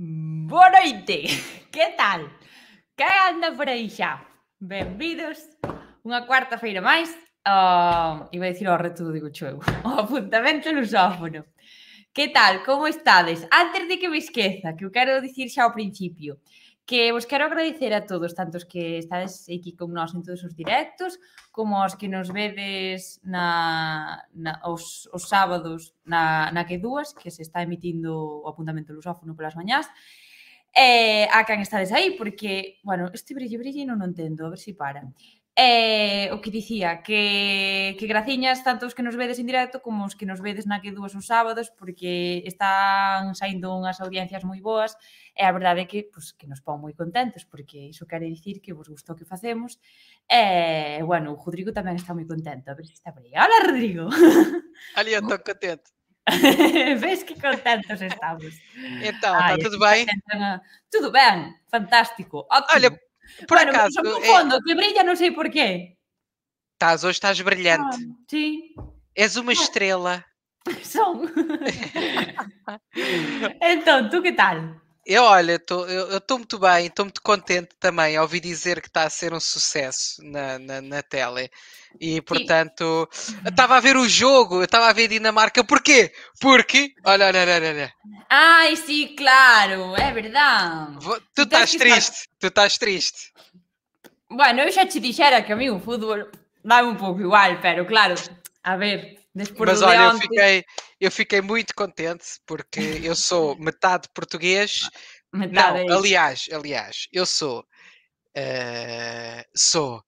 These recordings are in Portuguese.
Boa noite, que tal? Que anda por aí xa? Benvidos unha cuarta feira máis uh, Iba a dicir o reto do digo chuevo O apuntamento lusófono. Que tal? Como estades? Antes de que me esqueza, que eu quero dicir xa ao principio, que vos quero agradecer a todos, tantos que estades aquí con nós en todos os directos, como os que nos vedes na, na, os, os sábados na, na que dúas, que se está emitindo o apuntamento lusófono polas mañás, e eh, a can estades aí, porque, bueno, este brillo brillo non o entendo, a ver se si para. Eh, o que dicía, que, que graciñas tanto os que nos vedes en directo como os que nos vedes na que dúas os sábados porque están saindo unhas audiencias moi boas e a verdade é que, pues, que nos pon moi contentos porque iso quere dicir que vos gustou que facemos e, eh, bueno, o Rodrigo tamén está moi contento a ver se está por aí. Hola, Rodrigo! Ali, eu estou contento. Ves que contentos estamos. Então, está tudo bem? Tudo bem, fantástico, ótimo. Olha, Por bueno, acaso. Só fundo, é... que brilha, não sei porquê. Estás, hoje estás brilhante. Ah, sim. És uma estrela. São. então, tu que tal? Eu, olha, tô, eu estou muito bem, estou muito contente também. Ouvi dizer que está a ser um sucesso na, na, na tele. E, portanto, uhum. estava a ver o jogo, estava a ver Dinamarca. Porquê? Porque. Olha, olha, olha, olha. Ai, sim, claro, é verdade. Vou, tu então, estás triste, tu estás triste. Bueno, eu já te dissera que a mim o futebol dá um pouco igual, pero claro, a ver, depois Mas olha, de eu fiquei eu fiquei muito contente porque eu sou metade português. Metade Não, é aliás, aliás, eu sou. Uh, sou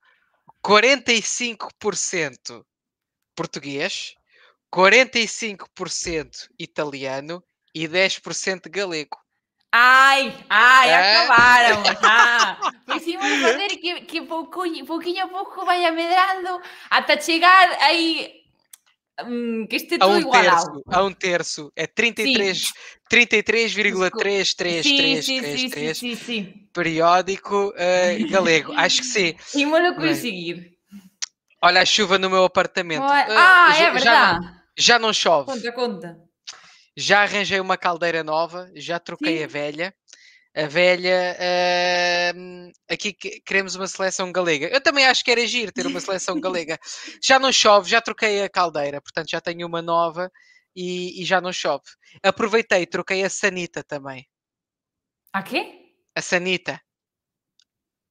45% português, 45% italiano e 10% galego. Ai, ai, é? acabaram. Ah, quisimos fazer que, que pouquinho, pouquinho a pouco vai amedrando até chegar aí Hum, que isto é a um Terço, a um terço, é 33,33333 33, sim, 33, sim, sim, periódico uh, galego, acho que sim. E manda conseguir. Olha a chuva no meu apartamento. Olha... Eh, ah, uh, é já, verdade. já não chove. Conta, conta. Já arranjei uma caldeira nova, já troquei a velha a velha. Uh, aqui queremos uma seleção galega. Eu também acho que era giro ter uma seleção galega. Já não chove, já troquei a caldeira, portanto já tenho uma nova e, e já não chove. Aproveitei, troquei a Sanita também. A quê? A Sanita.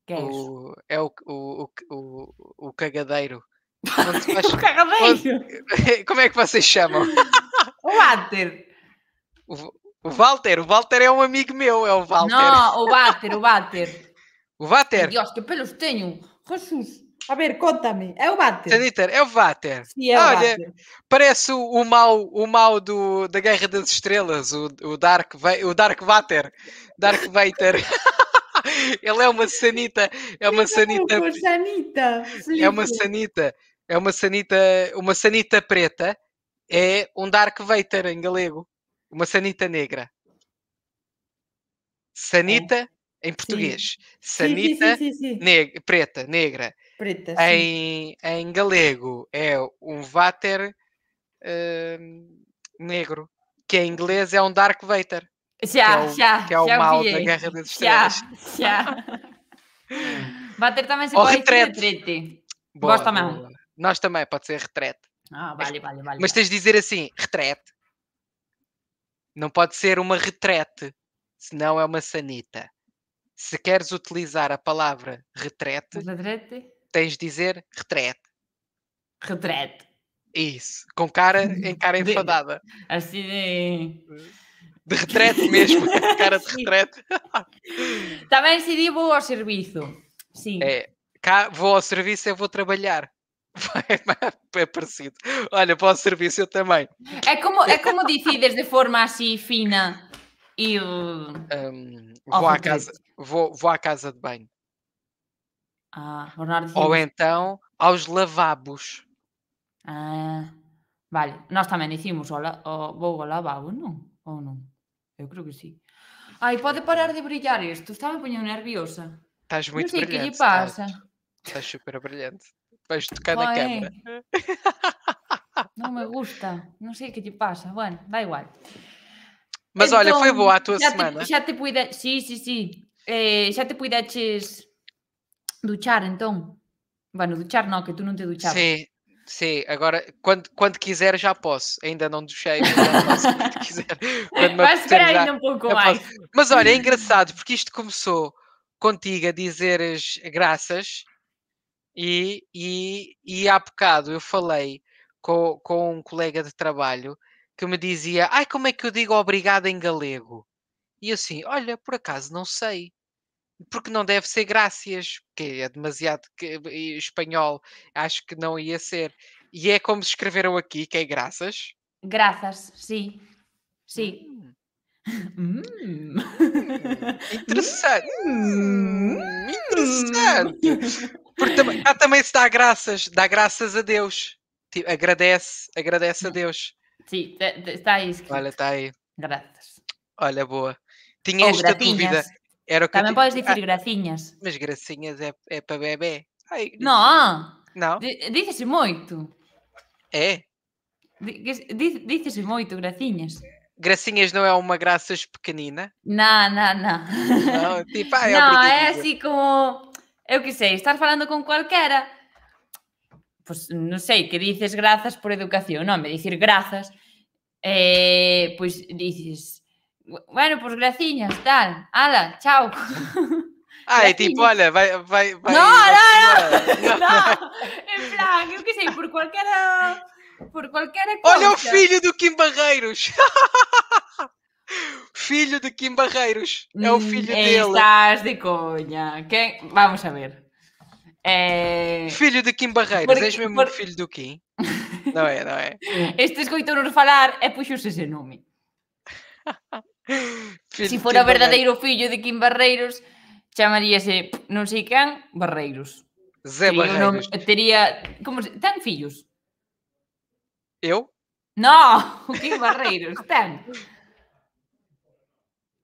é, o, é o, o, o, o cagadeiro. Faz... o cagadeiro? Como é que vocês chamam? o Adder. O Walter, o Walter é um amigo meu, é o Walter. Não, o Walter, o Walter. o Walter. Deus, que pelos tenho. Jesus. A ver, conta-me. É o Walter. Saniter, é o Walter. Sim, é o Olha, Walter. parece o, mal, o mal do, da Guerra das Estrelas, o, o Dark, o Dark Vater. Dark Vater. Ele é uma sanita, é uma é sanita. É uma sanita. É uma sanita, uma sanita preta. É um Dark Vader em galego. Uma sanita negra. Sanita é. em português. Sim. Sanita sim, sim, neg preta, negra. Preta, em, em galego é um váter uh, negro, que em inglês é um Dark Vader. Já, que é o, já. Que é o mal vi. da Guerra das Estrelas. Já, já. Váter também se pode retrete. retrete. Gosta mesmo. Nós também, pode ser retrete. Ah, vale, mas, vale, vale. Mas tens de dizer assim, retrete. Não pode ser uma retrete, senão é uma sanita. Se queres utilizar a palavra retrete, retrete? tens de dizer retrete. Retrete. Isso, com cara em cara de, enfadada. Assim de... De retrete mesmo, cara de retrete. Também se diz vou ao serviço. Sim. É, cá vou ao serviço e vou trabalhar. é parecido. Olha, para o serviço eu também. É como, é como decides de forma assim fina. e Um, vou, à casa, vou, vou à casa de banho. Ah, Ou então aos lavabos. Ah, vale, nós também decidimos. Oh, vou ao lavabo, não? Ou não? Eu creio que sim. Ai, pode parar de brilhar isto, está me poñendo nerviosa. Estás muito brilhante. O que lhe passa? estás super brilhante. Vais tocar na câmara. Não me gusta, não sei o que te passa. Bueno, dá igual. Mas então, olha, foi então, boa a tua já semana. Te, já te pude... Sim, sim, sim. Eh, já te pudestes duchar, então? Bueno, duchar não, que tu não te duchavas. Sim, sim. Agora, quando, quando quiser já posso. Ainda não duchei, mas posso quando quiser. Quando Vai esperar ainda já, um pouco mais. Posso. Mas olha, é engraçado, porque isto começou contigo a dizeres graças e, e, e há bocado eu falei com, com um colega de trabalho que me dizia: Ai, como é que eu digo obrigado em galego? E assim, olha, por acaso não sei. Porque não deve ser graças, porque é demasiado espanhol, acho que não ia ser. E é como se escreveram aqui, que é graças. Graças, sim. Sim. Hum. Hum. hum. Interessante. Hum. hum interessante. Porque também, cá ah, também se dá graças, dá graças a Deus. Tipo, agradece, agradece a Deus. Sim, está tá, tá aí escrito. Olha, está aí. Graças. Olha, boa. Tinha Ou esta dúvida. Era o que também eu... podes dizer ah, gracinhas. Mas gracinhas é, é para bebê. Ai, não! Não? Dizes muito. É? Dizes muito, gracinhas. Gracinhas não é uma graças pequenina? Não, não, não. não tipo, ah, é, não, é assim como eu que sei, estás falando con cualquera, pois pues, non sei, que dices grazas por educación, non, me dicir grazas, eh, pois dices, bueno, pois graciñas, tal, ala, chao. Ai, tipo, olha, vai, vai, vai. Não, vai não, não, não. Em plan, eu que sei, por qualquer. Por qualquer coisa. Olha o filho do Kim Barreiros! Filho de Kim Barreiros. É o filho dele. Estás de conha. Quem? Vamos a ver. É... Filho de Kim Barreiros. Porque, És mesmo porque... filho do Kim? não é, não é? Este escoitou-nos falar e se esse nome. Se si fora verdadeiro filho de Kim Barreiros, chamaríase non sei quem, Barreiros. Zé Barreiros. Nome, teria, como se, tem filhos? Eu? Não, o Kim Barreiros, ten.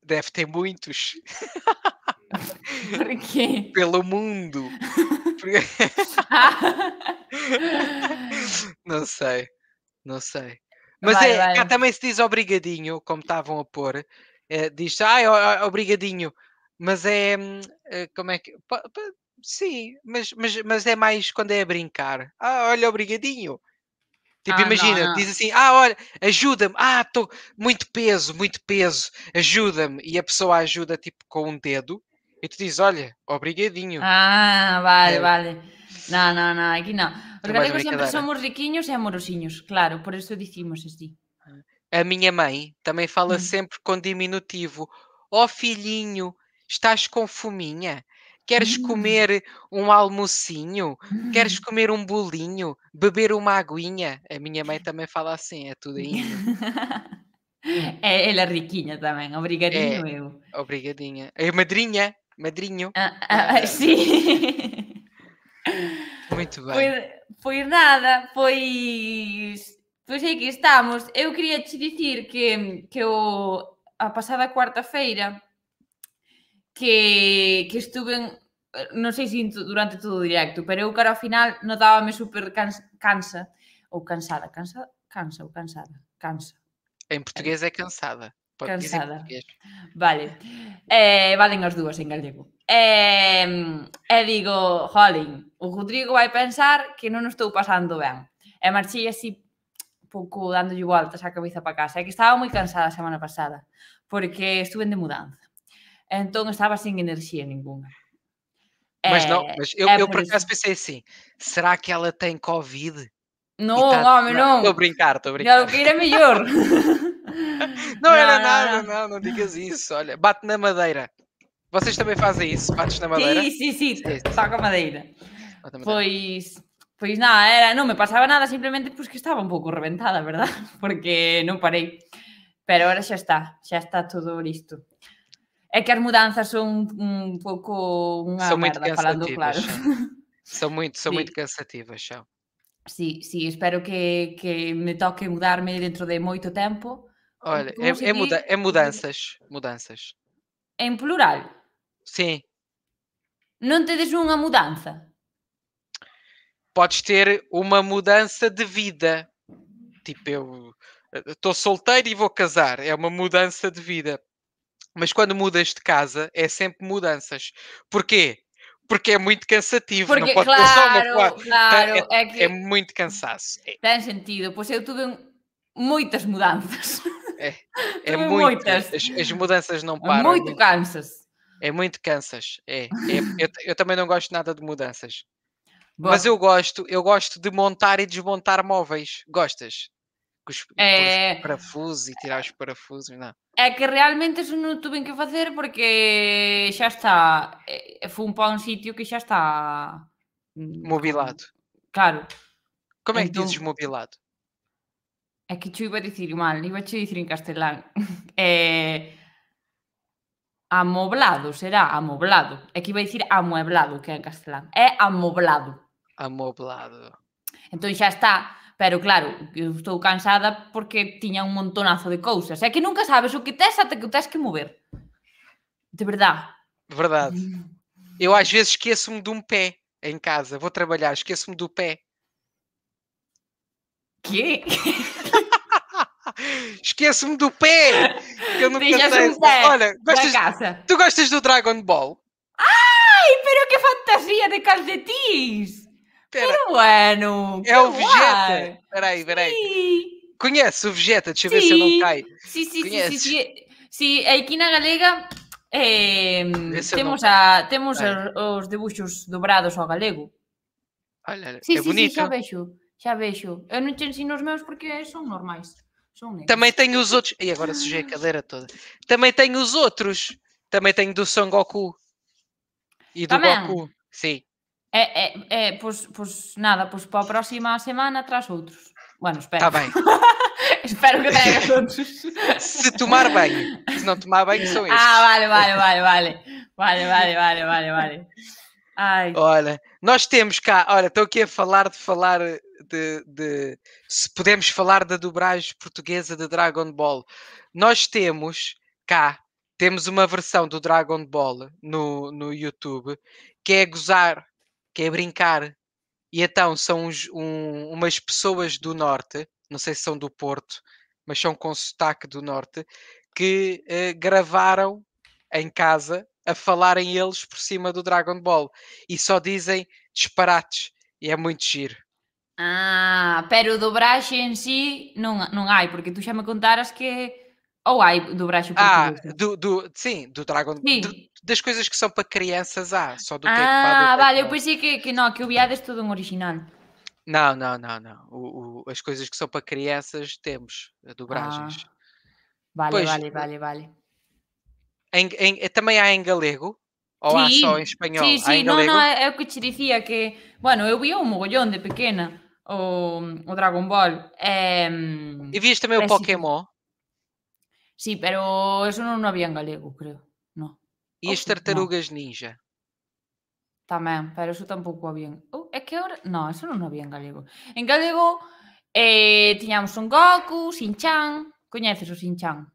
Deve ter muitos. Por quê? Pelo mundo. não sei, não sei. Mas vai, é, vai. cá também se diz obrigadinho, como estavam a pôr. É, diz, ah, obrigadinho. Mas é, eh, como é que... Sim, mas, mas, mas é mais quando é a brincar. Ah, olha, obrigadinho. Tipo, ah, imagina, não, não. diz assim: ah, olha, ajuda-me, ah, estou muito peso, muito peso, ajuda-me. E a pessoa ajuda, tipo, com um dedo, e tu dizes: olha, obrigadinho. Ah, vale, é. vale. Não, não, não, aqui não. Os galegos sempre somos riquinhos e amorosinhos, claro, por isso dizimos assim. A minha mãe também fala hum. sempre com diminutivo: ó oh, filhinho, estás com fuminha Queres hum. comer um almocinho? Queres hum. comer um bolinho? Beber uma aguinha? A minha mãe também fala assim, é tudo aí. É, ela é riquinha também, é, obrigadinho é, eu. Obrigadinha. É madrinha, madrinho. Ah, ah, ah sim. Muito bem. Pois, pois nada, pois, pois aí é estamos. Eu queria te dizer que, que o, a passada quarta-feira que, que estuven, non sei se durante todo o directo, pero eu cara ao final notábame super cansa, cansa ou cansada, cansa, cansa ou cansada, cansa. En portugués é cansada. Pode cansada. Vale. Eh, valen as dúas en galego. E, eh, digo, jolín, o Rodrigo vai pensar que non o estou pasando ben. E marchei así pouco dándolle voltas a cabeza para casa. É que estaba moi cansada a semana pasada, porque estuve de mudanza. Então estava sem assim energia nenhuma. Mas não, é, mas eu, é eu por acaso pensei assim: será que ela tem Covid? Não, tá... homem, não. Estou a brincar, estou a brincar. Não, que era melhor. não, era nada, não, não, não, digas isso. Olha, bate na madeira. Vocês também fazem isso? Bates na madeira? Sim, sim, sim, sim. toca a madeira. Pois, pois nada, era, Não me passava nada, Simplesmente porque estava um pouco reventada, verdade? Porque não parei. Pero ahora já está, já está todo listo. É que as mudanças são um, um pouco uma são merda, muito falando claro. São muito, são muito cansativas, são. Sim, sim, espero que, que me toque mudar-me dentro de muito tempo. Olha, é, é, muda é mudanças, mudanças. Em plural? Sim. Não tedes uma mudança? Podes ter uma mudança de vida. Tipo, eu estou eh, eh, solteiro e vou casar. É uma mudança de vida. Mas quando mudas de casa, é sempre mudanças. Porquê? Porque é muito cansativo, Porque, não pode claro, ter só uma claro, é, é, é, muito cansaço. Tem é. sentido, pois eu tive muitas mudanças. É, é muito, muitas. As, as, mudanças não é param. Muito, muito. cansas. É muito cansas, é, é. eu, eu também não gosto nada de mudanças. Bom. Mas eu gosto, eu gosto de montar e desmontar móveis. Gostas? é... parafusos e tirar os parafusos, não. É que realmente isso não tuve que fazer porque já está, eh, Fui para um sítio que já está hum, mobilado. Claro. Como é que então dizes mobilado? É que eu iba a mal, iba a dizer em castelán. é amoblado, será amoblado. É que iba a amueblado, que é em castelán. É amoblado. Amoblado. então já está Pero claro, eu estou cansada porque tiña un montonazo de cousas. É que nunca sabes o que tens até que o tens que mover. De verdade. Verdade. Eu às vezes esqueço-me de um pé em casa. Vou trabalhar, esqueço-me do pé. Quê? esqueço-me do pé! Que eu nunca Deixas sei. Um pé Olha, gostas, casa. tu gostas do Dragon Ball? Ai, pero que fantasia de calcetins! Pera. Era o ano. É o Vegeta. Peraí, peraí. espera Conhece o Vegeta? Deixa eu ver se eu não caio. Sim, sim, sim, sim, sim. Aqui na Galega eh, temos, a, temos os debuxos dobrados ao galego. Olha, Sim, é sim, bonito. Sim, já vejo, Já vejo. Eu não te ensino os meus porque são normais. São negros. Também tenho os outros. E agora ah. sujei a cadeira toda. Também tenho os outros. Também tenho do Son Goku. E do Também. Goku. Sim. É, é, é pois, pois nada, pois para a próxima semana traz outros. Bueno, espero. Está bem. espero que tenha Se tomar bem. Se não tomar bem, são estes. Ah, vale, vale, vale, vale. Vale, vale, vale, vale, vale. Ai. Olha, nós temos cá, olha, estou aqui a falar de falar de, de, se podemos falar da dobragem portuguesa de Dragon Ball. Nós temos cá, temos uma versão do Dragon Ball no, no YouTube que é gozar que é brincar. E então são uns, um, umas pessoas do norte, não sei se são do Porto, mas são com sotaque do norte, que uh, gravaram em casa a falarem eles por cima do Dragon Ball e só dizem disparates e é muito giro. Ah, pero dobragem em si não, não há, porque tu já me contaras que ou há do Bracho Ah, né? do, do, sim, do Dragon sim. das coisas que são para crianças há, só do ah, Ah, vale, eu pensei que, que não, que o Biadas é tudo um original. Não, não, não, não. O, o, as coisas que são para crianças temos, eh, dobragens. Ah, vale, pois, vale, eh, vale, vale, vale. Eh, também há em galego? Ou sim, há só em espanhol? Sim, sim, não, não, é, é o que te dizia que. Bueno, eu vi um mogolhão de pequena, o, o Dragon Ball. É, e vias também o Pokémon? Sí, pero eso não havia había en galego, creo. No. E as tartarugas ninja? Tamén, pero eso tampouco había en... é que ahora... No, eso non había en galego. En galego eh, tiñamos un Goku, Sinchan... Coñeces o Sinchan?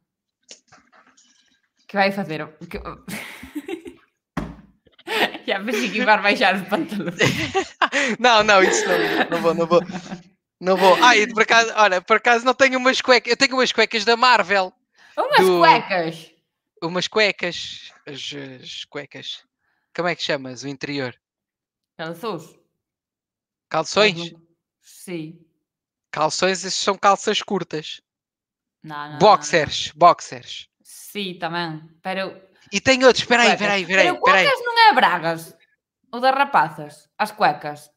Que vai facer? Que... Já pensei que ia baixar os pantalões. não, não, isso não, não vou, não vou. Não vou. Ai, por acaso, olha, por acaso não tenho umas cuecas. Eu tenho umas cuecas da Marvel. Umas do... cuecas. Umas cuecas. As, as, cuecas. Como é que chamas o interior? Calções. Calções? Sim. Calções, esses são calças curtas. Não, não, boxers, não, boxers. Sim, também. Pero... E tem outros, espera aí, espera aí, espera aí. Cuecas não é bragas. O das rapazes, as cuecas.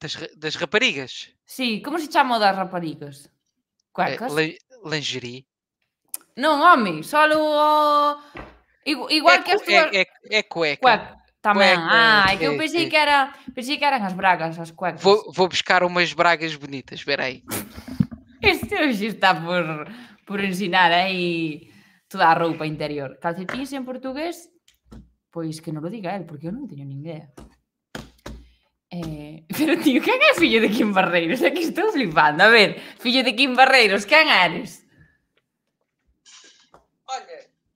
Das, das raparigas? Sim, como se chama o das raparigas? Eh, cuecas? É, lingerie. Non, home, só o... Igual que as túas... É, é, é cueca. cueca. Tamén, cueca, ah, é que eu pensei que era pensei que eran as bragas, as cuecas. Vou, vou buscar umas bragas bonitas, espera aí. Este hoje está por, por ensinar aí eh, toda a roupa interior. Calcetins en portugués, pois que non lo diga él, porque eu non teño nin idea. Eh, pero tío, quen é fillo de Kim Barreiros? É que estou flipando. A ver, fillo de Kim Barreiros, quen eres?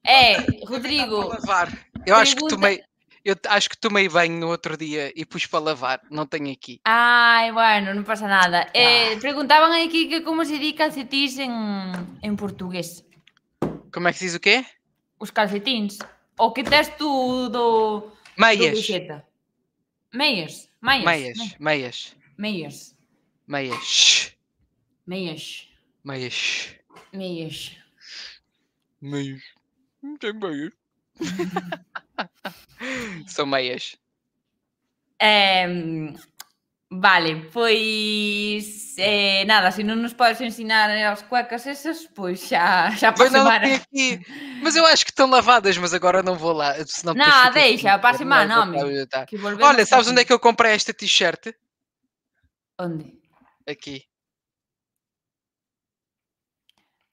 É, Rodrigo. Para lavar. Eu pergunta... acho que tomei. Eu acho que tomei banho no outro dia e pus para lavar, não tenho aqui. Ai, bueno, não passa nada. Eh, ah. perguntavam aqui que como se diz calcetins em, em português. Como é que se diz o quê? Os calcetins. Ou que tens tu do. Meias. Do Meias. Meias. Meias. Meias. Meias. Meias. Meias. Meias. Meias. Meias. Não tem meias. São meias. É, vale, pois eh, nada, se não nos podes ensinar as cuecas essas pois já já para a Aqui. Mas eu acho que estão lavadas, mas agora não vou lá. Senão não, deixa, para a semana, homem. Olha, sabes onde é que eu comprei esta t-shirt? Onde? Aqui.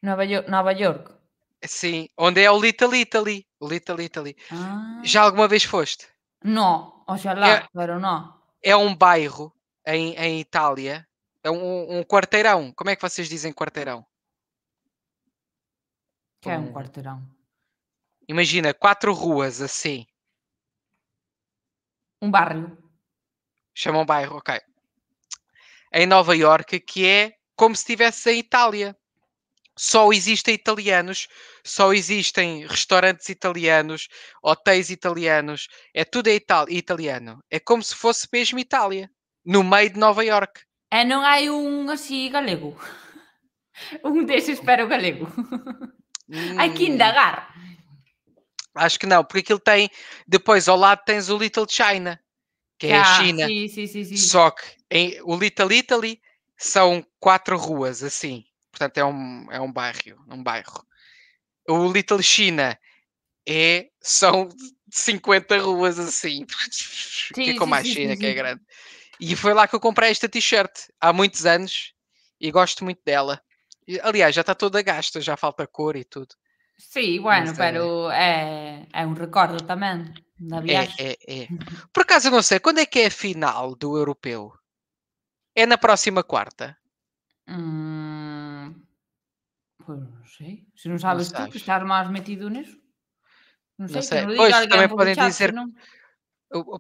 Nova York. Nova York. Sim, onde é o Little Italy. Little Italy. Ah. Já alguma vez foste? Não, oxalá, é, não. É um bairro em, em Itália, é um, um quarteirão. Como é que vocês dizem quarteirão? Que é um quarteirão? Imagina, quatro ruas assim. Um bairro. Chamam um bairro, ok. Em Nova Iorque, que é como se estivesse em Itália só existem italianos, só existem restaurantes italianos, hotéis italianos, é tudo é italiano. É como se fosse mesmo Itália, no meio de Nova York. É, não há um assim galego. Um desses para o galego. Hum... Há que indagar. Acho que não, porque aquilo tem. Depois ao lado tens o Little China, que é ah, a China. Sim, sim, sim, Só que em, o Little Italy são quatro ruas assim portanto é um, é um bairro, um bairro. O Little China é, são 50 ruas assim, que é como China, que é grande. E foi lá que eu comprei esta t-shirt há muitos anos e gosto muito dela. Aliás, já está toda gasta, já falta cor e tudo. Sim, bueno, é pero é, é um recorde também da é, viagem. É, é, é. Por acaso, eu não sei, quando é que é a final do europeu? É na próxima quarta? Hum... Pois não é. sei. Se não sabes não tu que mais metido nisso. Não sei. Não sei. pois também podem dizer. Não...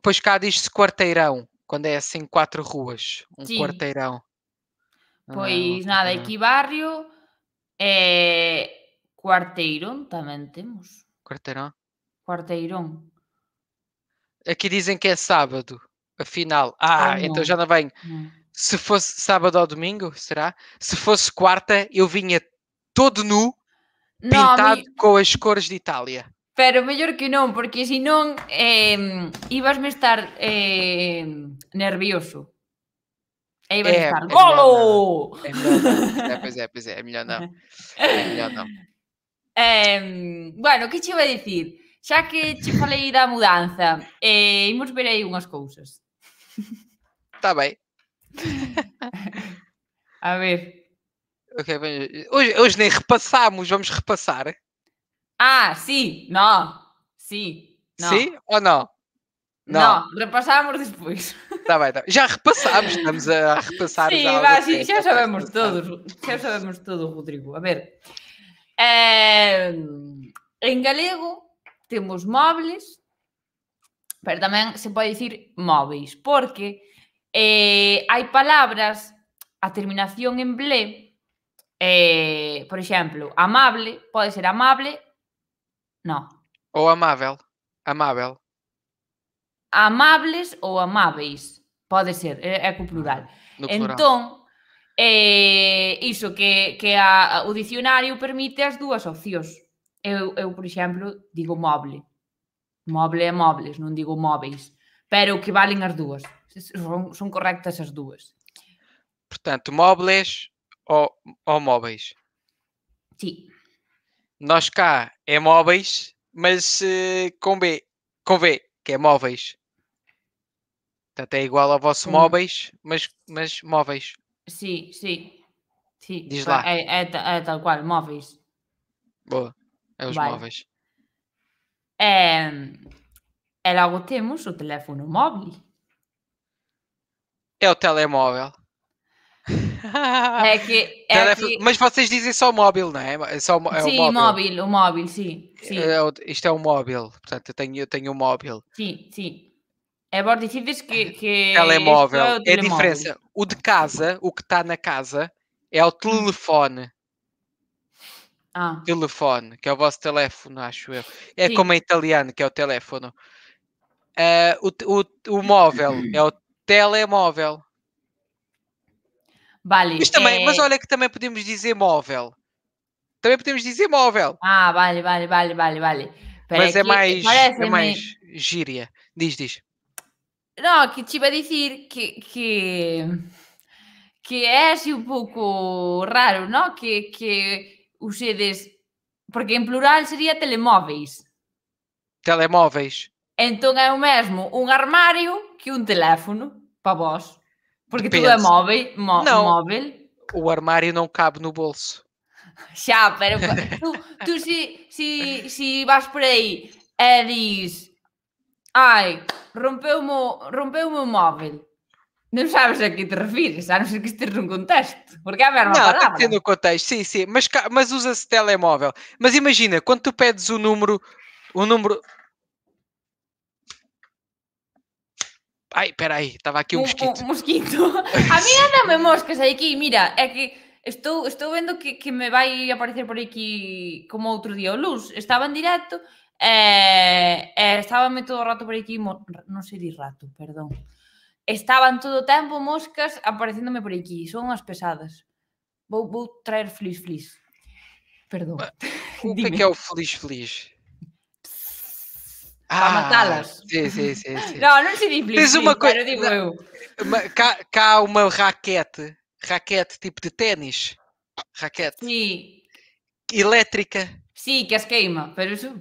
Pois cá diz-se quarteirão, quando é assim quatro ruas. Um Sim. quarteirão. Ah, pois ah, nada, aqui barrio é quarteirão também temos. Quarteirão? Quarteirão. Aqui dizem que é sábado, afinal. Ah, ah então já não vem. Não. Se fosse sábado ou domingo, será? Se fosse quarta, eu vinha todo nu, pintado no, mi... con as cores de Itália. Pero mellor que non, porque senón eh, ibasme estar eh, nervioso. E ibas é, estar, É melhor É, pois é, pois é, é melhor non. É melhor non. Eh, bueno, que che vai dicir? Xa que che falei da mudanza, eh, imos ver aí unhas cousas. Está ben. A ver. Ok, bem, hoje, hoje nem repassámos, vamos repassar. Ah, sim, não. Sim. Não. Sim ou não? Não, não repassámos depois. Tá bem, tá. Já repassámos, estamos a repassar. Sim, já, vai, sim, já sabemos tudo, tá. já sabemos tudo, Rodrigo. A ver. É, em galego temos móveis, mas também se pode dizer móveis, porque há eh, palavras palabras a terminação em ble Eh, por exemplo, amable, pode ser amable, no. Ou amável, amável. Amables ou amáveis, pode ser, é, é co plural. No plural. Entón, eh, iso que, que a, o dicionario permite as dúas opcións. Eu, eu, por exemplo, digo moble. Moble é mobles, non digo móveis. Pero que valen as dúas. Son, son correctas as dúas. Portanto, mobles, ou, ou móveis? Sim. Nós cá é móveis, mas eh, com B, com B, que é móveis. Portanto, é igual ao vosso hum. móveis, mas, mas móveis. Sim, sim. sim. Diz é, lá. É, é, é, tal qual, móveis. Boa, é os móveis. É, e logo temos o telefone móvel. É o telemóvel. É que, é que... Mas vocês dizem só o móvel, não é? é só, é sim, o móvel. o móvel, sim. sim. É, é isto é o móvel, portanto, eu tenho, eu tenho o móvel. Sim, sim. É bordo dizer que, que. Telemóvel. É, é a diferença. O de casa, o que está na casa, é o telefone. Ah. Telefone, que é o vosso telefone, acho eu. É sim. como em italiano, que é o telefone. Uh, ah, o, o, o móvel é o telemóvel. Vale. Mas, também, é... mas olha que também podemos dizer móvel. Também podemos dizer móvel. Ah, vale, vale, vale, vale, vale. Pera mas é mais, é mais gíria. Diz, diz. Não, que te tipo a dizer que, que, que é assim um pouco raro, não? Que, que vocês Porque em plural seria telemóveis. Telemóveis. Então é o mesmo um armário que um teléfono, para vós. Porque Depende. tudo é móvel, mó, não, móvel. O armário não cabe no bolso. Já, pera tu, tu se, se, se vas por aí e é, diz ai, rompeu-me rompeu o móvel. Não sabes a que te refires, a não ser que estejas num contexto, porque é a mesma não, palavra. Não, tendo o contexto, sim, sim, mas, mas usa-se telemóvel. Mas imagina, quando tu pedes o número, o número Ai, peraí, estaba aquí un mosquito. Un, un mosquito. A mí me moscas aquí, mira, é que estou, estou vendo que, que me vai aparecer por aquí como outro día o luz. Estaba en directo eh, estaba eh, estábame todo o rato por aquí, non sei di rato, perdón. Estaban todo o tempo moscas aparecéndome por aquí, son as pesadas. Vou, vou traer flis flis. Perdón. O que é que é o flis flis? para ah, matá-las. Sim, sim, sim, sim, Não, não se diz Tens uma coisa. Digo eu. Cá, cá uma raquete, raquete tipo de ténis, raquete. Sim. Elétrica. Sim, que as queima, pero isso...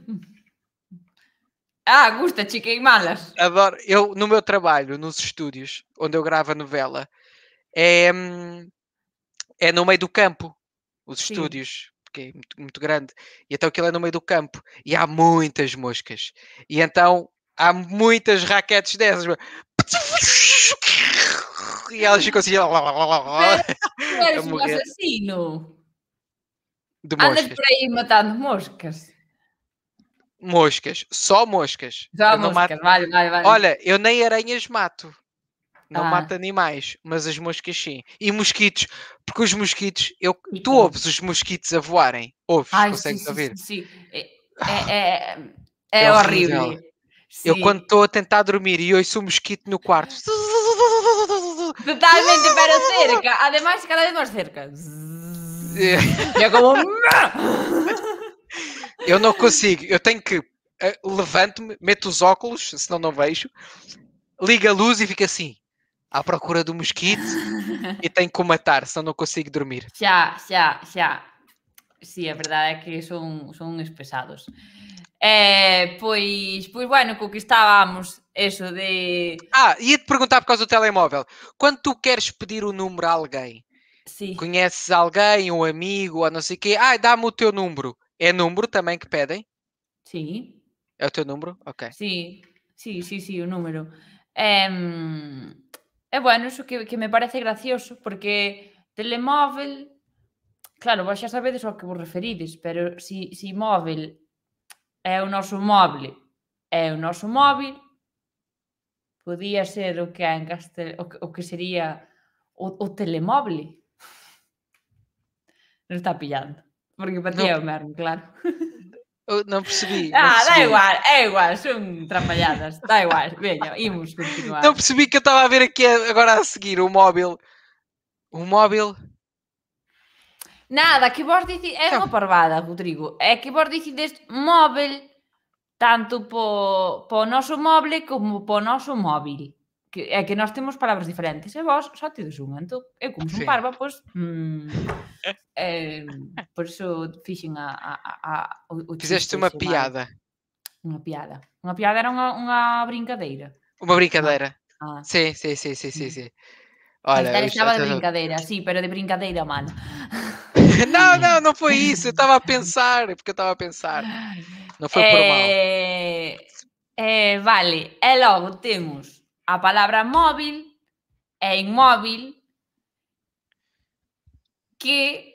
Ah, gusta, te queimá-las. Adoro. Eu, no meu trabalho, nos estúdios, onde eu gravo a novela, é, hum, é no meio do campo, os estúdios porque é muito, muito grande, e então aquilo é no meio do campo, e há muitas moscas, e então há muitas raquetes dessas. E elas ficam assim. Tu és um assassino. De moscas. Andas por aí matando moscas. Moscas, só moscas. Só moscas, mato... Olha, eu nem aranhas mato não ah. mata animais, mas as moscas sim. E mosquitos, porque os mosquitos, eu, tu ouves os mosquitos a voarem, ouves, Ai, consegues sim, ouvir? Sim, sim. É, é, é, é, é horrível. horrível. Eu quando estou a tentar dormir e ouço um mosquito no quarto. Totalmente tipo, para cerca, ademais cada vez é mais cerca. É, é como... eu não consigo, eu tenho que eh, levanto-me, meto os óculos, senão não vejo, liga a luz e fica assim à procura do mosquito e tenho que o matar, senão não consigo dormir. Já, já, já. Sim, a verdade é que são são uns pesados. É, pois, pois bueno, conquistávamos isso de... Ah, ia-te perguntar por causa do telemóvel. Quando tu queres pedir o número a alguém, Sim. conheces alguém, um amigo, ou não sei o quê, ah, dá-me o teu número. É número também que pedem? Sim. É o teu número? Ok. Sim, sim, sim, sim, o número. Um... É bueno, iso que, que me parece gracioso, porque telemóvel, claro, vos xa sabedes ao que vos referides, pero si, si móvel é o noso móvel, é o noso móvil, podía ser o que, en castel, o, que, o que sería o, o telemóvel. Non está pillando, porque para ti é o mesmo, claro. Eu não percebi. Não ah, percebi. dá igual, é igual, são trabalhadas, dá igual, venham, íamos continuar. Não percebi que eu estava a ver aqui agora a seguir o móvel. O móvel. Nada, que vos é então. uma parvada, Rodrigo, é que vos dicides móvel, tanto para o nosso móvel como para o nosso móvel que é que nós temos palavras diferentes e vós só tedes unha momento eu como um parva pois hum, eh, por isso fixen a, a, a, o, piada uma piada uma piada era uma brincadeira uma brincadeira ah. ah. sim sim sim sim sim hum. Olha, eu estava de brincadeira, sim, mas de brincadeira, mano. não, não, não foi isso. Eu estava a pensar, é porque eu estava a pensar. Não foi é... por mal. É, vale, é logo, temos a palavra móvel e é imóvel que.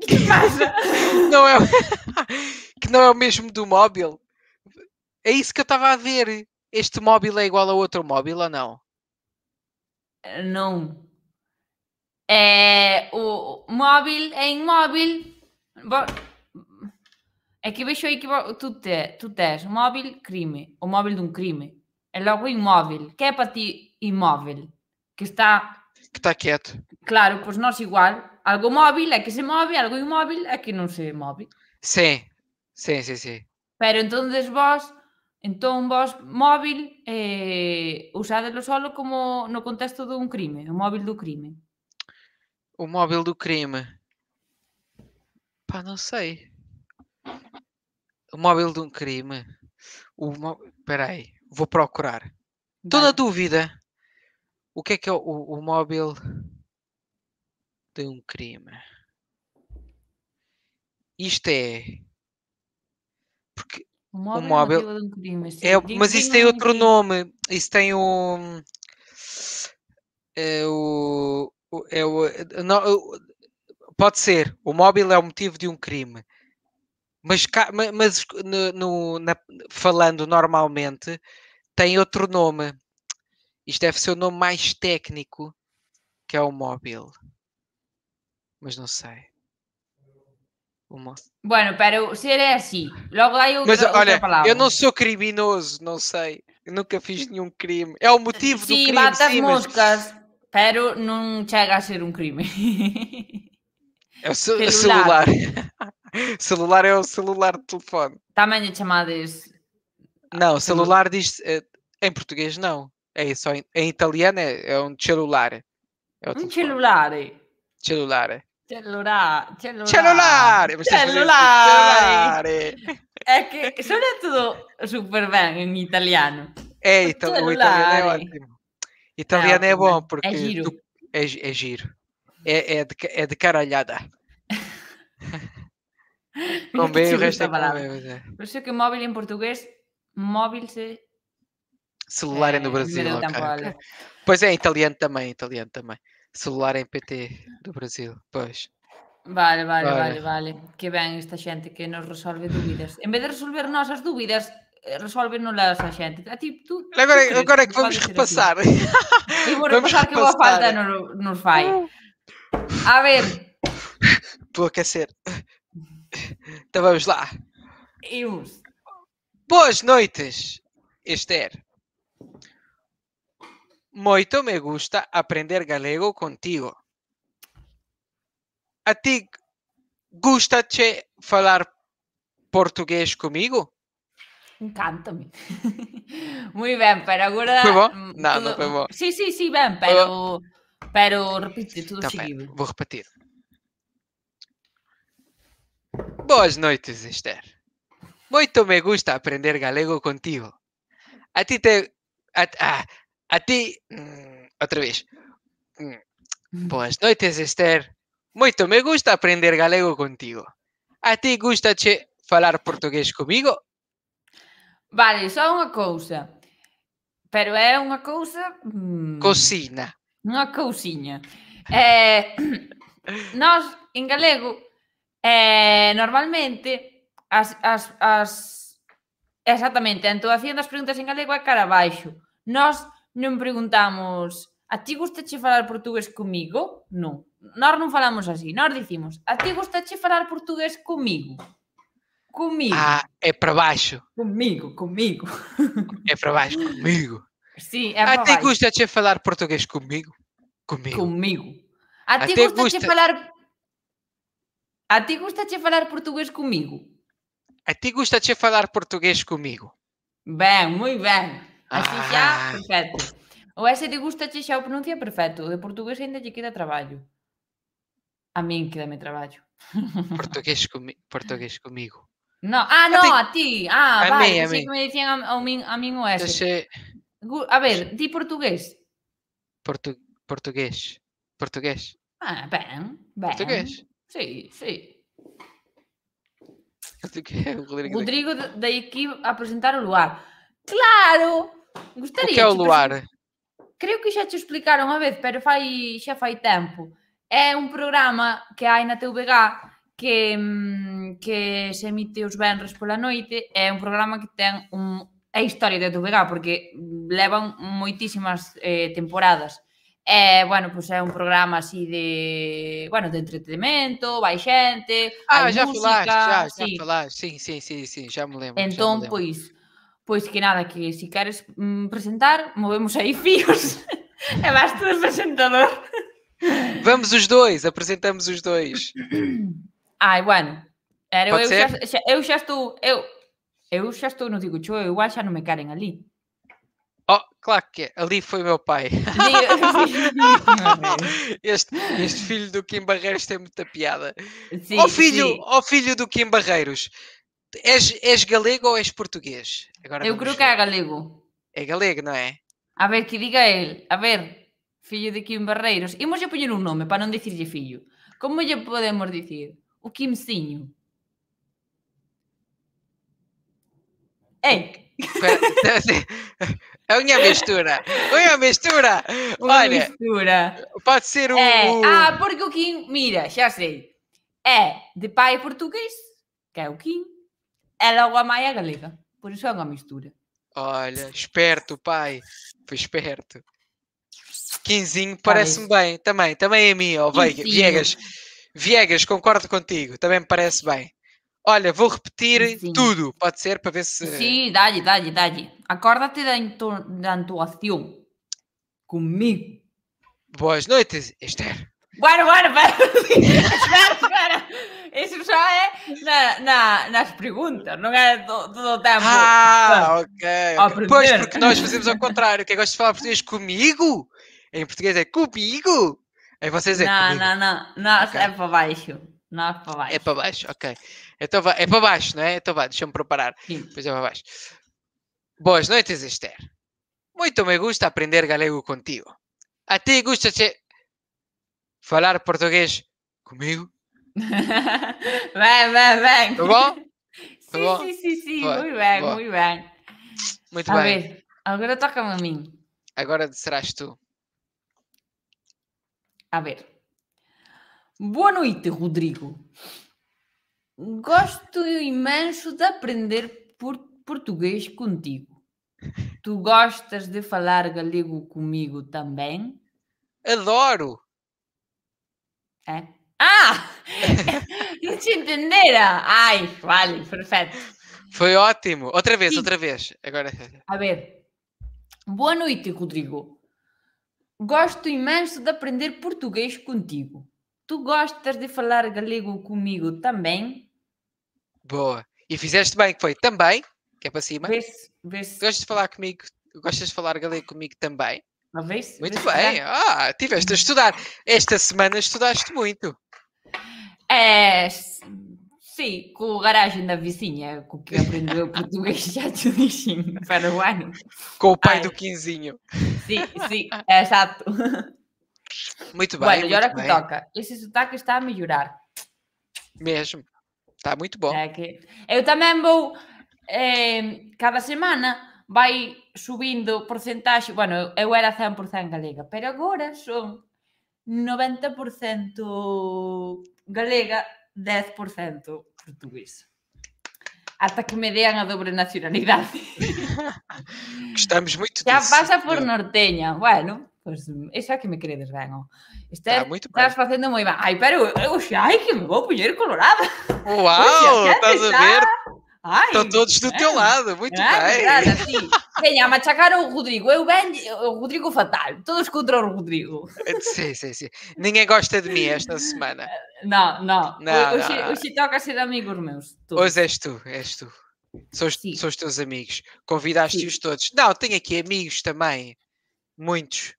que passa? não é... que não é o mesmo do móvel. É isso que eu estava a ver. Este móvel é igual a outro móvel ou não? Não. É, o móvel é imóvel. Aqui é vejo aí que tu, te, tu tens móvel crime, o móvel de um crime é logo imóvel. Que é para ti imóvel? Que está. Que está quieto. Claro, pois nós igual. Algo móvel é que se move, algo imóvel é que não se move. Sim, sim, sim, sim. Pero entonces vos, entón vos móvil eh, usádelo solo como no contexto dun crime, o móvil do crime. O móvil do crime. Pá, não sei. O móvel de um crime. O mo... Peraí. Vou procurar. Estou na dúvida. O que é que é o, o móvel de um crime? Isto é. Porque o móvel, o móvel... É, um crime, assim. é mas isso tem é outro nome. Isso tem o. É o. É o não, pode ser. O móvel é o motivo de um crime. Mas, mas no, no na, falando normalmente, tem outro nome. Isto deve ser o nome mais técnico, que é o móvel. Mas não sei. Bueno, pero se é assim, logo aí outra, Mas olha, outra palavra. eu não sou criminoso, não sei. Eu nunca fiz nenhum crime. É o motivo sim, do crime. Bate sim, moscas, mas... pero não chega a ser um crime. É o celular. celular. celular é o celular de telefone. Também chamadas não, ah, celular diz eh, em português não. É só em, em italiano é, é, um celular. É um celular. Celular. Celular, celular. Celular. Cellulare. É que suona é tudo super bem em italiano. É, ita o italiano é ótimo. Italiano é, é bom é porque é giro. Tu, é, é, giro. É, é, de, é de caralhada. Convém o resto é palavra. Por isso que o móvel em português móvel se... Celular é, no eh, Brasil, okay, okay. Pois é, italiano também, italiano também. Celular em PT do Brasil, pois. Vale, vale, vale, vale. vale. Que bem esta gente que nos resolve dúvidas em vez de resolver nossas dúvidas, eh, resolve-nos a gente A ti, agora, tú agora é que vamos repassar E vou repassar que uma falta nos, nos fai. A ver. Vou aquecer. Então vamos lá. Imos. Boas noites, Esther. Muito me gusta aprender galego contigo. A ti gusta-te falar português comigo? Encanta-me. Muito bem, pero agora... Foi bom? Não, não foi bom. Sim, sim, sim, bem, pero... Pero repite tudo então, seguido. Vou repetir. Boas noites, Esther. Moito me gusta aprender galego contigo. A ti te... A, a, a ti... Mm, outra vez. Mm, boas noites, Esther. Moito me gusta aprender galego contigo. A ti gustache falar portugués comigo? Vale, só unha cousa. Pero é unha cousa... Mm, Cocina. Unha cousiña. Eh, nós, en galego, eh, normalmente as, as, as exactamente, a entoación das preguntas en galego é cara abaixo. Nós non preguntamos a ti gustache falar portugués comigo? Non. Nós non falamos así, nós dicimos a ti gustache falar portugués comigo? Comigo. Ah, é para baixo. Comigo, comigo. É para baixo, comigo. Sí, é para baixo. a ti gustache falar portugués comigo? Comigo. Comigo. A ti gustache gusta... falar A ti gustache falar portugués comigo? A ti gustache falar portugués comigo? Ben, moi ben. Así xa, ah. perfecto. O ese gusta gustache xa o pronuncia perfecto. O de portugués ainda lle queda traballo. A min quedame traballo. Portugués, comi portugués comigo. No, ah, ah no, a ti. Ah, a vale, mí, a mí. que me dicían a, a, min, a min o ese. Entonces, a ver, di portugués. Portu portugués. Portugués. Ah, ben, ben. Portugués? Sí, sí. Rodrigo, Rodrigo da equipe a presentar o Luar. Claro! Gostaría o que é o Luar? Present... Creo que xa te explicaron a vez, pero fai, xa fai tempo. É un programa que hai na TVG que, mm, que se emite os venres pola noite. É un programa que ten un, é historia da TVG porque levam moitísimas eh, temporadas E, é, bueno, pois é un programa así de, bueno, de entretenimento, vai xente, ah, hai já música, falaste, já, sí. já falaste. Sim, sim, sim, sim, já me lembro. Então, me lembro. pois, pois que nada, que se queres apresentar, mm, movemos aí fios. É vas do apresentador. Vamos os dois, apresentamos os dois. Ai, bueno. Era, eu, já, eu, já, estou, eu, eu já estou, não digo, eu, eu já não me querem ali. Oh, claro que é. Ali foi meu pai. este, este filho do Kim Barreiros tem muita piada. Sim, oh, filho, sim. Oh, filho do Kim Barreiros, és, és galego ou és português? Agora Eu creio que é galego. É galego, não é? A ver, que diga ele. A ver, filho de Kim Barreiros. Imos a poñer um nome para dizer-lhe filho. Como lhe podemos dizer? O Kimzinho. Ei! É a minha mistura! A minha mistura! Uma Olha, mistura. pode ser é. um. É, ah, porque o Kim, mira, já sei. É de pai português, que é o Kim, é logo a mãe é galega. Por isso é uma mistura. Olha, esperto, pai. Foi esperto. Quinzinho parece-me bem. Também, também a é mim, ó, Viegas. Viegas, concordo contigo. Também me parece bem. Olha, vou repetir Sim. tudo, pode ser, para ver se. Sim, dá-lhe, dá-lhe, dá-lhe. Acórdate da, da entoação. Comigo. Boas noites, Esther. Bora, bora, espera, espera. Isso já é na, na, nas perguntas, não é do, do tempo. Ah, ok. Pois, porque nós fazemos ao contrário. Quem gosta de falar português comigo? Em português é comigo? Em é vocês é. Não, comigo. não, não. Nós okay. é para baixo. Nós é para baixo. É para baixo, ok. Então é vá, é para baixo, não é? Então é vá, deixa-me preparar. Pois é para baixo. Boas noites, Esther. Muito me gusta aprender galego contigo. A ti gusta-te falar português comigo? bem, bem, bem. Tudo bom? bom? Sim, sim, sim, sim. Boa, muito bem, boa. muito bem. Muito a bem. Ver, agora toca-me a mim. Agora serás tu. A ver. Boa noite, Rodrigo. Gosto imenso de aprender por português contigo. Tu gostas de falar galego comigo também? Adoro! É? Ah! Não te entenderam? Ai, vale, perfeito. Foi ótimo. Outra vez, Sim. outra vez. Agora. A ver. Boa noite, Rodrigo. Gosto imenso de aprender português contigo. Tu gostas de falar galego comigo também? Boa. E fizeste bem, que foi também, que é para cima. Vê-se, vê-se. Gostas de falar comigo, gostas de falar galego comigo também? Ah, vê-se, muito vê bem. Ah, a estudar. Esta semana estudaste muito. É, sim, com o garagem da vizinha, com que aprendeu português já te o ano Com o pai Ai. Ah, do Quinzinho. Sim, sim, é exato. Muito bem. Bueno, e agora que toca. Esse sotaque está a melhorar. Mesmo. Está muito bom. É que eu também vou eh, cada semana vai subindo porcentaxe, bueno, eu era 100% galega, pero agora son 90% galega, 10% portuguesa. Hasta que me dean a dobre nacionalidade. Estamos muito Já passa por norteña, bueno. Pues é que me queredes ben, ó. Estás, está muito estás facendo moi ben. Ai, pero, oxe, ai, que me vou poñer colorada. Uau, é estás está... a ver? Ai, Estão todos do bem. teu lado, muito é bem. Verdade, assim. Venha a machacar o Rodrigo, eu venho, o Rodrigo fatal, todos contra o Rodrigo. Eh, sim, sim, sim. Ninguém gosta de mim esta semana. Não, não. não hoje, não, hoje toca é ser amigos meus. Todos. Hoje és tu, és tu. São os, são os teus amigos. Convidaste-os todos. Não, tenho aqui amigos também. Muitos.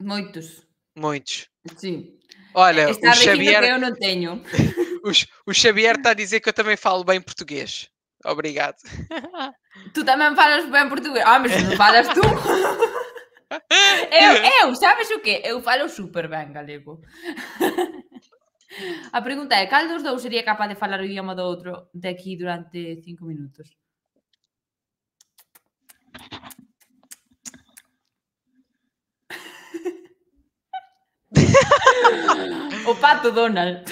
Muitos. Muitos. Sim. Olha, eh, o Xavier. Eu não tenho. o, Xavier está a dizer que eu também falo bem português. Obrigado. Tu também falas bem português. Ah, mas não falas tu. eu, eu, sabes o quê? Eu falo super bem galego. A pergunta é: qual dos dois seria capaz de falar o idioma do outro daqui durante cinco minutos? o pato Donald.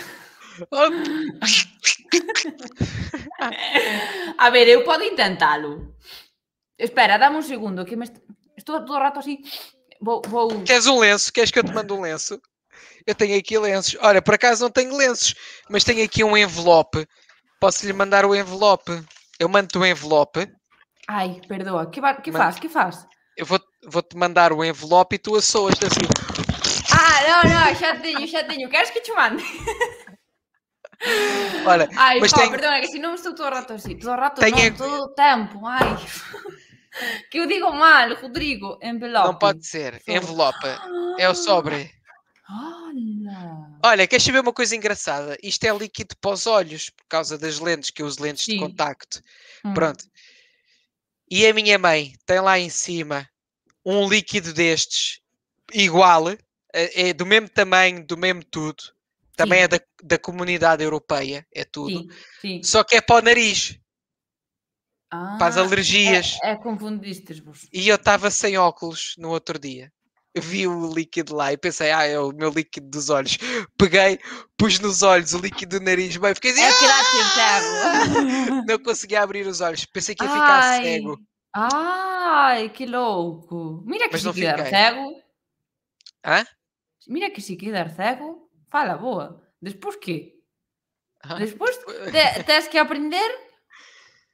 A ver, eu podo intentalo. Espera, dá-me un segundo, que me est... estou todo o rato así. Vou, vou... Queres um lenço? Queres que eu te mande um lenço? Eu tenho aqui lenços. Olha, por acaso não tenho lenços, mas tenho aqui um envelope. Posso lhe mandar o envelope? Eu mando-te o envelope. Ai, perdoa. Que, que faz? Que faz? Eu vou-te mandar o envelope e tu assoas assim não, não, chatinho, chatinho. Queres que te mande? Olha, ai, mas tem... perdona, é que assim não estou todo o rato assim, todo o rato tenho... não, todo o tempo, ai. Que eu digo mal, Rodrigo, envelope. Não pode ser, envelope, é o ah. sobre. Olha. Olha, queres saber uma coisa engraçada? Isto é líquido para os olhos, por causa das lentes, que eu uso lentes Sim. de contacto. Hum. Pronto. E a minha mãe tem lá em cima um líquido destes, igual, é, é, do mesmo tamanho, do mesmo tudo. Também sim. é da, da comunidade europeia, é tudo. Sim, sim. Só que é para o nariz. Ah, para as ah, alergias. É, é confundiste-vos. E eu estava sem óculos no outro dia. Vi o líquido lá e pensei, ah, é o meu líquido dos olhos. Peguei, pus nos olhos o líquido do nariz, bem, fiquei assim. É ah! Assim não conseguia abrir os olhos, pensei que ia ficar Ai. cego. Ai, que louco! Mira que Mas não cego. Hã? Mira que se quedar cego, fala boa. Despois que? Ah, Despois te, tens que aprender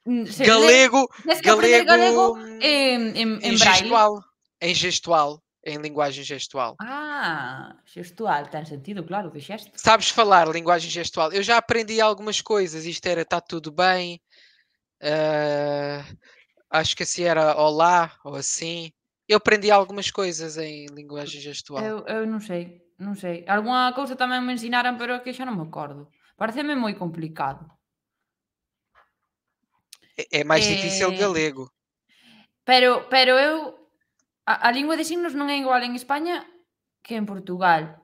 hum, galego, tens que galego, aprender galego hum, em, em, em, em gestual, em gestual, em linguagem gestual. Ah, gestual, tem sentido, claro, gesto. Sabes falar linguagem gestual. Eu já aprendi algumas coisas, isto era está tudo bem, uh, acho que assim era olá ou assim. Eu aprendi algumas coisas em linguagem gestual. Eu, eu não sei, não sei. Alguma coisa também me ensinaram, mas é que já não me acordo. Parece-me muito complicado. É, é mais é... difícil eh, galego. Pero, pero eu a, a língua de signos não é igual em Espanha que em Portugal.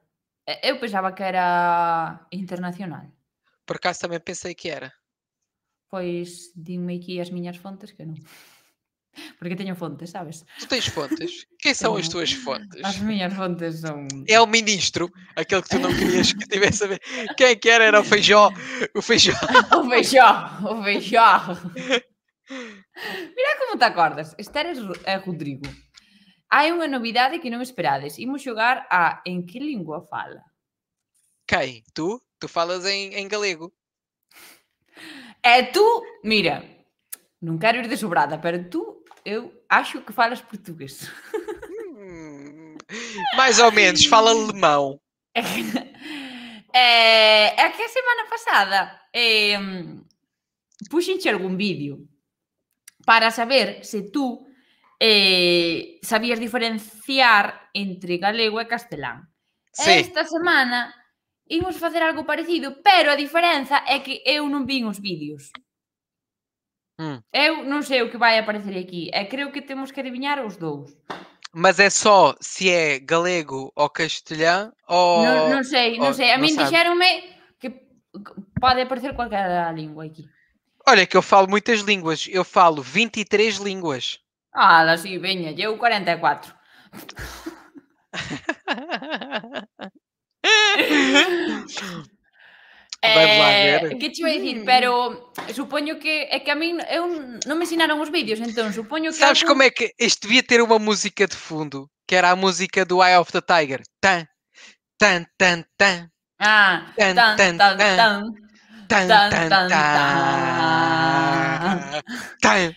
Eu pensava que era internacional. Por acaso também pensei que era. Pois dime aqui as minhas fontes que não. Porque tenho fontes, sabes? Tu tens fontes? Quem são as tuas fontes? As minhas fontes são. É o ministro, aquele que tu não querias que tivesse a ver. Quem é que era? Era o Feijó. O Feijó. o Feijó. O Feijó. Mira como te acordas. Este é Rodrigo. Há uma novidade que não esperades. Imos jogar a Em que língua fala? Quem? Tu? Tu falas em, em galego. É tu, mira, não quero ir de sobrada, pero tu eu acho que falas português. Hum, mais ou menos, fala alemão. É, é que a semana passada é, puxem-te algum vídeo para saber se tu eh, sabias diferenciar entre galego e castelán. Sim. Esta semana imos fazer algo parecido, pero a diferenza é que eu non vi os vídeos. Hum. Eu não sei o que vai aparecer aqui. É eu creio que temos que adivinhar os dois. Mas é só se é galego ou castelhano ou. Não, não sei, não ou, sei. A mim disseram-me que pode aparecer qualquer língua aqui. Olha, que eu falo muitas línguas. Eu falo 23 línguas. Ah, lá sim, venha. Eu 44. Eh, que te iba a decir? Hum. Pero que é que a mim eu me ensinaram os vídeos, então suponho que Sabes algún... como é que este devia ter uma música de fundo, que era a música do Eye of the Tiger. Tan tan tan tan. Ah, tan tan tan. tan, tan. tan. Tan, tan, tan, tan, tan.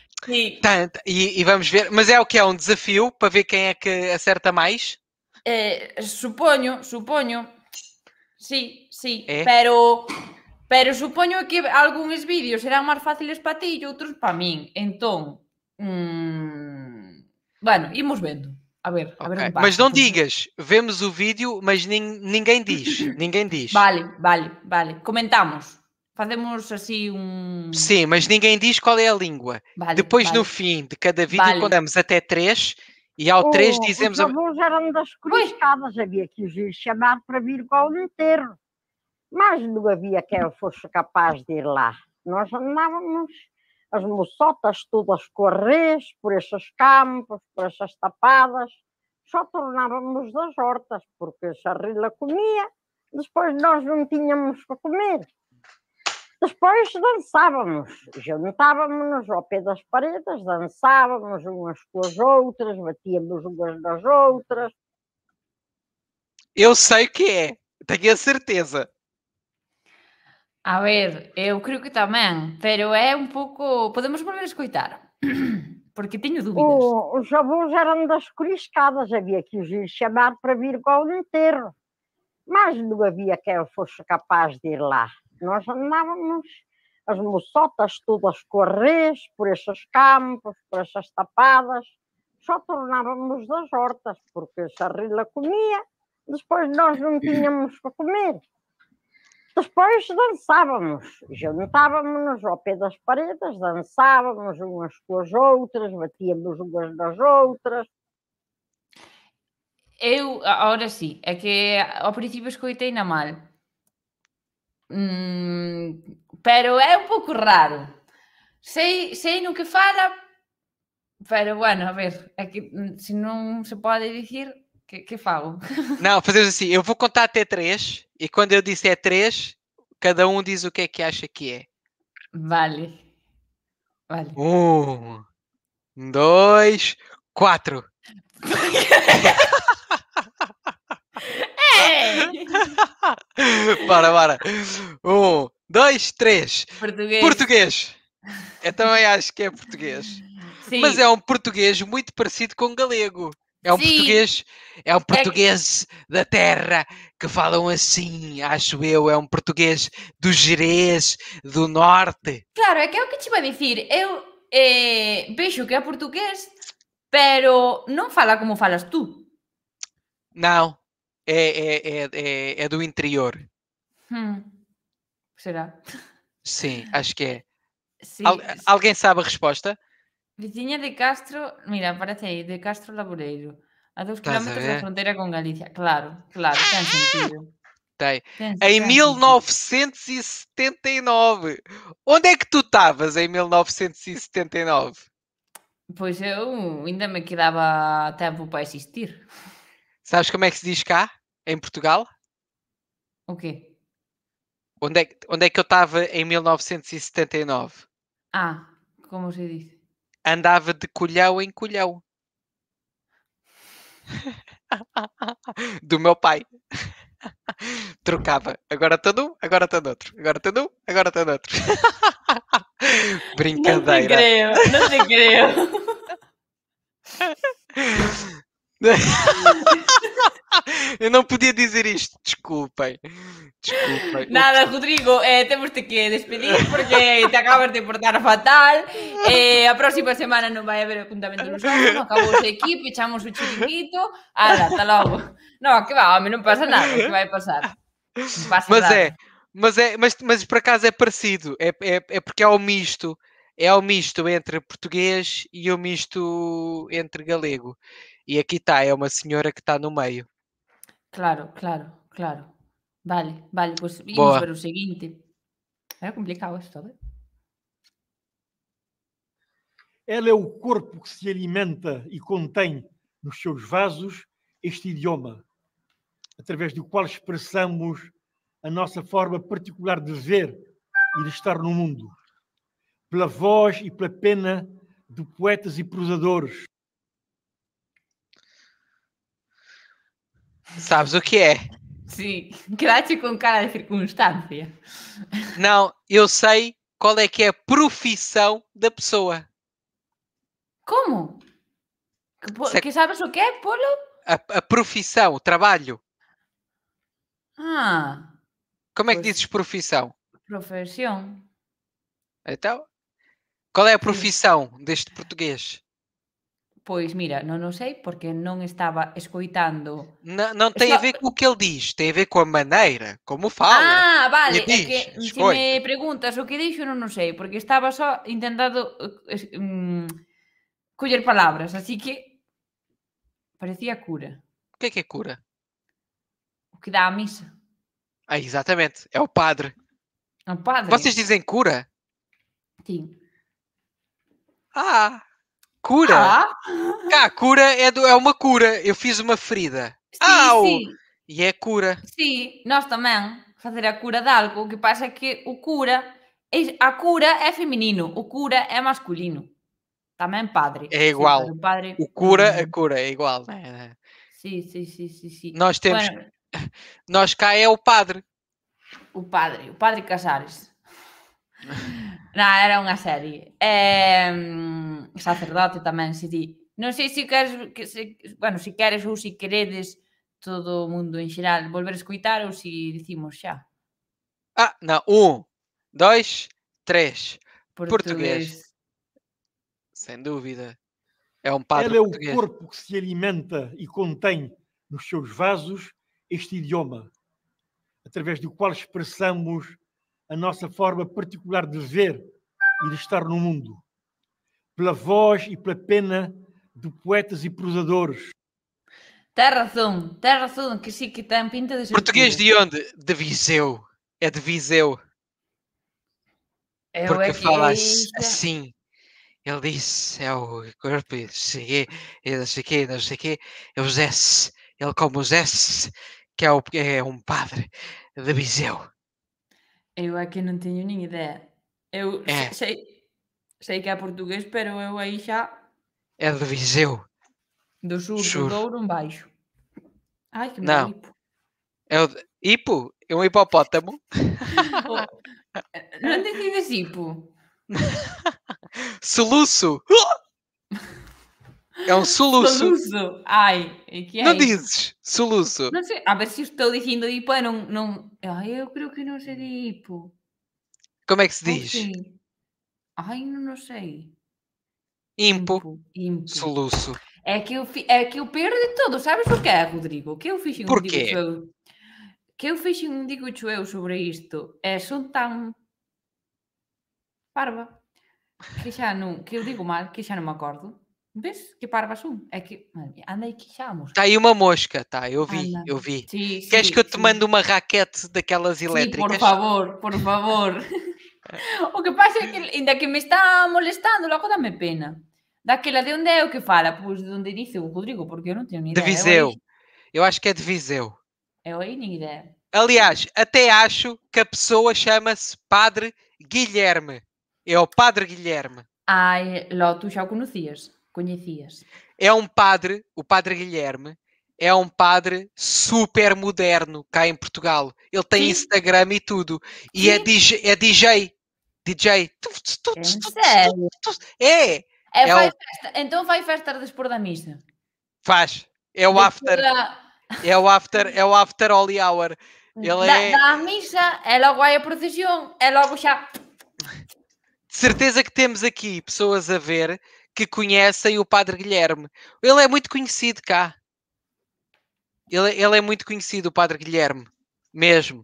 Tan, e, e vamos ver, mas é o que é um desafio para ver quem é que acerta mais? Eh, suponho, supoño. Sí, sí, eh? pero pero supoño que algúns vídeos serán máis fáciles para ti e outros para min. Entón, hum, bueno, imos vendo. A ver, a okay. ver Mas não digas, vemos o vídeo, mas nin, ninguém diz, ninguém diz. Vale, vale, vale. Comentamos. Fazemos assim um. Sim, mas ninguém diz qual é a língua. Vale, Depois, vale. no fim de cada vídeo, vale. contamos até três e ao três oh, dizemos. Os avós eram das cruzadas havia que os ir chamar para vir para o enterro. Mas não havia quem fosse capaz de ir lá. Nós andávamos as moçotas todas correr por esses campos, por essas tapadas. Só tornávamos das hortas, porque se a rila comia, depois nós não tínhamos para comer. Depois dançávamos, jantávamos ao pé das paredes, dançávamos umas com as outras, batíamos umas nas outras. Eu sei que é, tenho a certeza. A ver, eu creio que também, pero é um pouco... Podemos volver a porque tenho dúvidas. O, os avós eram das coriscadas, havia que os ir chamar para vir o enterro. Mas havia que eu fosse capaz de ir lá. Nós andávamos as moçotas todas correr por estes campos, por estas tapadas, só tornávamos das hortas, porque a rila comia, depois nós não tínhamos para comer. Depois dançávamos, jantávamos ao pé das paredes, dançávamos umas com as outras, batíamos umas nas outras. Eu, agora sim, é que ao princípio escoitei na mal. Hum, pero é un pouco raro. Sei, sei no que fala, pero bueno, a ver, é que hum, se non se pode dizer que, que falo Não, fazemos assim, eu vou contar até três, e quando eu disser três, cada um diz o que é que acha que é. Vale. Vale. Um, dois, quatro. bora, bora. Um, dois, três. Português. Português. Eu é também acho que é português. Sim. Mas é um português muito parecido com galego. É um Sim. português, é um é português é... da terra que falam assim, acho eu, é um português do Jerez, do norte. Claro, é que é o que te vou dizer. Eu eh, vejo que é português, pero não fala como falas tu. Não, é, é, é, é, é do interior. Hum. Será? Sim, acho que é. Sim. Al Alguém sabe a resposta? Vizinha de Castro, mira, aparece aí, de Castro Laboreiro, a 2 km da fronteira com Galícia. Claro, claro, tem sentido. Tem. tem em tem 1979. Sentido. Onde é que tu estavas em 1979? Pois eu ainda me quedava tempo para existir. Sabes como é que se diz cá, em Portugal? O quê? Onde é, onde é que eu estava em 1979? Ah, como você disse. Andava de colhão em colhão. Do meu pai. Trocava. Agora está num, agora está noutro. Agora está num, agora está noutro. Brincadeira. Não te creio, não te creio. Eu não podia dizer isto, desculpem. desculpem. Nada, Rodrigo, eh, temos -te que despedir porque te acabas de portar fatal. Eh, a próxima semana não vai haver o apuntamento nos anos, acabou o equipo, echamos o chiringuito. Ala, logo. Não, que va, home, nada, que vai passar, passa mas é, mas é, mas, mas por acaso é parecido, é, é, é porque é o misto, é o misto entre português e o misto entre galego. E aqui está, é uma senhora que está no meio. Claro, claro, claro. Vale, vale, pues Boa. ver o seguinte. É complicado isto, ¿eh? Ela é o corpo que se alimenta e contém nos seus vasos este idioma, através do qual expressamos a nossa forma particular de ver e de estar no mundo, pela voz e pela pena de poetas e prosadores, Sabes o que é? Sim, grate com cara de circunstância. Não, eu sei qual é que é a profissão da pessoa. Como? Que, Se... É que sabes o que é, Polo? A, a, profissão, o trabalho. Ah. Como é que pois... dizes profissão? Profissão. Então, qual é a profissão deste português? Pois mira, não não sei porque não estava escutando não tem a ver o que ele diz tem a ver com a maneira, como fala. Ah, vale, é que se me perguntas o que eu não não sei, porque estava só tentando um, eh, mm, palavras assim que parecia cura. O que é que é cura? O que dá a missa. Ah, exatamente, é o padre. É o padre. Vocês dizem cura? Sim. Ah, Cura? Ah, ah cura é, do, é uma cura. Eu fiz uma ferida. Sim, Au! Sim. E é cura. Sim, nós também. Fazer a cura de algo. O que passa é que o cura. É, a cura é feminino, o cura é masculino. Também padre. É igual. Sim, padre. O cura, uhum. a cura, é igual. É. Sim, sim, sim, sim, sim. Nós temos. Bueno, nós cá é o padre. O padre, o padre Casares. não, era unha serie. Eh, sacerdote tamén, se di. Non sei se queres, que se, bueno, se queres ou se queredes todo o mundo en xeral volver a escuitar ou se dicimos xa. Ah, não. Um, dois, três. Português. português. Sem dúvida. É um padre Ela é o corpo que se alimenta e contém nos seus vasos este idioma, através do qual expressamos a nossa forma particular de ver e de estar no mundo, pela voz e pela pena de poetas e prosadores. Tem razão, tem razão, que chique tem pinta de... Português de onde? De Viseu. É de Viseu. Eu Porque é fala é assim. Ele disse, é o corpo, não sei não sei quê, não sei quê. É os Ele como o S, que é, o, é um padre de Viseu. Eu é que tenho teño ideia Eu é. sei, sei que é português, mas eu aí já É de Viseu. Do sul, sur. do Douro, um baixo. Ai, que non. É o... Hipo? É um hipopótamo? Eh, não te digas hipo. Soluço. Uh! É um soluço. Soluço. Ai, é que é não dizes soluço. Não sei. A ah, ver se estou dizendo hipo, não, não. Ai, eu creio que não sei de hipo. Como é que se diz? Assim. Ai, não, não sei. Impo. Impo. Impo. Soluço. É que, eu fi, é que eu perdi tudo. Sabes o que é, Rodrigo? Que eu fiz um Porquê? Eu, que eu fiz um digo eu sobre isto. É, um tão parva que já não, que eu digo mal, que já não me acordo. Vês que parvas baixo É que. Anda aí que chamos. Está aí uma mosca, tá? Eu vi, Anda. eu vi. Sim, Queres que eu te sim. mande uma raquete daquelas elétricas? por favor, por favor. o que passa é que, ainda que me está molestando, logo dá-me pena. Daquela de onde é o que fala? Pois de onde disse o Rodrigo, porque eu não tenho nem ideia. De é Viseu. Eu, acho que é de Viseu. É eu aí nem ideia. Aliás, até acho que a pessoa chama-se Padre Guilherme. É o Padre Guilherme. Ai, Ló, tu já o conhecias. Conhecias? É um padre, o padre Guilherme, é um padre super moderno cá em Portugal. Ele tem Sim. Instagram e tudo. E é DJ, é DJ. DJ. É, é. é. é, vai o... Então vai festa tardes por da missa. Faz. É o after. É o after, é o after holy hour. Hum. Ele da, é... da missa, é logo vai a procissão, é logo já. De certeza que temos aqui pessoas a ver que conhecem o Padre Guilherme. Ele é muito conhecido cá. Ele, ele é muito conhecido, o Padre Guilherme. Mesmo.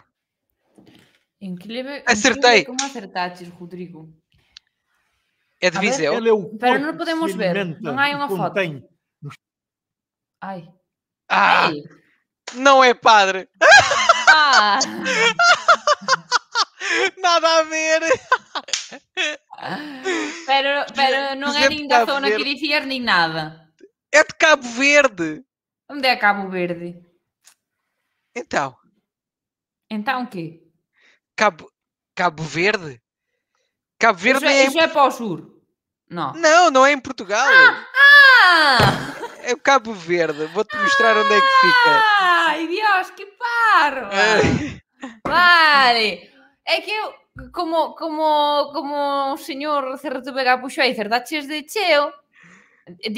Incrível. Acertei. como acertaste, Rodrigo. É de Viseu. Ele é o não podemos ver. Não há uma foto. Ai. Ah, não é padre. Ah. Nada a ver. Pero, pero não era ainda naquele dizer nem nada. É de Cabo Verde. Onde é Cabo Verde? Então. Então o quê? Cabo, Cabo Verde? Cabo Verde é. é Isso é em... é para o Sur. Não. Não, não é em Portugal. Ah! ah! É o Cabo Verde. Vou-te mostrar ah, onde é que fica. Ai, Deus, que paro! É. Vale! É que eu. como como como o señor Cerrato Vega puxo aí cerdaches de cheo.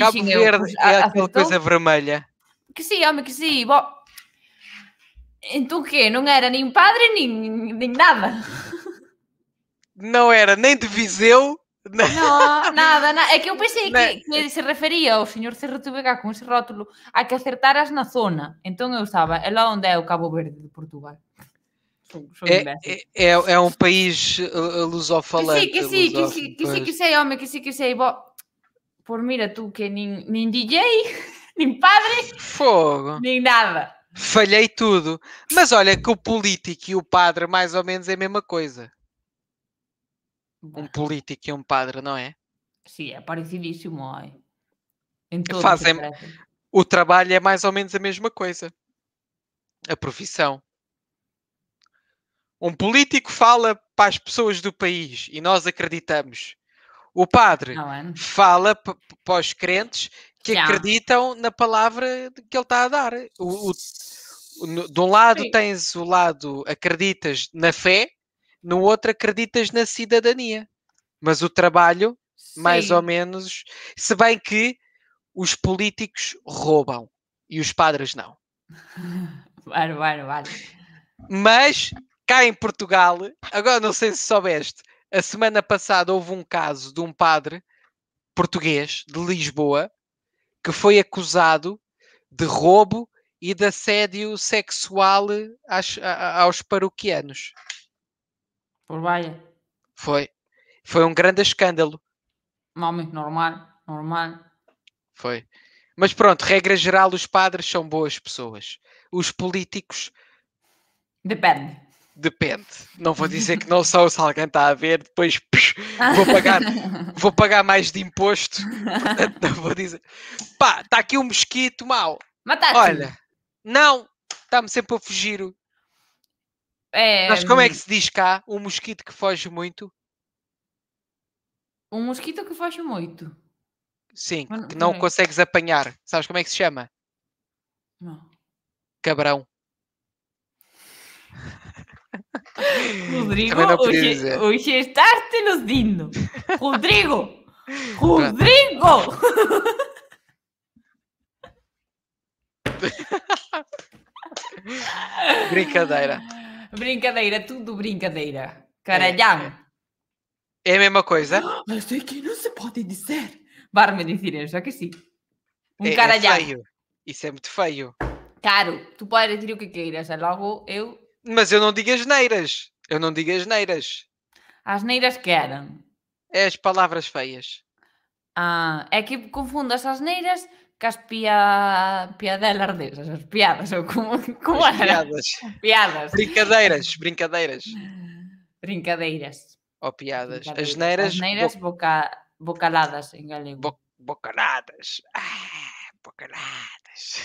Cabo eu, verde pois, é aquela coisa vermelha. Que sí, home, que sí, bo. Entón que non era nin padre nin, nin nada. Non era nem de Viseu, Não, nada, nada. É que eu pensei que, que se refería ao señor Cerrato Vega con esse rótulo a que acertaras na zona. Então eu estava, é lá onde é o Cabo Verde de Portugal. É, é, é, é, um país eh, eh, lusofalante. Que sim, que sim, que sim, que sei, homem, que sim, que sei. Por mira tu que nem, nem DJ, nem padre, Fogo. nem nada. Falhei tudo. Mas olha que o político e o padre mais ou menos é a mesma coisa. Um político e um padre, não é? Sim, é parecidíssimo. Ó. Em Fazem... O trabalho é mais ou menos a mesma coisa. A profissão. Um político fala para as pessoas do país e nós acreditamos. O padre é? fala para os crentes que yeah. acreditam na palavra que ele está a dar. O, o, de um lado Sim. tens o lado acreditas na fé, no outro acreditas na cidadania. Mas o trabalho, Sim. mais ou menos, se bem que os políticos roubam e os padres não. Bárbaro, bárbaro. Mas cá em Portugal, agora não sei se soubeste, a semana passada houve um caso de um padre português de Lisboa que foi acusado de roubo e de assédio sexual aos, aos paroquianos. Por baia. Foi. Foi um grande escândalo. Normalmente normal, normal. Foi. Mas pronto, regra geral, os padres são boas pessoas. Os políticos. Depende depende. Não vou dizer que não sou, se alguém está a ver, depois psh, vou, pagar, vou pagar mais de imposto. Portanto, não vou dizer. Pá, está aqui um mosquito mau. Mataste. Olha, não, está-me sempre a fugir. É... Mas como é que hum. se diz cá? Um mosquito que foge muito? Um mosquito que foge muito. Sim, que não é. consegues apanhar. Sabes como é que se chama? Não. Cabrão. Rodrigo, no hoxe, hoxe estás nos dindo. Rodrigo! Rodrigo! brincadeira. Brincadeira, tudo brincadeira. É. Caralhão. É, é a mesma coisa? Mas sei é que não se pode dizer. Bar-me dizer, já que sim. Um é, é caralhão. É feio. Isso é muito feio. Claro, tu podes dizer o que queiras, logo eu mas eu não digo as neiras. Eu não digo as neiras. As neiras que eram? É as palavras feias. Ah, é que confundo as neiras com as pia... piadelas dessas, as piadas, ou como, como as era? Piadas. piadas. Brincadeiras, brincadeiras. Brincadeiras. Ou piadas. Brincadeiras. As neiras... As neiras bo... boca... bocaladas, em galego. Bo... Bocaladas. Ah, bocaladas.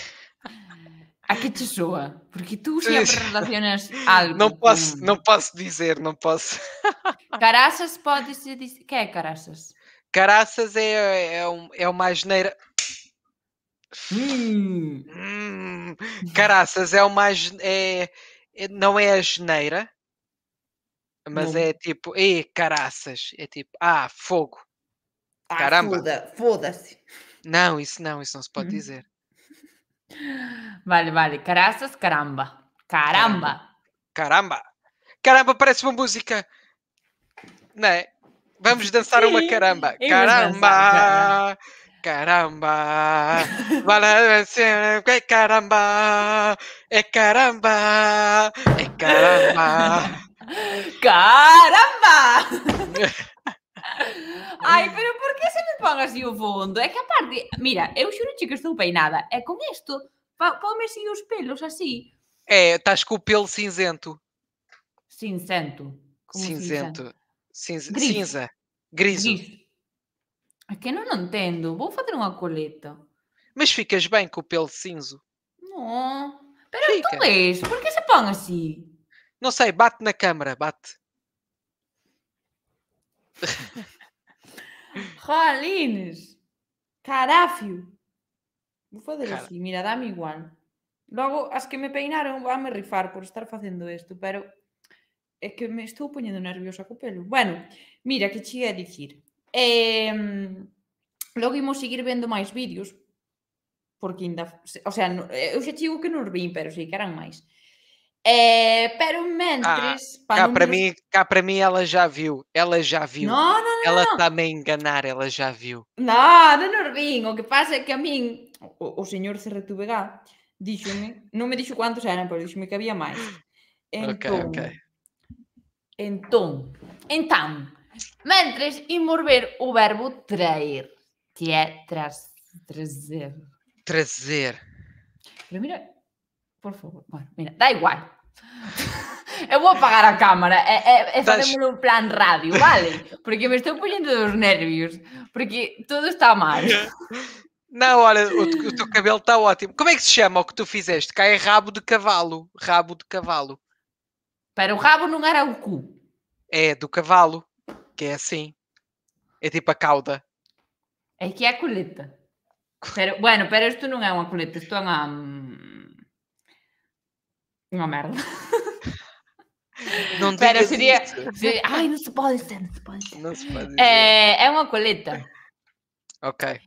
A que te soa? Porque tu sempre relacionas algo. Não posso, com... não posso dizer, não posso. Caraças pode-se dizer. Quem é Caraças? Caraças é, é, é uma geneira. Hum. Hum. Caraças é uma. É, é, não é a geneira, mas não. é tipo. e caraças! É tipo. Ah, fogo! Ah, Caramba! Foda-se! Foda não, isso não, isso não se pode hum. dizer. Vale, vale. Graças, caramba. Caramba. Caramba. Caramba, parece uma música. né Vamos dançar Sim. uma caramba. Eu caramba. Caramba, é caramba, é caramba, é caramba. Caramba! Ai, pero por que se me pan así o fondo? É que a parte, mira, eu xuro que estou peinada. É con isto, pome así os pelos así. É, estás com o pelo cinzento. Cinzento. Cinzento. Eh? Cinza. Gris. Cinza. Gris. É que non entendo. Vou fazer unha coleta. Mas ficas bem com o pelo cinzo. Não. Pero Fica. tu és. Por que se põe assim? Não sei. Bate na câmara. Bate. ¡Jolines! ¡Carafio! Vou fazer Cara. así, mira, dame igual. Logo, as que me peinaron a me rifar por estar facendo isto, pero é que me estou poñendo nerviosa co pelo. Bueno, mira, que chegue a dicir. Eh, logo imos seguir vendo máis vídeos, porque ainda, o sea, eu xa digo que non os vin, pero si que eran máis. É, pero mentres. Ah, cá, para mim, cá para mim ela já viu, ela já viu. Não, não, não. ela está a enganar, ela já viu. Não, não, o que pasa é que a mim, o, o senhor CRTVH diz me não me disse quantos eram, mas disse me que havia mais. Então, ok, ok. Então, então, mentres e ver o verbo trair, que é tras, trazer. Trazer. Pero mira, por favor, bueno, mira, da igual. Eu vou apagar a cámara é, e, e facemos un plan radio, vale? Porque me estou poñendo dos nervios, porque tudo está mal. Não, olha, o, o teu cabelo está ótimo. Como é que se chama o que tu fizeste? Cá é rabo de cavalo. Rabo de cavalo. Para o rabo não era o cu. É, do cavalo. Que é assim. É tipo a cauda. É que é a coleta. Pero, bueno, pero isto não é uma coleta, isto é uma... Uma merda. Não Pero seria, seria. Ai, não se pode ser, não se pode Não se pode É, é uma coleta. Ok.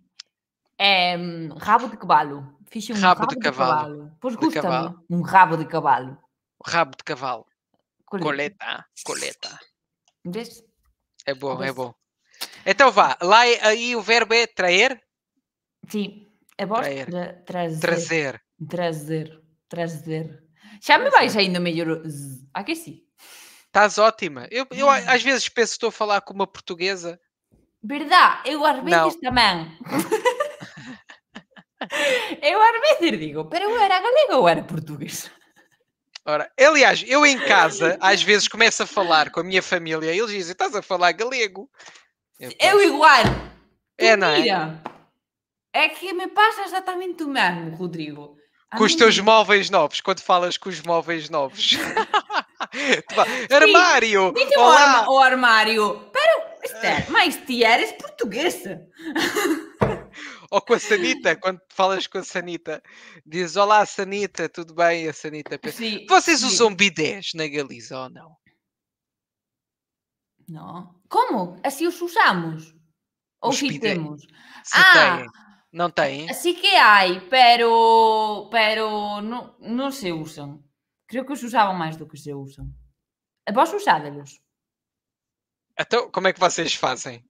É, hum, rabo de cavalo. Fiz um rabo, rabo de, de cavalo. cavalo. Pois Um rabo de cavalo. Rabo de cavalo. Coleta. Coleta. Ah, Vês? É bom, é Vês? é bom. Então vá. Lá é, aí o verbo é trair? Sim. É bom? Trazer. Trazer. Trazer. Trazer. Já me vais é. ainda melhor. Aqui ah, sim. Estás ótima. Eu, eu hum. às vezes penso que estou a falar com uma portuguesa. Verdade, eu às vezes também. eu às vezes digo, pera, eu era galego ou era português? Ora, aliás, eu em casa às vezes começo a falar com a minha família e eles dizem, estás a falar galego? Eu, eu igual. É, não é? é que me passa exatamente o mesmo, Rodrigo com os teus móveis novos, quando falas com os móveis novos. armário! Sim, o, o armário! Pera, é, mas tu eres portuguesa! Ou com a Sanita, quando falas com a Sanita, dizes Olá Sanita, tudo bem? a Sanita pensa, sim, Vocês sim. usam bidés na Galiza ou não? Não. Como? Assim os usamos? Ou os Ah! Têm. Não tem. Sí que há, pero pero non, non se usan. Creo que os usaban mais do que se usan. E vos usádelos? Então, como é que vocês fazem?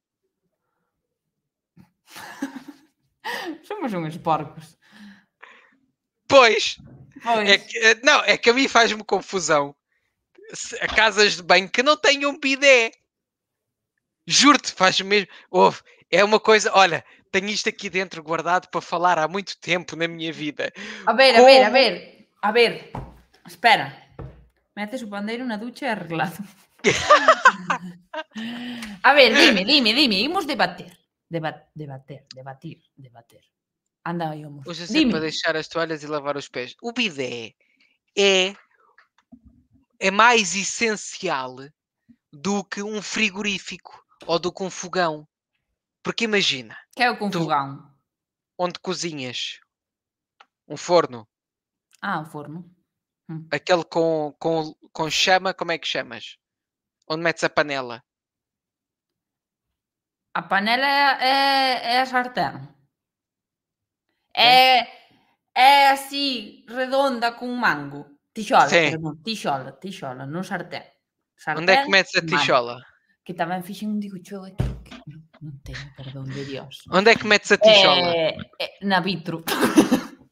Somos uns porcos. Pois. pois. É que, eh, não, é que a mim faz-me confusão. A casas de banho que não têm um bidé. Juro-te, faz mesmo. Ouve, é uma coisa. Olha, tenho isto aqui dentro guardado para falar há muito tempo na minha vida. A ver, Como... a ver, a ver, a ver. Espera. Metes o pandeiro na ducha e arreglado. a ver, dime, dime, dime. Imos debater. Deba debater, debatir, debater. Anda, íamos. é sempre para deixar as toalhas e lavar os pés. O bidé é, é mais essencial do que um frigorífico ou do que um fogão. Porque imagina. Que é o com fogão? Onde cozinhas? Um forno. Ah, um forno. Hum. Aquele com, com, com chama, como é que chamas? Onde metes a panela? A panela é, é, é a sartén É, é assim, redonda com mango. Tijola, Sim. perdão. Tijola, tijola, não sartén Onde é que metes a tijola? Mango. Que também fiz um digo aqui. Não tenho, perdão de Deus. Onde é que metes a tijola? É, é, na vitro.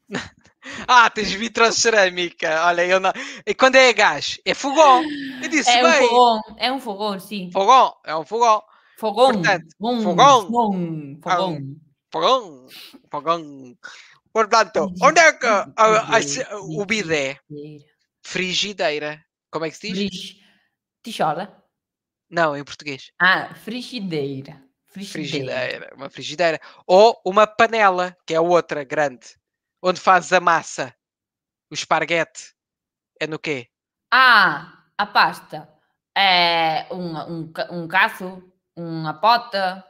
ah, tens vitro cerâmica. Olha, eu não... E quando é gás? É fogão. Eu disse é bem. um fogão, é um fogão, sim. Fogão, é um fogão. Fogão. Portanto, fogão. Fogão. Fogão. É fogão. fogão. Portanto, onde é que a, a, a, o bidé? Frigideira. Como é que se diz? Frigideira. Tijola. Não, em português. Ah, frigideira. Frigideira. frigideira. Uma frigideira. Ou uma panela, que é outra grande, onde fazes a massa. O esparguete. É no quê? Ah, a pasta. É um, um, um caço, uma pota.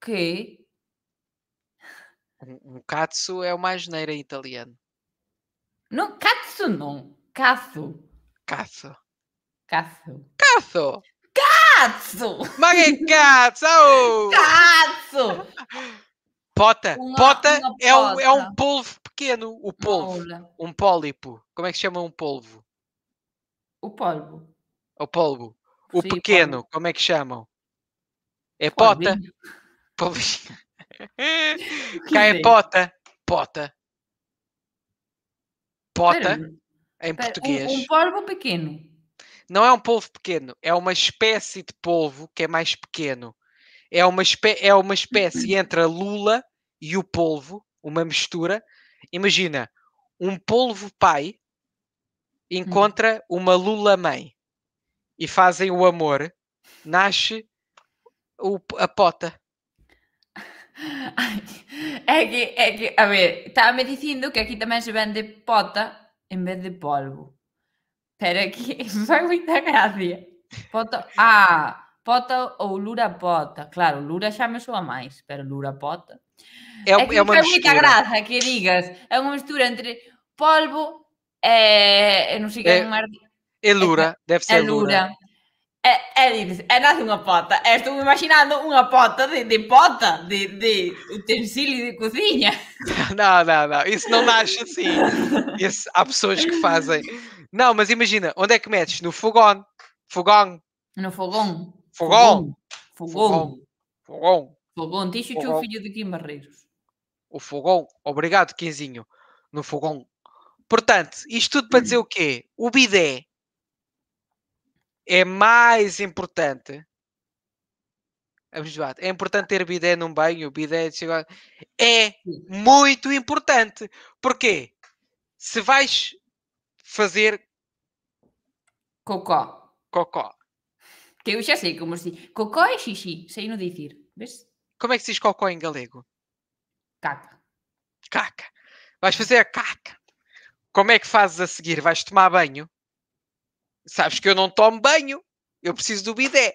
Que? Um, um é uma geneira em italiano. Não, katsu não. Caço. Caço. Caço. Caço cazzo! Ma che cazzo! Oh! Cazzo! Pota. Uma, pota, uma é, um, é um polvo pequeno, o polvo. Um pólipo. Como é que se chama um polvo? O polvo. O polvo. O Sim, pequeno, polvo. como é que chamam? É pota. Polvinho. Cá é pota. Pota. Pota. Pera, em pera, português. Um, um polvo pequeno. Não é um polvo pequeno, é uma espécie de polvo que é mais pequeno. É uma, espé é uma espécie uhum. entre a lula e o polvo, uma mistura. Imagina, um polvo pai hum. encontra uma lula mãe e fazem o amor, nasce o, a pota. É que, é que, a ver, estava-me dizendo que aqui também se vende pota em vez de polvo. Espera que foi muita gracia. Pota... Ah, Pota ou Lura Pota. Claro, Lura chama me soa mais, pero Lura Pota. É, é, que é uma faz mistura. muita graça que digas. É uma mistura entre polvo eh, e... Eu não sei que é, é, é Lura, é- deve ser é Lura. Lura. É, é, dices, é nasce unha pota. É, estou imaginando uma pota de, de pota, de, de utensílio de cozinha. Não, não, não. Isso não nasce assim. Isso, há pessoas que fazem não, mas imagina, onde é que metes? No fogão. Fogão. No fogão. Fogão. Fogão. Fogão. Fogão. Disse-te o teu filho de Guimarães. Barreiros. O fogão. Obrigado, Quinzinho. No fogão. Portanto, isto tudo para dizer o quê? O bidé é mais importante. É importante ter bidé num banho, bidé É muito importante. Porquê? Se vais fazer cocó. Cocó. Que eu já sei como se diz. Cocó é xixi, sei não dizer. Vês? Como é que se diz cocó em galego? Caca. Caca. Vais fazer a caca. Como é que fazes a seguir? Vais tomar banho? Sabes que eu não tomo banho. Eu preciso do bidé.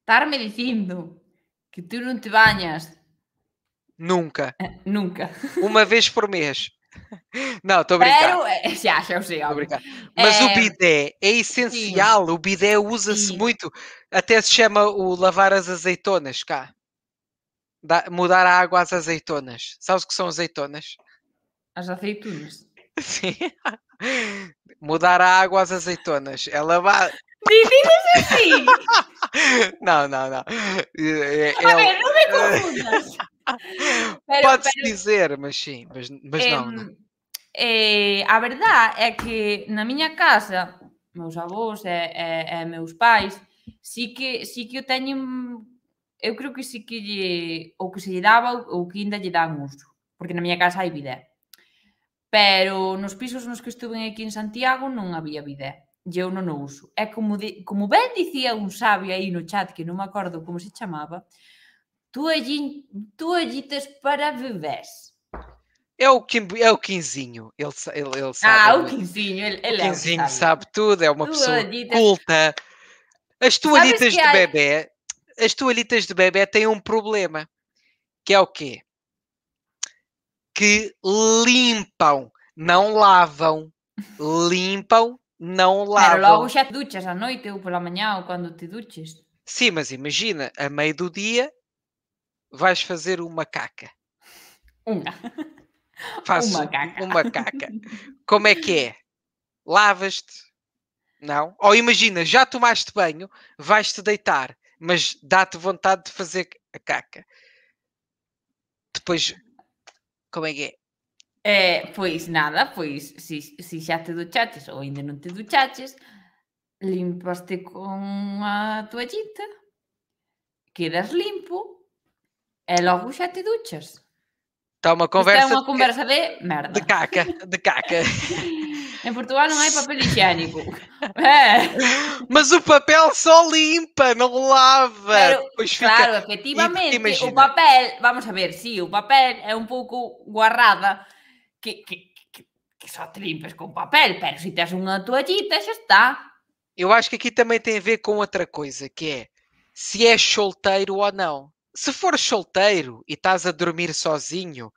Estar-me dizendo que tu não te banhas. Nunca. Nunca. Uma vez por mês. Não, estou a brincar. Pero, é, já, já usei, Mas é... o bidé é essencial, Sim. o bidé usa-se muito. Até se chama o lavar as azeitonas cá. Da, mudar a água às azeitonas. Sabes o que são azeitonas? As azeitonas. Sim. mudar a água às azeitonas. É lavar. Divinas assim! não, não, não. É, é... A tá ver, é não me confundas! pero, Podes pero... dizer, mas sim, mas, mas eh, non. não. Eh, a verdade é que na miña casa, meus avós e, e, e meus pais, si que, si que o teñen, eu creo que si que lle, ou que se lle daba ou que ainda lle dan uso, porque na miña casa hai bidé. Pero nos pisos nos que estuve aquí en Santiago non había bidé e eu non o uso. É como, de, como ben dicía un sabio aí no chat, que non me acordo como se chamaba, tuas para bebés. É o, Kim, é o Quinzinho, ele, ele, ele sabe. Ah, o Quinzinho, ele, ele o Quinzinho é, sabe. sabe. tudo, é uma Tua pessoa culta. As toalhitas de há... bebê, as toalhitas de bebê têm um problema, que é o quê? Que limpam, não lavam. Limpam, não lavam. Mas logo já te duchas à noite ou pela manhã ou quando te duches. Sim, mas imagina, a meio do dia vais fazer uma caca. Uma. Faço uma caca. Uma caca. Como é que é? Lavas-te? Não? Ou imagina, já tomaste banho, vais-te deitar, mas dá-te vontade de fazer a caca. Depois, como é que é? É, pois nada, pois se, se xa te duchaches ou ainda não te limpas limpaste com a toalhita, quedas limpo é logo já te duchas. Está uma é conversa. Está uma de conversa de, de merda. De caca, de caca. em Portugal não é papel higiênico. É. Mas o papel só limpa, não lava. Pero, pois claro, fica... efetivamente, o papel, vamos a ver, sim, o papel é um pouco guarrada que, que, que, que só te limpas com papel, pero se tens uma toalhita já está. Eu acho que aqui também tem a ver com outra coisa, que é se és solteiro ou não se fores solteiro e estás a dormir sozinho,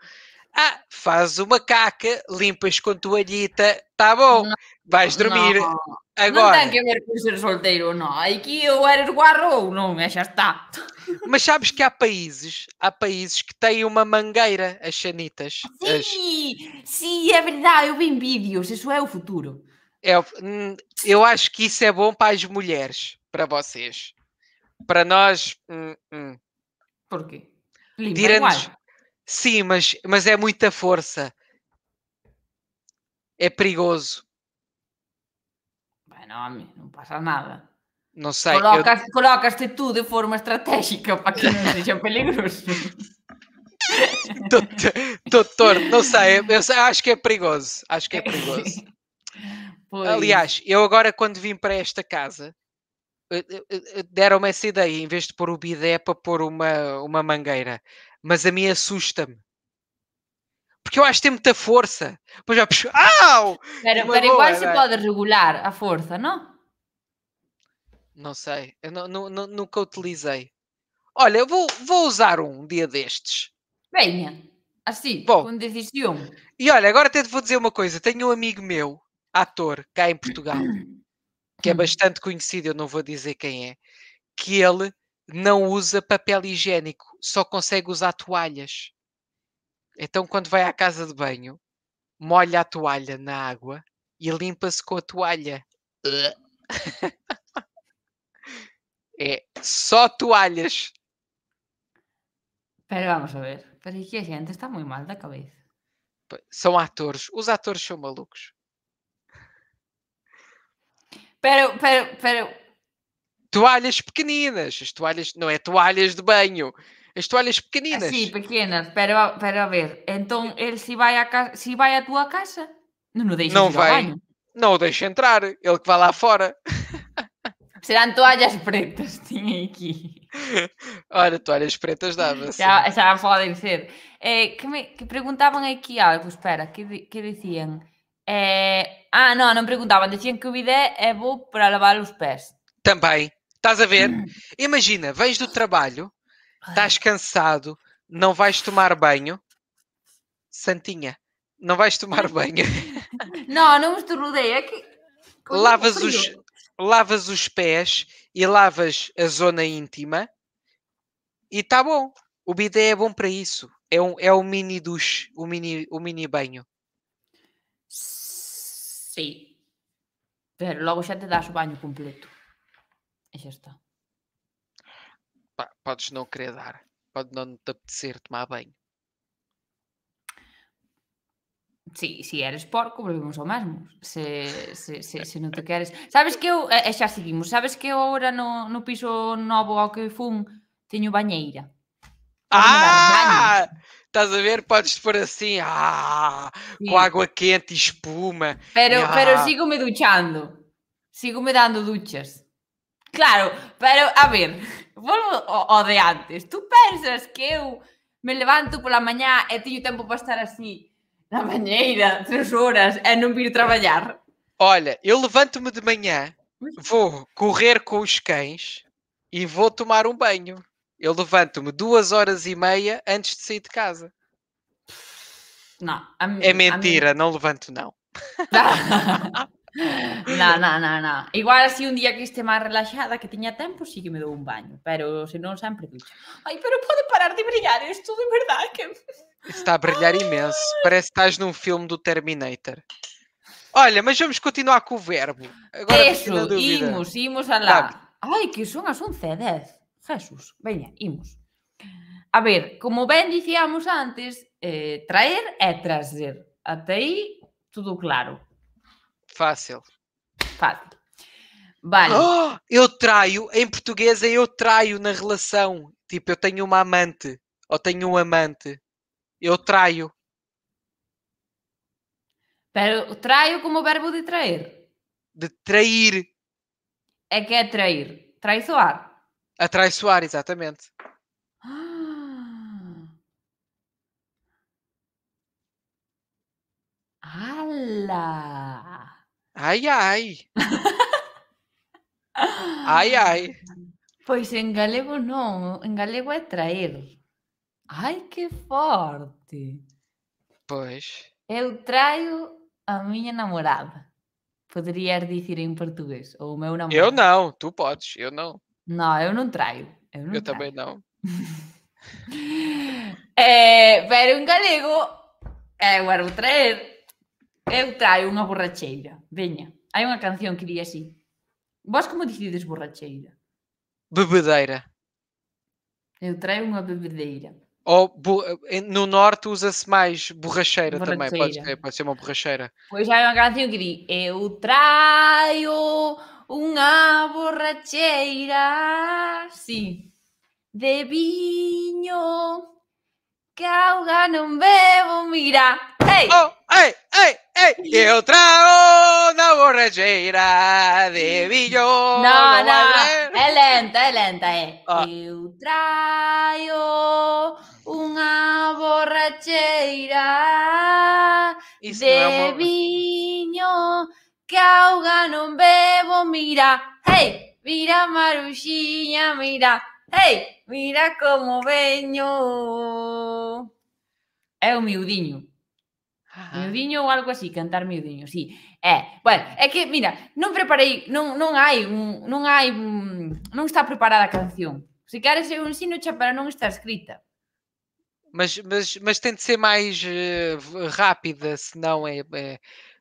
ah, faz uma caca, limpas com toalhita, tá bom, não, vais dormir. Não, Agora. Não tem que ver com ser solteiro, não. Aqui eu era guarro, não, é? já está. Mas sabes que há países, há países que têm uma mangueira, as chanitas. Sim, as... sim, é verdade, eu vi vídeos, isso é o futuro. É, hum, eu acho que isso é bom para as mulheres, para vocês. Para nós, hum, hum. Porquê? Limpa Tirando... Sim, mas, mas é muita força. É perigoso. amigo, não passa nada. Não sei. Colocas, eu... Colocas-te tudo de forma estratégica para que não seja perigoso. Doutor, não sei, eu acho que é perigoso. Acho que é perigoso. Pois. Aliás, eu agora quando vim para esta casa, eh, eh, eh, deram-me essa ideia, em vez de pôr o bidé é para pôr uma, uma mangueira. Mas a mim assusta-me. Porque eu acho que tem muita força. Pois já puxo. Au! igual se pode regular a força, não? Não sei. Eu não, não, não, nunca utilizei. Olha, eu vou, vou usar um dia destes. Venha. Assim, Bom, com decisão. E olha, agora até te vou dizer uma coisa. Tenho um amigo meu, ator, cá em Portugal. que é hum. bastante conhecido, eu não vou dizer quem é, que ele não usa papel higiênico, só consegue usar toalhas. Então, quando vai à casa de banho, molha a toalha na água e limpa-se com a toalha. é só toalhas. Espera, vamos a ver. Pero que a gente está muito mal da cabeça. São atores. Os atores são malucos. Pera, pera, pera. Toalhas pequeninas. As toalhas, não é toalhas de banho. As toalhas ah, pequeninas. Ah, sim, pequenas. Espera, ver. Então ele se vai à, casa, se vai à tua casa, não o deixa não vai. banho. Não o deixa entrar. Ele que vai lá fora. Serão toalhas pretas, tinha aqui. Olha, toalhas pretas dava já, já podem ser. É, que, me, que perguntavam aqui algo, espera, que, que diziam... Eh, ah, não, não perguntava. Diziam que o bidé é bom para lavar os pés. Também. Estás a ver? Hum. Imagina, vens do trabalho, estás cansado, não vais tomar banho. Santinha, não vais tomar banho. Não, não estornudei. É que... Lavas os, lavas os pés e lavas a zona íntima e está bom. O bidé é bom para isso. É um, é um mini duche, um mini, um mini banho. Sí. Pero logo xa te das o baño completo. E xa está. Pa, podes non querer dar. Pode non te apetecer tomar banho. Si, si eres porco, volvemos ao mesmo. Se, se, se, se non te queres... Sabes que eu... E xa seguimos. Sabes que eu agora no, no piso novo ao que fun teño bañeira? Ah! Estás a ver? Podes pôr assim, ah, com água quente e espuma. Pero, ah. pero sigo-me duchando. Sigo-me dando duchas. Claro, pero, a ver, vou ao, de antes. Tu pensas que eu me levanto pela manhã e tenho tempo para estar assim na banheira três horas, a não vir trabalhar? Olha, eu levanto-me de manhã, vou correr com os cães e vou tomar um banho. Eu levanto-me duas horas e meia antes de sair de casa. Não, mim, é mentira, mim... não levanto, não. Não, não, não, não. Igual assim um dia que esteja mais relaxada, que tenha tempo, sim que me dou um banho. Mas si sempre siempre Ai, Ay, pero pode parar de brilhar, esto, de verdade. que... Está a brilhar imenso. Parece que estás num filme do Terminator. Olha, mas vamos continuar com o verbo. Agora Eso, imos, imos a lá. Tá. Ai, que son as 11 10. Jesús, veña, imos. A ver, como ben dicíamos antes, eh, traer é trazer. Até aí, tudo claro. Fácil. Fácil. Vale. Oh, eu traio, em português é eu traio na relação. Tipo, eu tenho uma amante ou tenho um amante. Eu traio. Pero, traio como verbo de trair. De trair. É que é trair. Traiçoar. Atraiçoar, exatamente. Ah. Ala. Ai, ai. ai, ai. Pois em galego não, em galego é trair. Ai, que forte. Pois. Eu traio a minha namorada. poderia dizer em português, ou o meu namorado. Eu não, tu podes, eu não. Não, eu não traio. Eu, não eu traio. também não. é, pero um galego agora é vou traer eu traio uma borracheira veña, Há uma canção que di assim: "Vós como dizes borracheira? bebedeira eu traio uma bebedeira ou eh, no norte usa-se mais borracheira, borracheira, também pode ser, pode ser uma borracheira pois há uma canção que di eu traio unha borracheira sí, de viño que auga non bebo, mira. Ei! Oh, ei, ei, ei! E o trago na borracheira de viño. No, no, é lenta, é lenta, é. Oh. Eh. Ah. Eu traio unha borracheira de viño que auga não bebo, mira, hey, mira Maruxinha, mira, hey, mira como venho. É o miudinho. Ah. Miudinho ou algo así, assim, cantar miudinho, sí. É, bueno, é que, mira, non preparei, non, non hai, un, non hai, un, non está preparada a canción. Se queres eu ensino xa para non está escrita. Mas, mas, mas tem de ser mais uh, eh, rápida, senão é, é,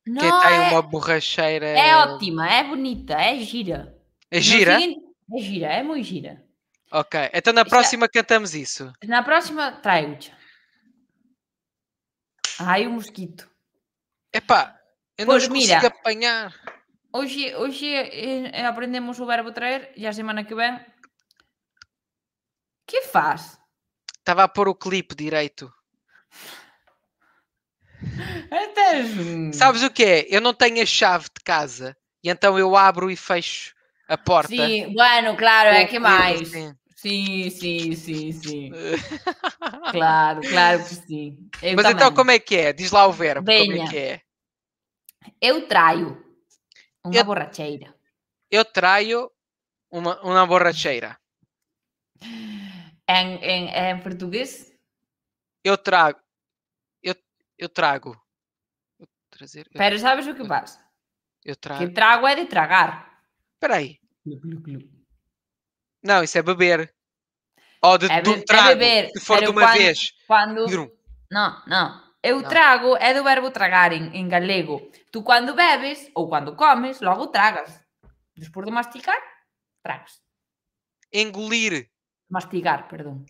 não, que tá tem é... uma borracheira. É ótima, é bonita, é gira. É gira? Seguinte... É gira, é muito gira. Ok, então na é próxima Está... cantamos isso. Na próxima trago-te. Ai, o mosquito. Epá, eu pois não mira, consigo apanhar. Hoje, hoje eh, eh, aprendemos o verbo trair e a semana que vem. que faz? Estava a pôr o clipe direito. Até... Então, Sabes o que é? Eu não tenho a chave de casa e então eu abro e fecho a porta. Sim, bueno, claro, é que mais. Sim, sim, sim, sim. sim. claro, claro que sim. Eu Mas então também. então como é que é? Diz lá o verbo. Venha. Como é que é? Eu traio uma eu, borracheira. Eu traio uma, uma borracheira. Em, em, em português? Eu trago eu trago. Eu trazer. Eu... sabes o que passa? Eu trago. Que trago é de tragar. Espera aí. Não, isso é beber. Ou de, é, be um é trago, é beber. Se for de uma quando, vez. Quando... Não, não. Eu não. trago é do verbo tragar em, em galego. Tu quando bebes ou quando comes, logo tragas. Depois de masticar, tragas. Engolir. Mastigar, perdão.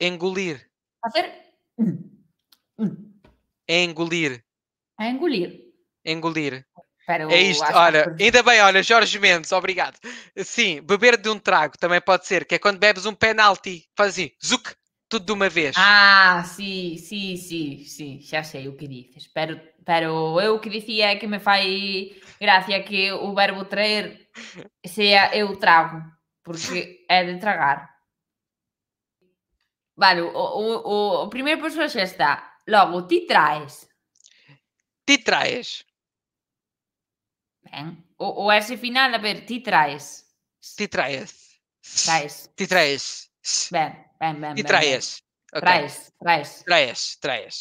Engolir. Fazer. É engolir. É engolir. Engolir. Para é isto, olha, que... ainda bem, olha, Jorge Mendes, obrigado. Sim, beber de um trago também pode ser, que é quando bebes um penalti, faz assim, zuc, tudo de uma vez. Ah, sim, sim, sim, sim, já sei o que dizes. Pero, pero eu que dizia é que me faz graça que o verbo trair seja eu trago, porque é de tragar. Vale, o, o, o, o primeiro pessoa xa está. Logo, ti traes. Ti traes. Ben. O, o S final, a ver, ti traes. Ti traes. Traes. Ti traes. Ben, ben, ben. Ti traes. Okay. Traes, traes. Traes, traes.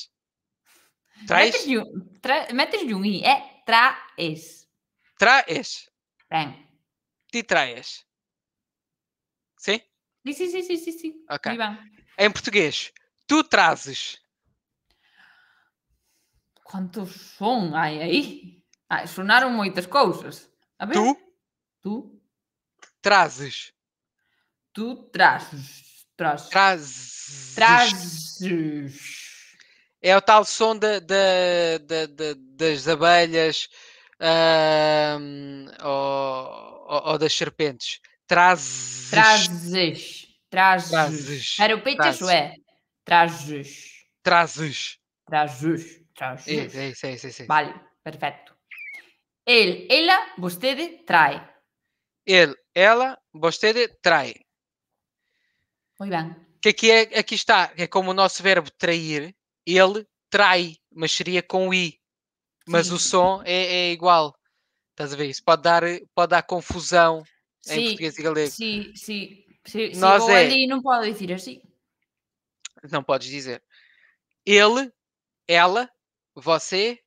Metes-lhe um, i, é traes. Traes. Ben. Ti traes. Sim? Sim, sim, sim, sim, sim. Ok. Em português, tu trazes. Quantos som hai aí? Ai, sonaram moitas cousas. A ver. Tu? Tu? Trazes. Tu trazes. Trazes. Trazes. trazes. É o tal som de, de, de, de das abelhas um, ou, ou, das serpentes. Trazes. Trazes. Trazes. trazes. Para o peito, trazes. Trazes. Trazes. Trazes. Sí, sí, sí, sí, Vale, perfecto. Él, ella, usted trae. Ele, ela, você trai. Muito bem. Que aqui, é, aqui está, é como o nosso verbo trair, ele trai, mas seria com i. Mas Sim. o som é, é, igual. Estás a ver? Isso pode dar, pode dar confusão em português e galego. Sim, sim. sim Nós é... ali não pode dizer assim. Não podes dizer. Ele, ela, você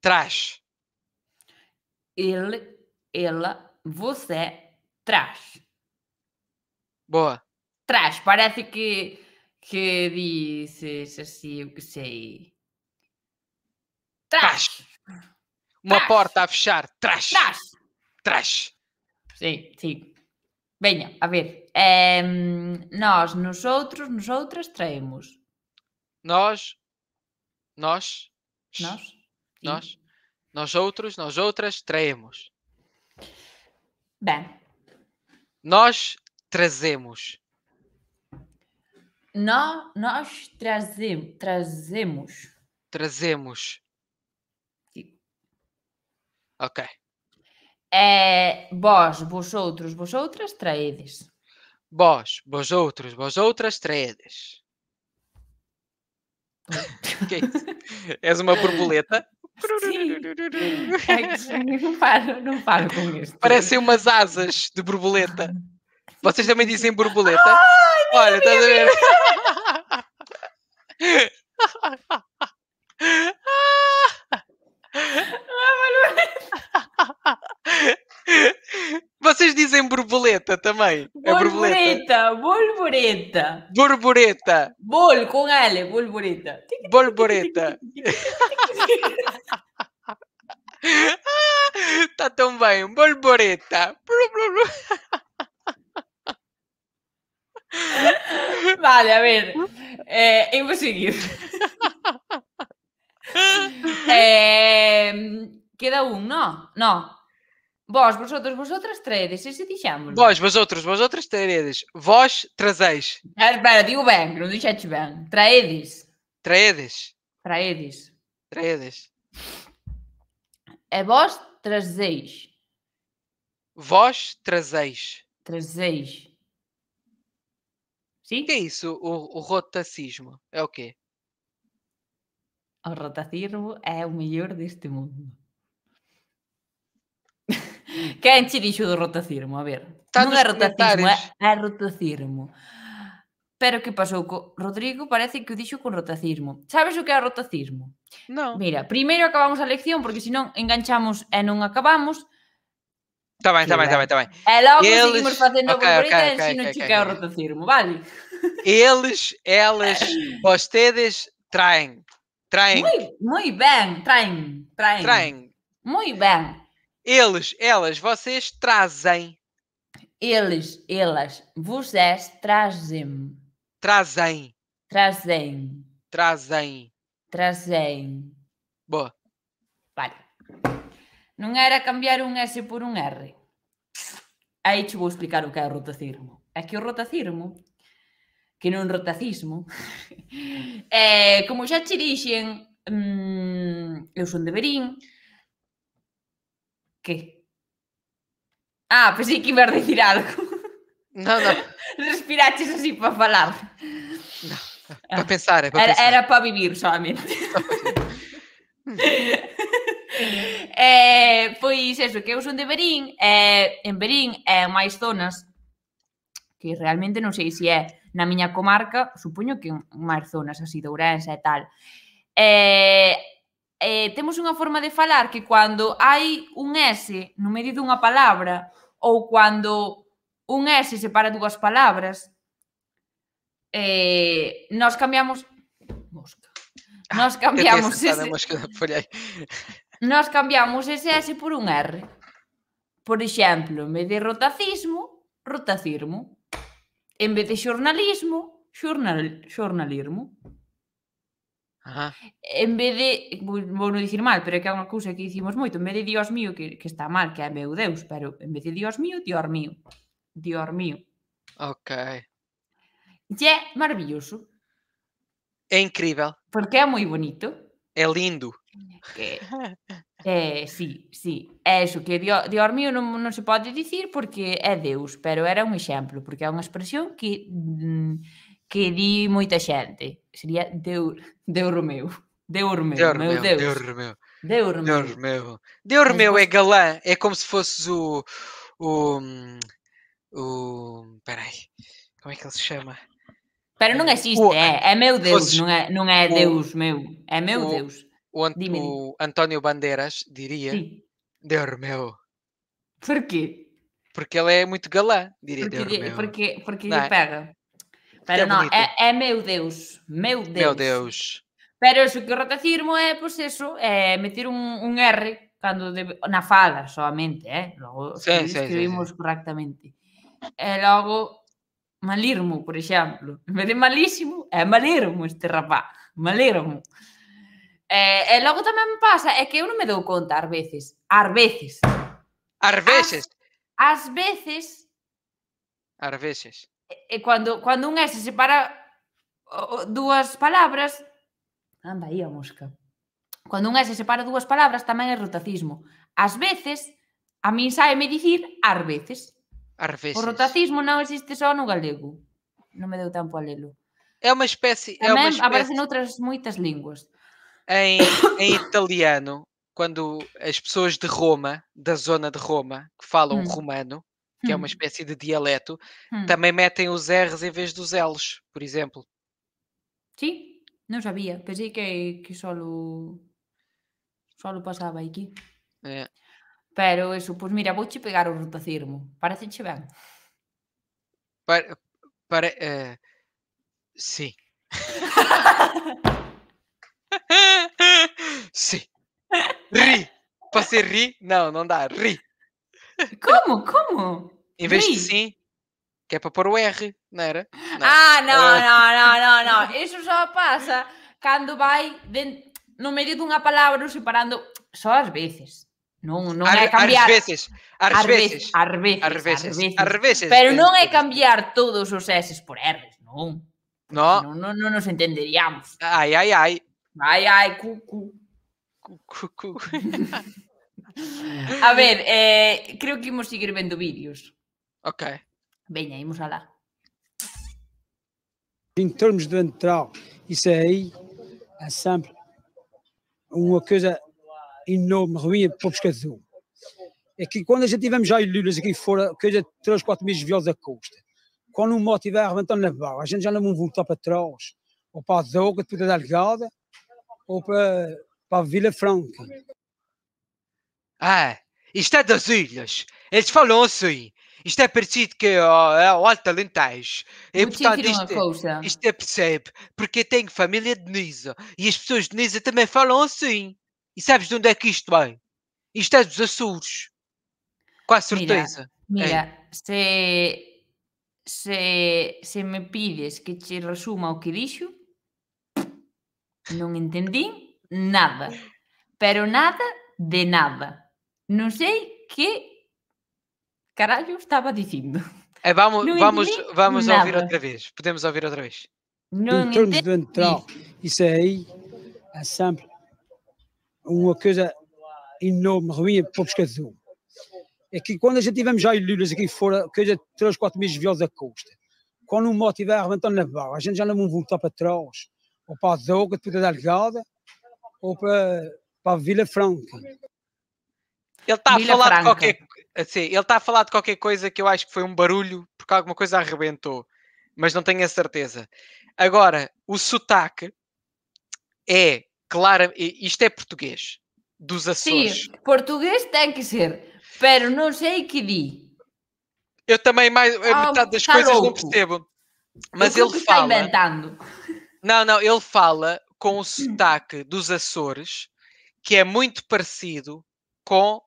traz. Ele, ela, você traz. Boa. Traz. Parece que, que dizes assim, eu que sei. Traz. Uma porta a fechar. Traz. Traz. Traz. Sim, sim. Venha, a ver. nós, nos outros, nos outras traemos. Nós, nós nós? Nós? Nós outros, nós outras traemos. Bem. Nós trazemos. No, nós trazem, trazemos. Trazemos. Ok. É, vós, vos outros, vos outras, traedes. Vós, vós outros, vos outras, traedes. que é isso? És uma borboleta? Sim. não, paro, com isto. Parecem umas asas de borboleta. Vocês também dizem borboleta? Oh, Olha, estás a ver? Vocês dizem borboleta também. Borboleta, é borboleta. Borboleta. Bol com L, borboleta. Borboleta. tá tão bem, borboleta. Vale, a ver. É, eu vou seguir. É, queda um, não? Não. Vós, vós outras tredes, esse dizemos. Vós, vós outras tredes. Vós trazeis. Espera, espera, digo bem, não dixetes bem. Traedes. Traedes. Traedes. Traedes. É vós trazeis. Vós trazeis. Trazeis. Sim? O que é isso, o, o rotacismo? É o quê? O rotacismo é o melhor deste mundo. Quen che dixo do rotacismo? A ver, Tantos non é rotacismo, é, é rotacismo. Pero que pasou co Rodrigo? Parece que o dixo con rotacismo. Sabes o que é o rotacismo? Non. Mira, primeiro acabamos a lección porque senón enganchamos e non acabamos. Está ben, está ben, está ben, está ben. E logo eles... seguimos facendo okay, borborita okay, okay, e okay, okay, okay. o rotacismo, vale? Eles, elas, vostedes traen. Traen. Moi, moi ben, traen, traen. Traen. Moi ben. Eles, elas, vocês trazem. Eles, elas, vocês trazem. Trazem. Trazem. Trazem. Trazem. Boa. Vale. Não era cambiar um S por um R. Aí te vou explicar o que é o rotacismo. É que o rotacismo, que não é um rotacismo, é, como já te dixen, hum, eu sou de Berín, Ah, que? Ah, pensei que ibas dicir algo. Non, non. Respiraches así para falar. No, para pensar, eh, para era, pensar. Era para vivir solamente. eh, pois eso, que eu son de Berín, eh, en Berín é eh, máis zonas que realmente non sei se é na miña comarca, supoño que máis zonas así de Ourense e tal. Eh, eh, temos unha forma de falar que cando hai un S no medio dunha palabra ou cando un S separa dúas palabras, eh, nós cambiamos... Mosca. Ah, nós cambiamos ah, ese... Mosca por aí. Nós cambiamos ese S por un R. Por exemplo, en vez de rotacismo, rotacirmo. En vez de xornalismo, xornal, xornalismo. Ajá. En vez de, vou non dicir mal, pero é que é unha cousa que dicimos moito, en vez de Dios mío, que, que está mal, que é meu Deus, pero en vez de Dios mío, Dior mío. Dior mío. Ok. É maravilloso. É incrível. Porque é moi bonito. É lindo. Que... É, sí, sí. É iso que Dior, Dior mío non, non se pode dicir porque é Deus, pero era un exemplo, porque é unha expresión que mm, que di moita xente. Sería Deu Deu meu. Deu meu, Deu meu, meu Deus. Deu meu. é galã, é como se fosses o o o peraí. Como é que ele se chama? Pero não eh, existe, o, é, é meu Deus, fosses, é, não é o, Deus meu, é meu o, Deus. O, Ant Dime. o António Bandeiras diria sí. Deur meu. Porquê? Porque ele é muito galã, diria porque, Deur meu. Porque, porque lhe é? pega. Pero non, é, é meu Deus, meu Deus. Meu Deus. Pero o que ratacirmo é, pois, pues, eso, é meter un, un R cando de, na fada solamente, eh? Logo sí, sí, escribimos sí, sí. correctamente. E logo malirmo, por exemplo. En vez de malísimo, é malirmo este rapaz. Malirmo. E, e logo tamén pasa, é que eu non me dou conta ás veces. Ás veces. Ás veces. Ás veces. Ás veces. e quando, quando un S separa dúas palabras, anda aí a mosca. Cando un S separa dúas palabras tamén é rotacismo. Ás veces, a min sabe dicir ás veces. vezes O rotacismo non existe só no galego. Non me deu tempo a lelo. É uma espécie... Tambén é uma espécie... aparecen outras moitas linguas. Em, italiano, quando as pessoas de Roma, da zona de Roma, que falam hum. romano, que hum. é uma uhum. espécie de dialeto, hum. também metem os R's em vez dos L's, por exemplo. Sim, não sabia. Pensei que, que só só passava aqui. É. Pero isso, pois mira, vou-te pegar o rotacirmo. Parece-te bem. Para, para, uh, eh, sim. sim. Ri. Para ser ri, não, não dá. Ri. Como? Como? Em vez de sim, que é para pôr o R, não era? Ah, não. Ah, não, não, não, não, não. Isso só pasa cando vai de, no medio dunha palabra separando só às veces. Non, non ar, é cambiar. Às veces, Às veces, ás veces, ás veces, veces, veces. Pero non é cambiar todos os S por R's, non. No. Non, non, non nos entenderíamos. Ai, ai, ai. Ai, ai, cu, cu. Cu, cu, cu. A ver, eh, creo que imos seguir vendo vídeos. Ok. Venha, vamos lá. Em termos de ventral, isso é aí é sempre uma coisa enorme, ruim para o pescador. É que quando a gente tivemos já ilhas aqui fora, coisa de 3, 4 meses viola da costa, quando o moto estiver arrebentando na barra, a gente já não vai voltar para trás, ou para a Doga, depois da ligada, ou para, para a Vila Franca. Ah, isto é das ilhas. Eles falam assim. Isto é parecido que ao, ao Alto Alentejo. É, é importante isto, isto é percebe, porque eu tenho família de Nisa e as pessoas de Nisa também falam assim. E sabes de onde é que isto vem? Isto é dos Açores. Com a certeza. Mira, é. mira se, se, se me pides que te resuma o que disse não entendi nada. Pero nada de nada. não sei que Caralho, eu estava dizendo. É, vamos vamos, vamos ouvir outra vez. Podemos ouvir outra vez. Não em termos de entrar, isso aí é sempre uma coisa enorme, ruim para é o pescador. É que quando a gente tivemos já ilhas aqui fora, coisa de 3, 4 meses viola da costa, quando o moto estiver arrebentando na barra, a gente já não vai voltar para trás, ou para a Zoga, depois da Delgada, ou para, para a Vila Franca. Ele está a falar Franca. de qualquer Assim, ele está a falar de qualquer coisa que eu acho que foi um barulho porque alguma coisa arrebentou, mas não tenho a certeza. Agora, o sotaque é claro, isto é português dos Açores. Sim, português tem que ser, pero não sei que di. Eu também mais ah, metade das tá coisas louco. não percebo. Mas ele tá fala. Está inventando. Não, não, ele fala com o hum. sotaque dos Açores, que é muito parecido com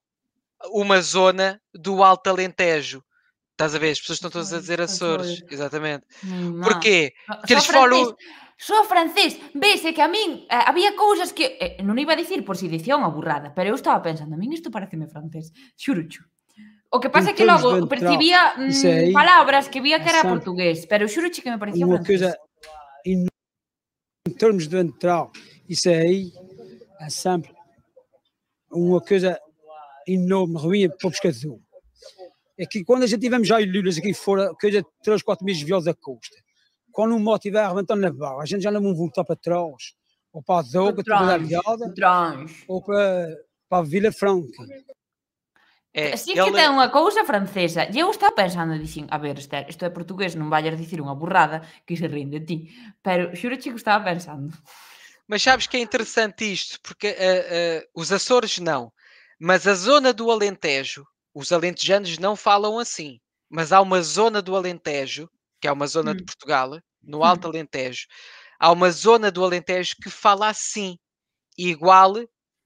uma zona do Alto Alentejo. Estás a ver? As pessoas estão todas a dizer Açores. Exatamente. Hum, não. Porquê? Porque eles foram... Sou francês, vese é que a mim eh, había cousas que, eh, non iba a dicir por si dicción a burrada, pero eu estaba pensando, a min isto pareceme francés, xurucho. O que pasa é que logo percibía mm, palabras que via que era portugués, pero xurucho que me parecía Uma francês. Coisa, em, em termos de entrar, isso aí é sempre uma coisa enorme, ruim para o pescador. É que quando a gente tivemos já ilhas aqui fora, coisa de 3, 4 meses viola da costa, quando o moto estiver arrebentando na barra, a gente já não vai voltar para trás, ou para a Zoga, para a ou para, para a Vila Franca. É, sí que ele... ten unha cousa francesa. E eu estaba pensando, dixen, a ver, Esther, isto é portugués, non vayas dicir unha burrada que se rinde ti. Pero xuro que estaba pensando. Mas sabes que é interessante isto, porque uh, uh, os Açores não. Mas a zona do Alentejo, os alentejanos não falam assim, mas há uma zona do Alentejo, que é uma zona de hum. Portugal, no hum. Alto Alentejo, há uma zona do Alentejo que fala assim, igual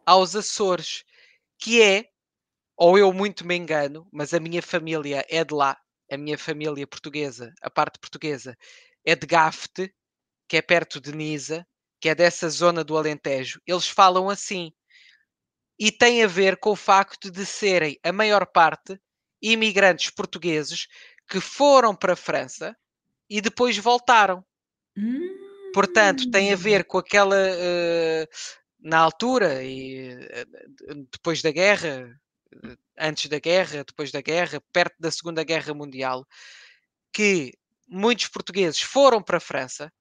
aos Açores, que é, ou eu muito me engano, mas a minha família é de lá, a minha família portuguesa, a parte portuguesa, é de Gafte, que é perto de Nisa, que é dessa zona do Alentejo. Eles falam assim e tem a ver com o facto de serem, a maior parte, imigrantes portugueses que foram para a França e depois voltaram. Hum. Portanto, tem a hum. ver com aquela. Uh, na altura, e uh, depois da guerra, eh, antes da guerra, depois da guerra, perto da Segunda Guerra Mundial, que muitos portugueses foram para a França,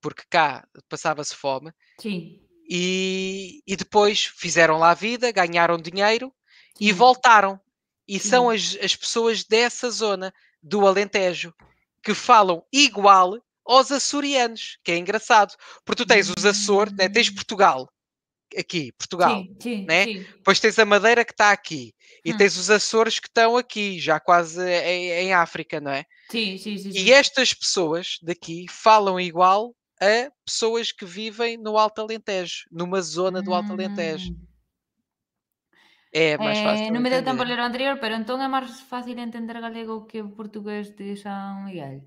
porque cá passava-se fome, Sim. E, e depois fizeram lá a vida, ganharam dinheiro e voltaram. E são as, as pessoas dessa zona, do Alentejo, que falam igual aos açorianos, que é engraçado, porque tu tens os Açores, né? tens Portugal, aqui, Portugal, sim, sim, né? Sim. Depois tens a Madeira que está aqui e hum. tens os Açores que estão aqui, já quase em, em África, não é? Sim, sim, sim. E estas pessoas daqui falam igual a pessoas que vivem no Alto Alentejo, numa zona do Alto Alentejo. Hum. É mais eh, fácil. Eh, No me deu tan bolero anterior, então é mais fácil entender galego que o português de São Miguel.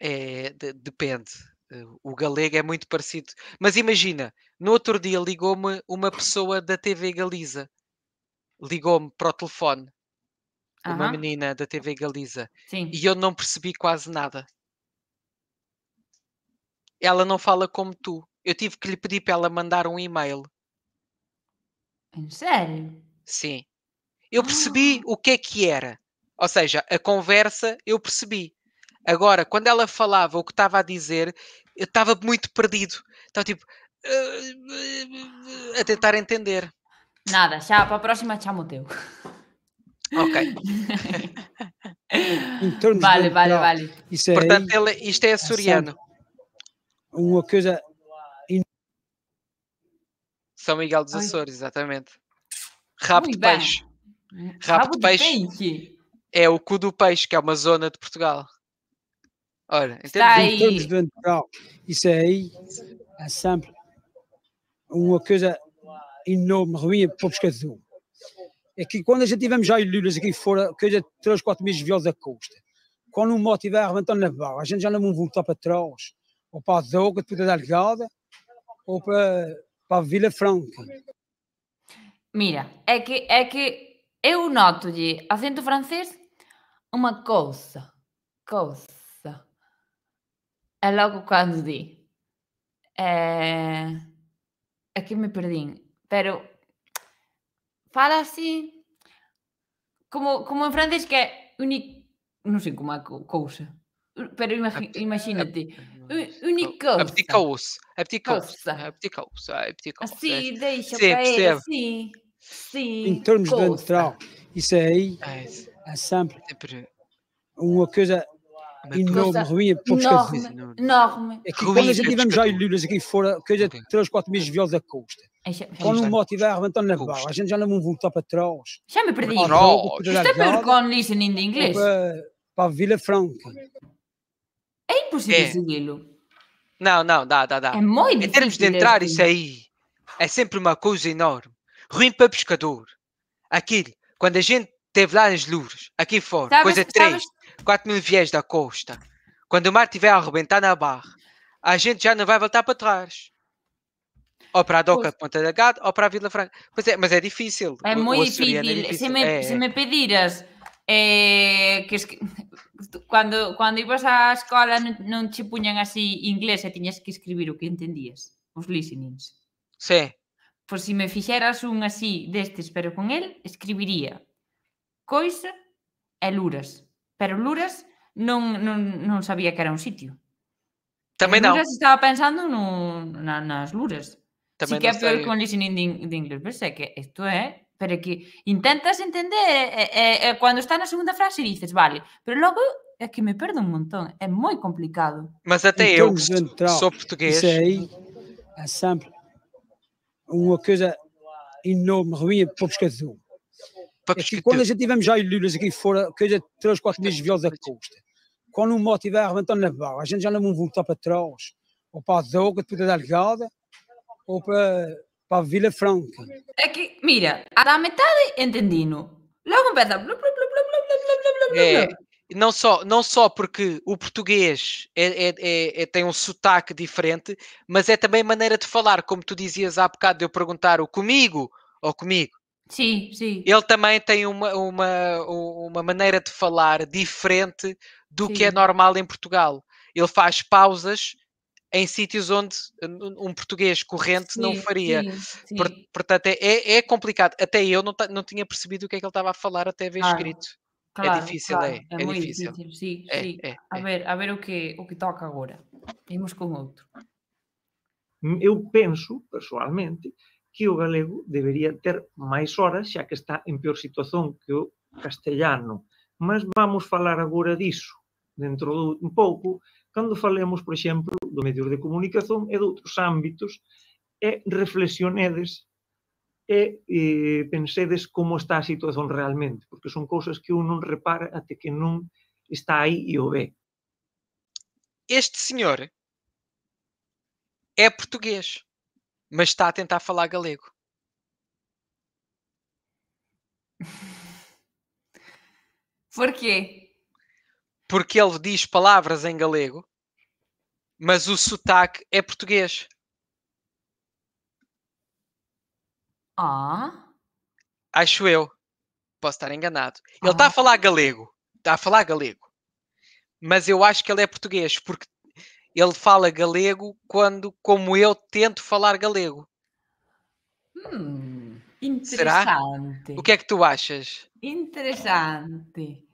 é, de, depende. O galego é muito parecido. Mas imagina, no outro dia ligou-me uma pessoa da TV Galiza. Ligou-me para o telefone. Uma menina da TV Galiza. Sim. E eu não percebi quase nada ela não fala como tu. Eu tive que lhe pedir para ela mandar um e-mail. Sério? Sim. Eu percebi ah. o que é que era. Ou seja, a conversa eu percebi. Agora, quando ela falava o que estava a dizer, eu estava muito perdido. Estava então, tipo. a tentar entender. Nada, já para a próxima chamo teu. Ok. vale, vale, vale. É Portanto, ele, isto é, é açoriano uma coisa. São Miguel dos Açores, Ai. exatamente. Rabo de peixe. É. Rabo, Rabo de, peixe. peixe. É o cu do peixe, que é uma zona de Portugal. Olha, entende? do Antebrau. Isso é aí, é sempre uma coisa enorme, ruim para o pescador. É que quando a gente tivemos já ilhas aqui fora, coisa de 3, 4 meses de viola da costa, quando o moto estiver arrebentando na barra, a gente já não voltar para trás ou para Zoga, depois da ligada, ou para, para Vila Franca. Mira, é que, é que eu noto de acento francês uma coisa, coisa. É logo quando diz. É, é... que me perdi, pero fala assim como, como em francês que é único, não sei como é a coisa. pero imagina-te. É, é, Único. Abdicou-se. Abdicou-se. Abdicou-se. Abdicou assim, é. deixa sim, para Sim, assim. Sim. Em termos de neutral, isso aí é, é sempre uma coisa enorme, ruim, enorme, enorme. enorme. É que ruim, quando já tivemos já Lulas aqui fora, coisa de 3, 4 meses de viola da costa. Quando o mote estiver arrebentando na barra, a gente já não vai voltar para trás. Já me perdi. É isto é para o listening de inglês. Para a Vila Franca. É impossível é. segui-lo. Não, não, dá, dá, dá. É muito difícil. Em termos de entrar, isso aí é sempre uma coisa enorme. Ruim para pescador. Aquilo, quando a gente teve lá nas Loures, aqui fora, sabes, coisa 3, sabes... 4 mil viés da costa, quando o mar estiver a arrebentar na barra, a gente já não vai voltar para trás. Ou para a Doca de Ponta da Gado ou para a Vila Franca. Pois é, mas é difícil. É muito difícil. É difícil. Se, me, é. se me pedires eh, que, es, cando, cuando ibas á escola non, non che puñan así inglés e tiñas que escribir o que entendías, os listenings. Sí. Pois se si me fixeras un así destes, pero con el, escribiría coisa e luras. Pero luras non, non, non sabía que era un sitio. Tamén non. Luras estaba pensando no, na, nas luras. Tamén si que é peor con listening de, de inglés, pero sei que isto é pero é que intentas entender e, e, e cando está na segunda frase e dices, vale, pero logo é que me perdo un montón, é moi complicado. Mas até então, eu, sou português. Isso é aí é sempre uma coisa enorme, ruim para o pescador. Para é que quando a gente tivemos já ilhas aqui fora, coisa de 3, 4 mil viola da costa, quando o moto estiver arrebentando na barra, a gente já não vai voltar para trás, ou para a Doga, depois é da Delgada, ou para para Vila Franca. É que, mira, à metade entendino. Logo começa. pedaço. é, não, só, não só porque o português é, é, é, é, tem um sotaque diferente, mas é também maneira de falar. Como tu dizias há bocado de eu perguntar o comigo ou comigo. Sim, sim. Ele também tem uma, uma, uma maneira de falar diferente do sim. que é normal em Portugal. Ele faz pausas em sítios onde eh, um português corrente sim, não faria. Sim, sim. portanto, é, é, é, complicado. Até eu não, não tinha percebido o que é que ele estava a falar até ver claro, escrito. É claro, é difícil, claro. é, é, é difícil. difícil. É, é, a, ver, a ver o que, o que toca agora. Vimos com outro. Eu penso, pessoalmente, que o galego deveria ter mais horas, já que está em pior situação que o castellano. Mas vamos falar agora disso dentro de um pouco, quando falemos, por exemplo, do medios de comunicación e de outros ámbitos e reflexionedes e, e pensedes como está a situación realmente, porque son cousas que un non repara até que non está aí e o ve. Este senhor é português, mas está a tentar falar galego. Porquê? Porque ele diz palavras em galego mas o sotaque é português. Ah? Acho eu. Posso estar enganado. Ele está a ah. falar galego. Está a falar galego. Mas eu acho que ele é português, porque ele fala galego quando, como eu, tento falar galego. Hum, interessante. Será? O que é que tu achas? Interessante.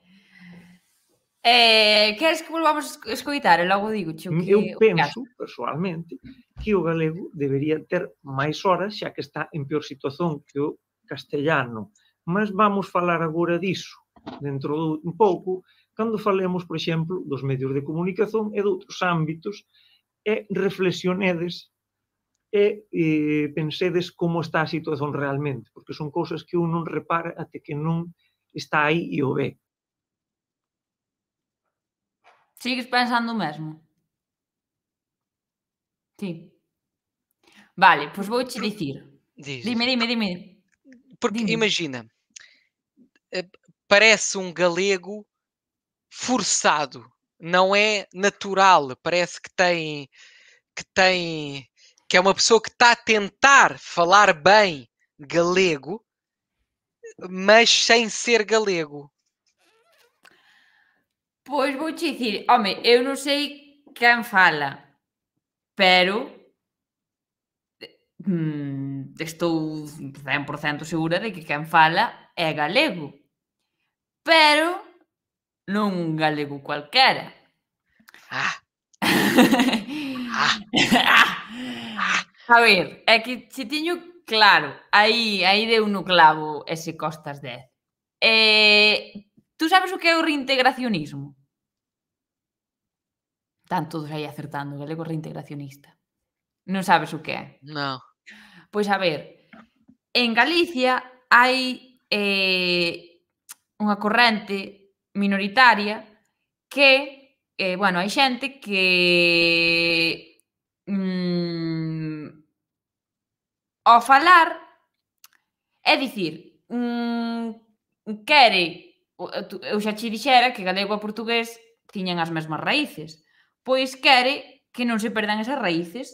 Eh, queres que volvamos a escoitar e logo digo mm, que... Eu penso, personalmente, que o galego debería ter máis horas, xa que está en peor situación que o castellano. Mas vamos falar agora diso dentro de un pouco, cando falemos, por exemplo, dos medios de comunicación e de outros ámbitos, e reflexionedes e, e pensedes como está a situación realmente, porque son cousas que un non repara até que non está aí e o ve. Sigues pensando o mesmo? Sim. Vale, pois vou-te dizer. Diz. Dime, dime, dime. Porque dime. imagina, eh, parece um galego forçado, não é natural, parece que tem que tem que é uma pessoa que está a tentar falar bem galego, mas sem ser galego. Pois vou te dicir, home, eu non sei quen fala, pero mm, estou 100% segura de que quen fala é galego. Pero non un galego cualquera. Ah. ah. ah. A ver, é que se tiño claro, aí aí deu no clavo ese Costas 10. Eh, Tú sabes o que é o reintegracionismo? Están todos aí acertando, galego reintegracionista. Non sabes o que é? Non. Pois a ver, en Galicia hai eh, unha corrente minoritaria que, eh, bueno, hai xente que mm, ao falar, é dicir, mm, quere Eh, eu xa che dixera que galego e portugués tiñan as mesmas raíces. Pois quere que non se perdan esas raíces,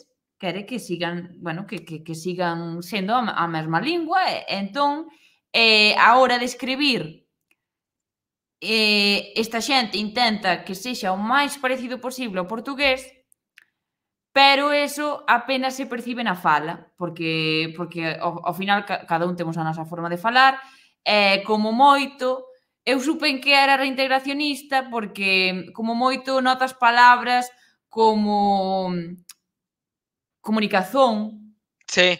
quere que sigan, bueno, que, que, que sigan sendo a, a mesma lingua, e, entón, eh, a hora de escribir eh, esta xente intenta que sexa o máis parecido posible ao portugués, pero eso apenas se percibe na fala, porque porque ao, ao final cada un temos a nosa forma de falar, eh, como moito eu supen que era reintegracionista porque, como moito, notas palabras como comunicación. Sí.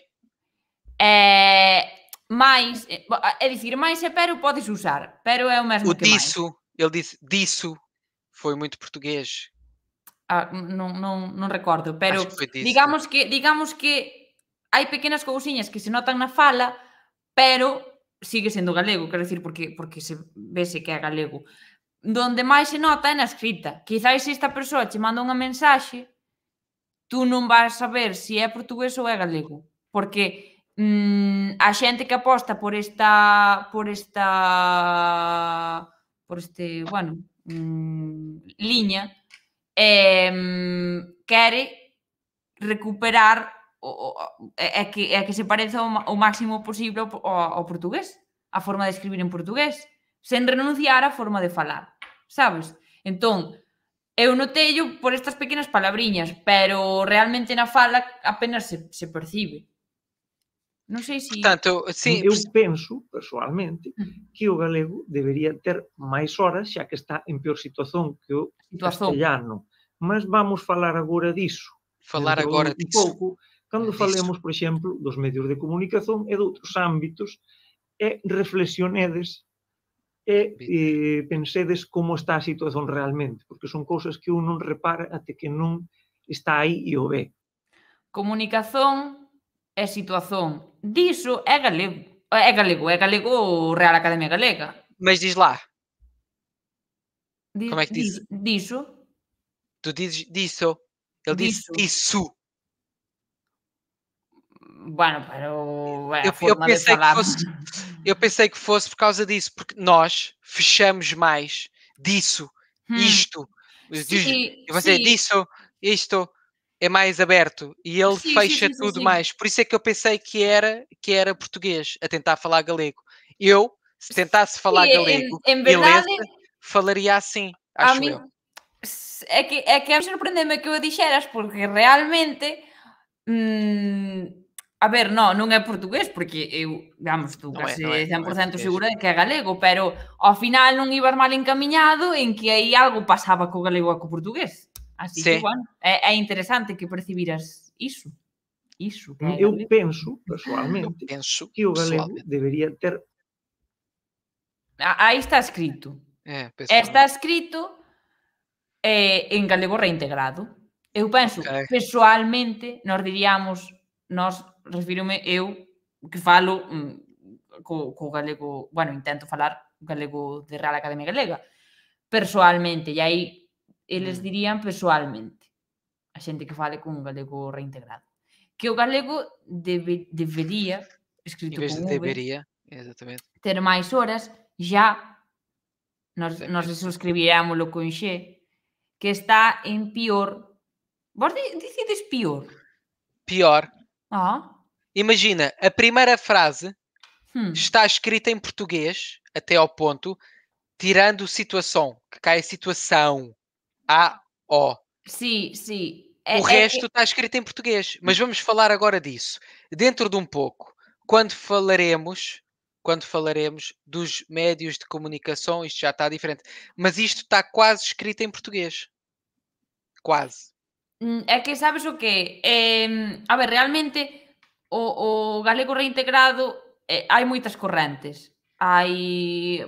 Eh, máis, é dicir, máis e pero podes usar, pero é o mesmo o que disso, máis. Ele disse disso, foi muito português. Ah, non, non, non recordo, pero que digamos que digamos que hai pequenas cousiñas que se notan na fala, pero sigue sendo galego, quero decir, porque, porque se vese que é galego. Donde máis se nota é na escrita. Quizáis se esta persoa che manda unha mensaxe, tú non vas saber se é portugués ou é galego. Porque mm, a xente que aposta por esta por esta por este, bueno, mm, liña eh, mm, quere recuperar o, o, é, que, é que se parece o, o máximo posible ao, ao portugués, a forma de escribir en portugués, sen renunciar á forma de falar, sabes? Entón, eu notello por estas pequenas palabriñas, pero realmente na fala apenas se, se percibe. Non sei se... Tanto, sí, eu penso, personalmente, mm. que o galego debería ter máis horas, xa que está en peor situación que o situación. castellano. Mas vamos falar agora diso. Falar agora un diso. pouco, cando falemos, por exemplo, dos medios de comunicación e doutros ámbitos, e reflexionedes e, e eh, pensedes como está a situación realmente, porque son cousas que un non repara até que non está aí e o ve. Comunicación é situación. Diso é galego. É galego, é galego o Real Academia Galega. Mas diz lá. Diz, como é que diz? Diso. Tu dizes diso. Ele disso. disse Bueno, pero eu, eu, pensei fosse, eu, pensei que fosse, por causa disso, porque nós fechamos mais disso, hum. isto, vou você sí. disso, isto é mais aberto e ele fecha tudo mais. Por isso é que eu pensei que era que era português a tentar falar galego. Eu, se tentasse falar galego, em, em verdade, falaria assim, acho mim, eu. É que, é que é mí sorprendeme que eu disseras, porque realmente hum, A ver, non, non é portugués, porque eu, vamos, tú non case é, é, 100% é segura de que é galego, pero ao final non ibas mal encaminhado en que aí algo pasaba co galego e co portugués. Así sí. que, bueno, é, é interesante que percibiras iso. Iso. Que eu penso, personalmente, eu penso, que o galego debería ter... Aí está escrito. É, está escrito eh, en galego reintegrado. Eu penso, okay. pessoalmente, nos diríamos nós, refiro-me eu, que falo mm, co, co galego, bueno, intento falar galego de Real Academia Galega, persoalmente, e aí eles mm. dirían persoalmente, a xente que fale con galego reintegrado, que o galego debe, debería, escrito con de debería, exactamente. ter máis horas, já, nos, nos suscribirámoslo con xe, que está en pior, vos dicides pior? Pior, Oh. Imagina, a primeira frase hum. está escrita em português, até ao ponto, tirando situação, que cai a situação. A-O. Sim, sim. É, o é, resto é... está escrito em português. Mas vamos falar agora disso. Dentro de um pouco, quando falaremos, quando falaremos dos médios de comunicação, isto já está diferente. Mas isto está quase escrito em português. Quase. Mm, é que sabes o que? Eh, a ver, realmente o, o galego reintegrado eh, hai moitas correntes. Hai,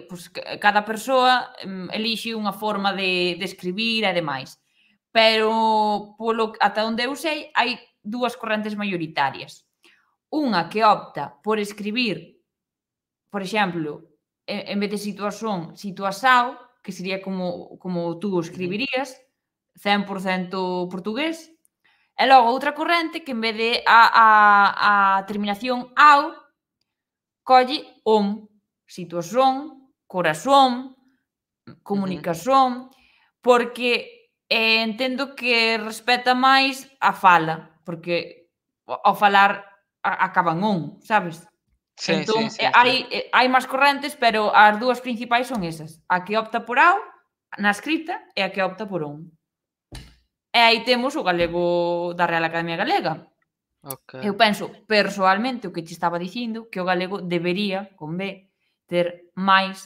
pois, cada persoa eh, elixe unha forma de, de escribir e demais. Pero polo ata onde eu sei hai dúas correntes maioritarias. Unha que opta por escribir, por exemplo, en, en vez de situación, situasao, que sería como, como tú escribirías, 100% portugués. E logo outra corrente que en vez de a, a, a terminación ao colle om, situación, corazón, comunicación, uh -huh. porque eh, entendo que respeta máis a fala, porque ao falar a, acaban on, sabes? Sí, entón, sí, eh, sí, hai, sí. Eh, hai máis correntes, pero as dúas principais son esas. A que opta por ao, na escrita, e a que opta por on. E aí temos o galego da Real Academia Galega. Okay. Eu penso persoalmente o que te estaba dicindo que o galego debería, con B, ter máis,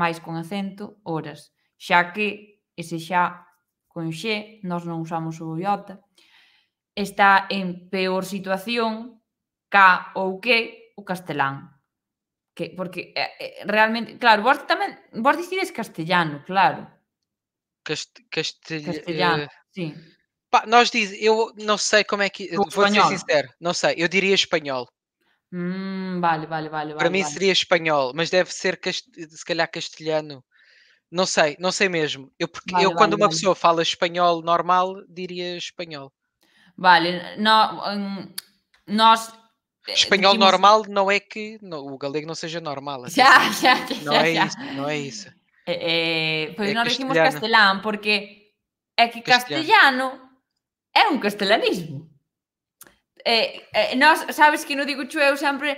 máis con acento, horas. Xa que ese xa con xe, nós non usamos o iota, está en peor situación ca ou que o castelán. Que, porque eh, eh, realmente, claro, vos tamén, vos dicides castellano, claro. Cast, castell... castellano. Eh Sim. nós diz, eu não sei como é que. O vou espanhol. ser sincero, não sei. Eu diria espanhol. Hum, vale, vale, vale. Para vale, mim vale. seria espanhol, mas deve ser cast... se calhar castelhano. Não sei, não sei mesmo. Eu, porque vale, eu quando uma pessoa fala espanhol normal, diria espanhol. Vale, no, um, nós. Eh, espanhol normal não é que o galego não seja normal. Assim. Já, já, já, Não já, é já. isso, não é isso. Eh, eh, pues é nós castelhano. porque é que castellano é un castelanismo. Eh, eh, nós, sabes que non digo xo eu sempre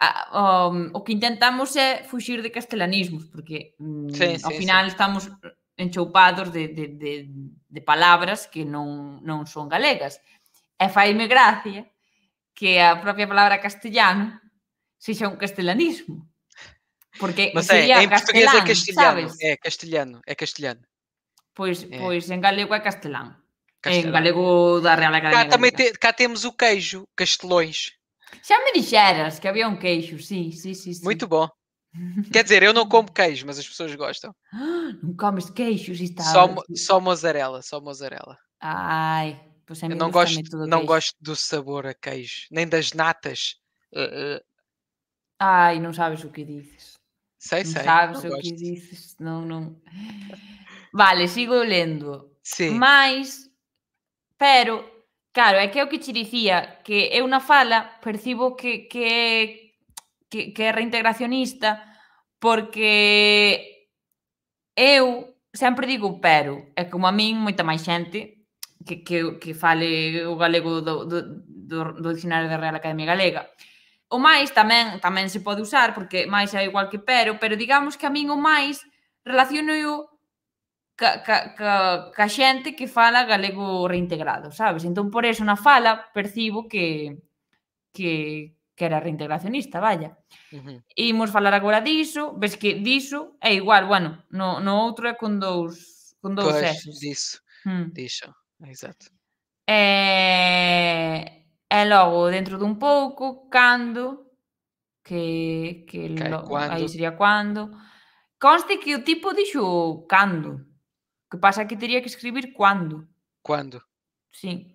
a, um, o que intentamos é fuxir de castelanismos, porque mm, sí, ao final sí. estamos enchoupados de, de, de, de palabras que non, non son galegas. E faime gracia que a propia palabra castellano sexa un castelanismo. Porque Mas sería é, em sabes? É castellano, é castellano. Pois, é. pois em galego é castelão. castelão. Em galego da Real Academia. Cá, também te, cá temos o queijo, castelões. Já me dijeras que havia um queijo, sim, sim, sim. sim. Muito bom. Quer dizer, eu não como queijo, mas as pessoas gostam. Não comes queijos e tal. Só, só mozzarella, só mozzarella. Ai, pois é eu não gosto, não gosto do sabor a queijo, nem das natas. Eh, eh. Ai, não sabes o que dizes. Sei, não sei. Sabes não o gosto. que dizes, não, não. Vale, sigo lendo. Sí. Mais, pero, claro, é que é o que te dicía, que eu na fala percibo que, que é que, que é reintegracionista porque eu sempre digo pero, é como a min moita máis xente que, que, que fale o galego do, do, do, do dicionario da Real Academia Galega. O máis tamén tamén se pode usar, porque máis é igual que pero, pero digamos que a min o máis relaciono eu ca, ca, ca, ca xente que fala galego reintegrado, sabes? Entón, por eso, na fala, percibo que, que, que era reintegracionista, vaya. Uh -huh. Imos falar agora diso, ves que diso é igual, bueno, no, no outro é con dous con dous pois, pues, diso, hmm. diso, exacto. E, e logo, dentro dun pouco, cando, que, que, que lo, aí sería cando, conste que o tipo dixo cando, O que pasa aqui que teria que escribir quando? Quando? Sim.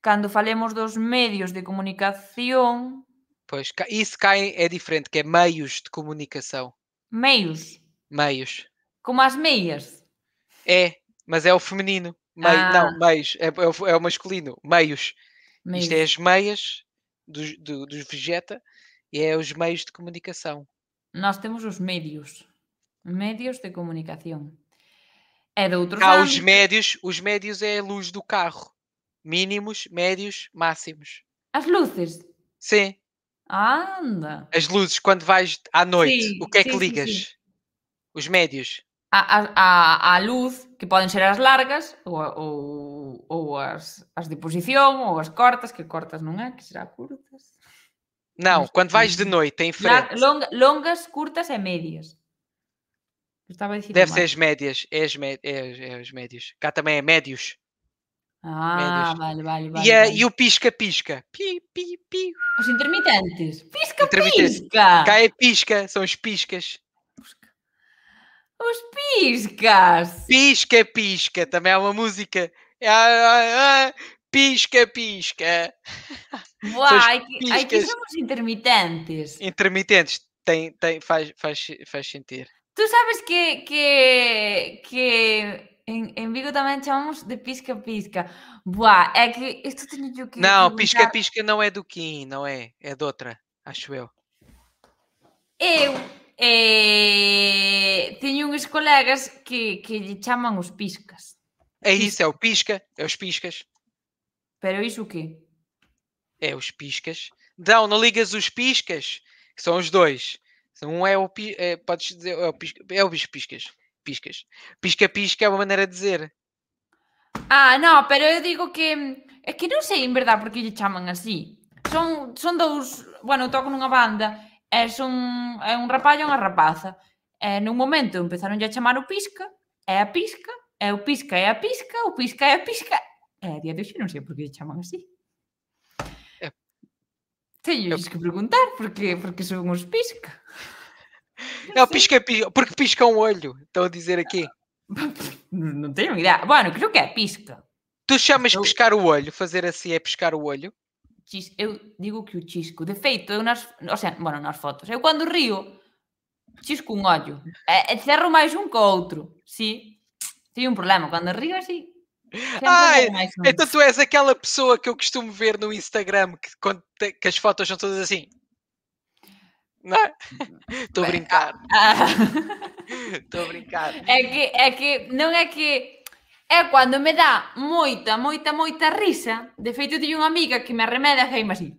Cando falemos dos medios de comunicación... Pois, isso cá é diferente, que é meios de comunicação. Meios? Meios. Como as meias? É, mas é o feminino. Meio, ah. Não, meios. É, é, o, é o masculino. Meios. meios. Isto é as meias dos, do, dos Vegeta e é os meios de comunicação. Nós temos os médios. Médios de comunicação era outro. Há os médios, os médios é a luz do carro. Mínimos, médios, máximos. As luzes? Sim. Anda. As luzes, quando vais à noite, sim, o que é sim, que ligas? Sim, os médios. A, a, a, luz, que podem ser as largas, ou, ou, ou as, as de posição, ou as cortas, que cortas não é, que será curtas. Não, Mas, quando vais de noite, em frente. Longa, longas, curtas e médias. Estava Deve ser as médias. É as, é, as, é as médias. Cá também é médios. Ah, médios. vale, vale, vale. E, a, vale. e o pisca-pisca. Os intermitentes. Pisca-pisca. Cá é pisca, são os piscas. Os piscas. Pisca-pisca. Também há uma música. É, é, é, pisca, pisca. Uau, ai somos intermitentes. Intermitentes, tem, tem, faz, faz, faz sentir. Tú sabes que, que, que em, em Vigo também chamamos de pisca-pisca. Boa, é que isto tenho de que. Não, pisca-pisca não é do Kim, não é? É de outra, acho eu. Eu eh, tenho uns colegas que, que lhe chamam os piscas. É isso, é o pisca, é os piscas. Pero isso o quê? É os piscas. Não, não ligas os piscas, que são os dois. Então, um é o é, podes dizer, é o, pisca, é o bicho piscas. Piscas. Pisca-pisca é uma maneira de dizer. Ah, não, pero eu digo que é que não sei em verdade porque lhe chamam assim são são dois bueno, eu toco numa banda, é um é um rapaz e uma rapaza. é num momento começaram a chamar o Pisca, é a Pisca, é o Pisca, é a Pisca, o Pisca é a Pisca. é a día de hoje não sei porque lhe chamam assim tenho que perguntar porquê, porque são uns pisca. Não, pisca, é pisca, porque pisca é um olho, estão a dizer aqui. Não tenho ideia. Bueno, creio que é pisca. Tu chamas eu... piscar o olho, fazer assim é piscar o olho? Eu digo que o chisco. De feito, eu nas, ou seja, bueno, nas fotos. Eu quando rio, chisco um olho. É, é, cerro mais um com o outro. Sim. Tenho um problema. Quando rio assim, Ai, então é tu és aquela pessoa que eu costumo ver no Instagram que, quando, que as fotos são todas assim. Não Estou é? a brincar. Estou ah, ah. a brincar. É que, é que, não é que... É quando me dá muita muita muita risa. De feito, tenho uma amiga que me arremeda a faime así.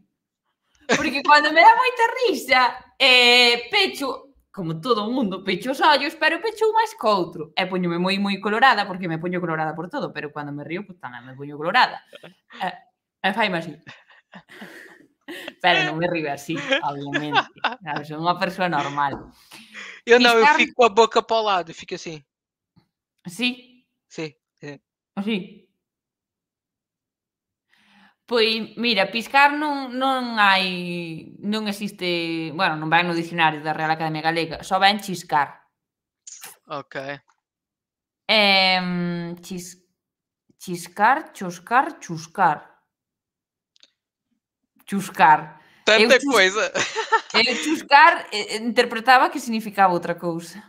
Porque quando me dá muita risa, é pecho como todo mundo, pecho os pero pecho más que outro. E eh, poñome pues, moi colorada, porque me pongo colorada por todo, pero cuando me río, pues tamén me pongo colorada. Es eh, e así. Pero no me río así, obviamente. Soy una persona normal. Yo no, yo eu fico a boca para o lado, fico así. Sí? Sí. sí. Así? Pois, mira, piscar non, non hai... Non existe... Bueno, non vai no dicionario da Real Academia Galega. Só vai en chiscar. Ok. Eh, chis, chiscar, chuscar, chuscar. Chuscar. Tanta eu chus, coisa. Eu chuscar eh, eh, interpretaba que significaba outra cousa.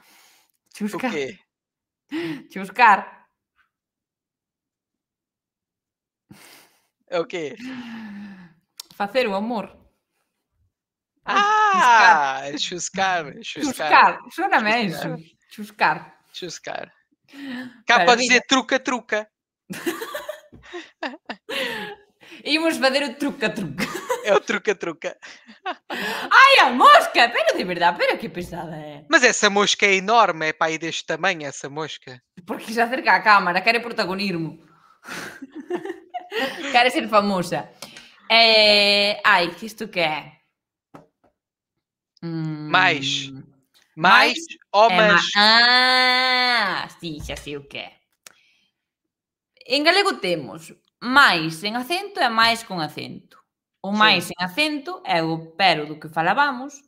Chuscar. O quê? Chuscar. É o quê? Fazer o amor. Ah, chuscar. Chuscar. Chuscar mesmo, Chuscar. Chuscar. Cá pode dizer truca-truca. Íamos fazer o truca-truca. É o truca-truca. Ai, a mosca! pera de verdade, pera que pesada é. Mas essa mosca é enorme, é para ir deste tamanho, essa mosca. Porque já cerca a câmara, é protagonismo. Quero ser famosa. Eh, ai, que isto que é? Hum... Mm. Mais. Mais, ou homens. É ma... Ah, sí, xa sei o que é. En galego temos máis sen acento e máis con acento. O máis sí. sen acento é o pero do que falábamos,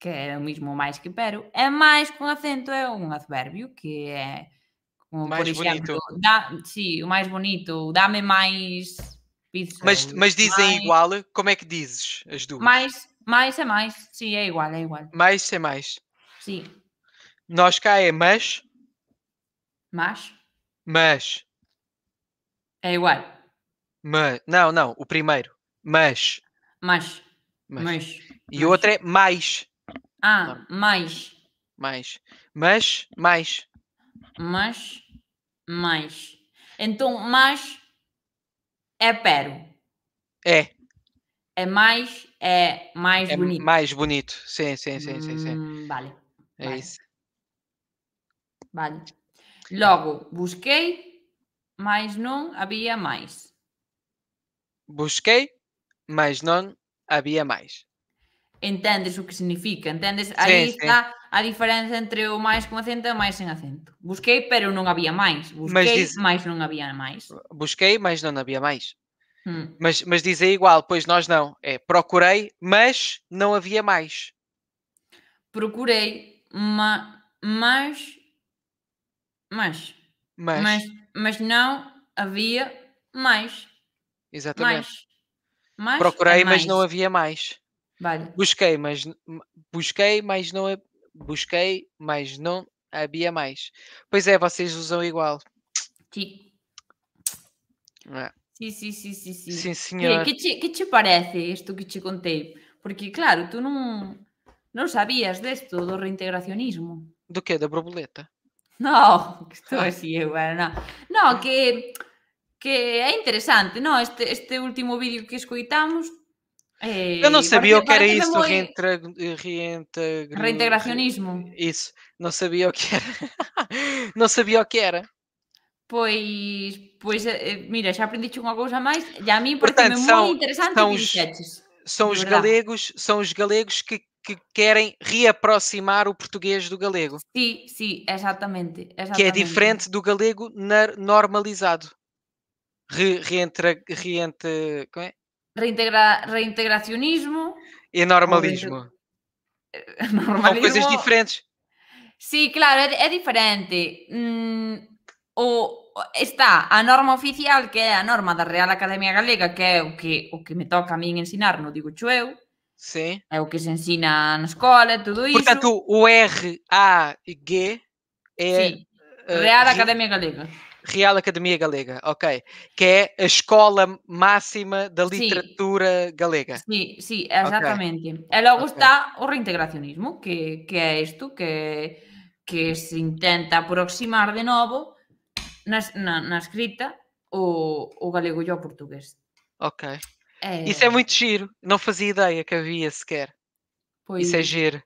que é o mismo máis que pero, e máis con acento é un adverbio, que é o mais bonito. Dá, sim, o mais bonito. Dá-me mais pizza. Mas, mas dizem mais... igual? Como é que dizes as duas? Mais, mais é mais. Sim, é igual, é igual. Mais é mais. Sim. Nós cá é mas. Mas. Mas. É igual. Mas. Não, não. O primeiro. Mas. Mas. Mas. mas. E o outro é mais. Ah, não. mais. Mais. Mas, mais mas, mais. Então, mais é pero. É. É mais, é mais é bonito. Mais bonito, sim, sim, sim, sim. sim. Hum, vale. É vale. isso. Vale. Logo, busquei, mas não havia mais. Busquei, mas não havia mais. Entendes o que significa? Entendes? Sim, Aí sim. está a diferença entre o mais com acento e o mais sem acento. Busquei, pero não havia mais. Busquei, diz... mas não havia mais. Busquei, mas não havia mais. Hum. Mas, mas dizem igual, pois nós não. É, procurei, mas não havia mais. Procurei, ma, mas, mas, mas, mas, mas não havia mais. Exatamente. Mais. mais Procurei, é mas não havia mais. Vale. Busquei, mas busquei, mas não busquei, mas não havia mais. Pois é, vocês usam igual. É. Sim. Sim, sim, sim, sim. Sim, sim senhor. Que, que, te, que te parece isto que te contei? Porque, claro, tu não, não sabias disto, do reintegracionismo. Do quê? Da borboleta? Não, estou ah. assim, bueno, não não que, que é interessante não Este, este último vídeo que escutamos é, Eu não sabia o que era isso do reintegra... reintegracionismo. Isso, não sabia o que era. não sabia o que era. Pois, pois, eh, eh, mira, já aprendi uma coisa a mais, e a mim Portanto, é são, muito interessante são os, são os galegos, são os galegos que, que querem reaproximar o português do galego. Sim, sim, exatamente, exatamente. Que é diferente do galego normalizado. Re, reintra, como é? Reintegra, reintegracionismo. E normalismo. normalismo. São coisas diferentes. Sim, claro, é, é diferente. Hum, o, está a norma oficial, que é a norma da Real Academia Galega, que é o que, o que me toca a mim ensinar, não digo chueu eu. Sim. É o que se ensina na escola, tudo isso. Portanto, o R, A G é... Sim. Eh, Real uh, Academia Galega. Real Academia Galega, ok. Que é a escola máxima da literatura galega. Sim, sim, exatamente. Okay. E logo okay. está o reintegracionismo, que, que é isto, que, que se intenta aproximar de novo nas, na, na escrita o, o galego e o português. Ok. É... Isso é muito giro. Não fazia ideia que havia sequer. Pois... Isso é giro.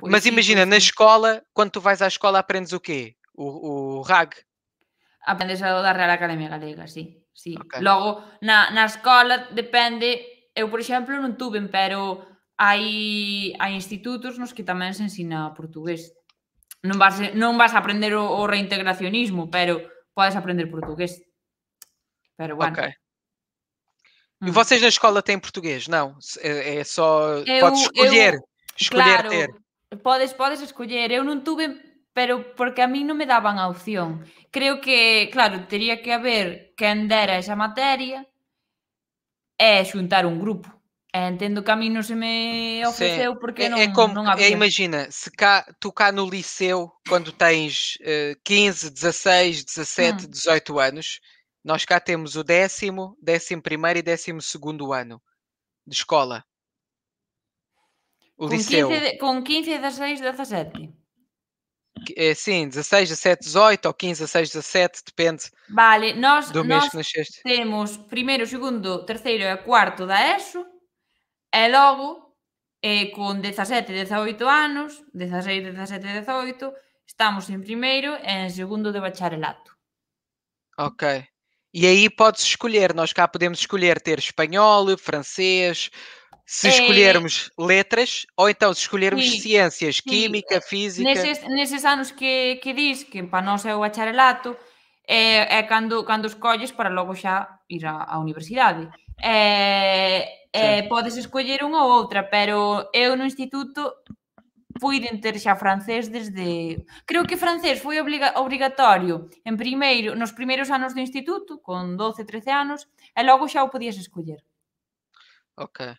Pois Mas imagina, sim. na escola, quando tu vais à escola, aprendes o quê? O, o RAG, aprendes aprendizado da Real Academia Galega, sí. sí. Okay. Logo, na, na escola depende, eu por exemplo non tuven, pero hai, hai institutos nos que tamén se ensina portugués. Non vas, non vas a aprender o, o reintegracionismo, pero podes aprender portugués. Pero bueno. Okay. E mm. vocês na escola têm português? Não, é, é só eu, podes escolher, eu, escolher claro, ter. Podes, podes escolher. Eu não tive pero porque a mí non me daban a opción. Creo que, claro, tería que haber quen dera esa materia e xuntar un grupo. E entendo que a mí non se me ofreceu Sim. porque é, é non, é como, non había. É, imagina, se cá, tu cá no liceu, quando tens uh, 15, 16, 17, hum. 18 anos, nós cá temos o décimo, décimo primeiro e décimo segundo ano de escola. O com liceu. 15, com 15, 16, 17 é, sim, 16, 17, 18 ou 15, 16, 17, depende vale, nós, do mês nós que nasceste. Temos primeiro, segundo, terceiro e quarto da ESO, e logo, eh, con 17, 18 anos, 16, 17, 18, estamos em primeiro e em segundo de bacharelato. Ok. E aí podes escolher, nós cá podemos escolher ter espanhol, francês, se escolhermos letras ou então se escolhermos ciências, química, física. Nesses anos que, que diz que para nós é o bacharelato, é, é cando, cando escolles para logo xa ir á, á universidade. É, é, podes escoller unha ou outra, pero eu no instituto puiden ter xa francés desde... Creo que francés foi obliga... obrigatorio en primeiro, nos primeiros anos do instituto, con 12, 13 anos, e logo xa o podías escoller. Ok.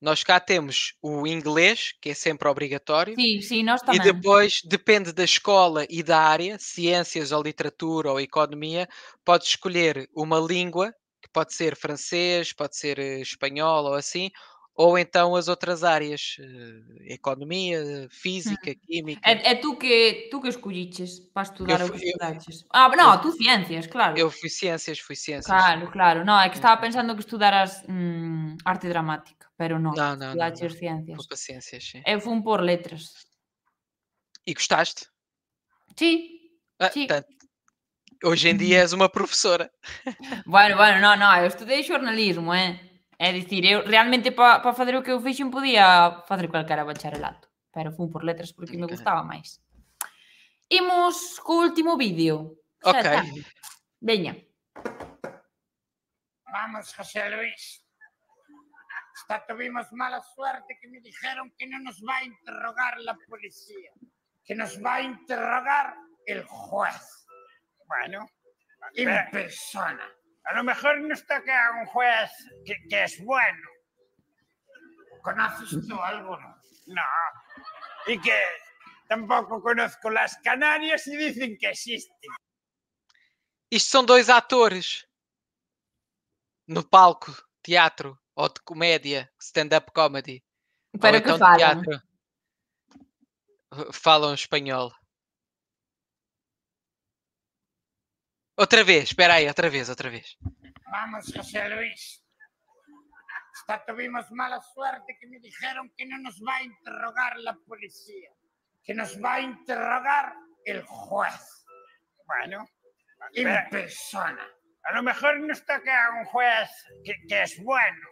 Nós cá temos o inglês, que é sempre obrigatório. Sim, sim, nós também. E depois depende da escola e da área, ciências ou literatura ou economia, pode escolher uma língua, que pode ser francês, pode ser eh, espanhol ou assim, ou então as outras áreas, eh, economia, hum. física, química. É, é tu, que, tu que escolhiste para estudar eu Ah, não, eu, tu ciências, claro. Eu fui ciências, fui ciências. Claro, claro. Não, é que estava uhum. pensando que estudaras hum, arte dramática, mas não. Não, não, estudaste não, não. ciências. Fui para ciências, sim. Eu fui por letras. E gostaste? Sim. Ah, sim. Tanto. Hoje em dia és uma professora. Bueno, bueno, não, não, eu estudei jornalismo, é? Es decir, eu eh, realmente para pa lo o que eu que podía hacer el bacharelato, pero fun por letras porque me gustaba máis. Imos co último vídeo. Ok. Vamos, José Luis. Hasta tuvimos mala suerte que me dijeron que no nos va a interrogar la policía, que nos va a interrogar el juez. Bueno, en persona. A lo mejor nos toca un juez que, que es bueno. ¿Conoces tú alguno? No. Y que tampoco conozco las Canarias y dicen que existe. Isto são dois atores no palco, teatro ou de comédia, stand-up comedy. Para ou que então falam? Falam espanhol. otra vez, espera ahí, otra vez, otra vez. Vamos, José Luis. hasta tuvimos mala suerte que me dijeron que no nos va a interrogar la policía, que nos va a interrogar el juez. Bueno, en persona. A lo mejor no nos toca un juez que, que es bueno.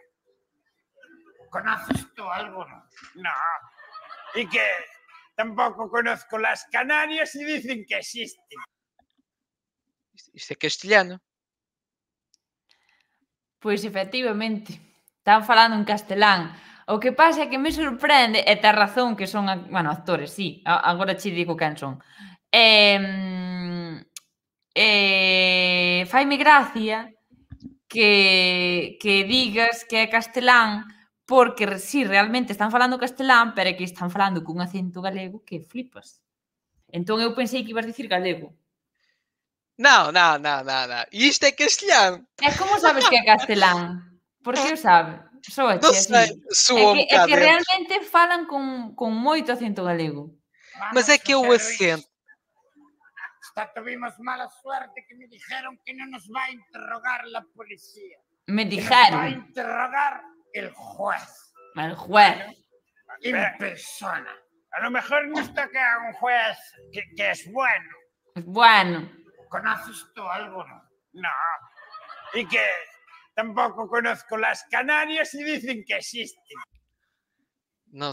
¿Conoces tú alguno? No. Y que tampoco conozco las Canarias y dicen que existen. Isto, é castelhano. Pois efectivamente, están falando en castelán. O que pasa é que me sorprende, e te razón que son, bueno, actores, sí, agora che digo quen son. Eh, eh, faime gracia que, que digas que é castelán, porque si sí, realmente están falando castelán, pero é que están falando cun acento galego que flipas. Entón eu pensei que ibas dicir galego. Não, não, não, não, não. Isto é castelhano. É eh, como sabes que é castellano? Por qué o sabe? Es é que, é que realmente falam com, com muito acento galego. Mas é que é o acento. Hasta tuvimos mala suerte que me dijeron que no nos va a interrogar la policía. Me dijeron. va a interrogar el juez. El juez. En persona. A lo mejor nos toca un juez que, que es bueno. bueno. ¿Conoces tú alguno? No. ¿Y qué? Tampoco conozco las Canarias e dizem que existem. Não,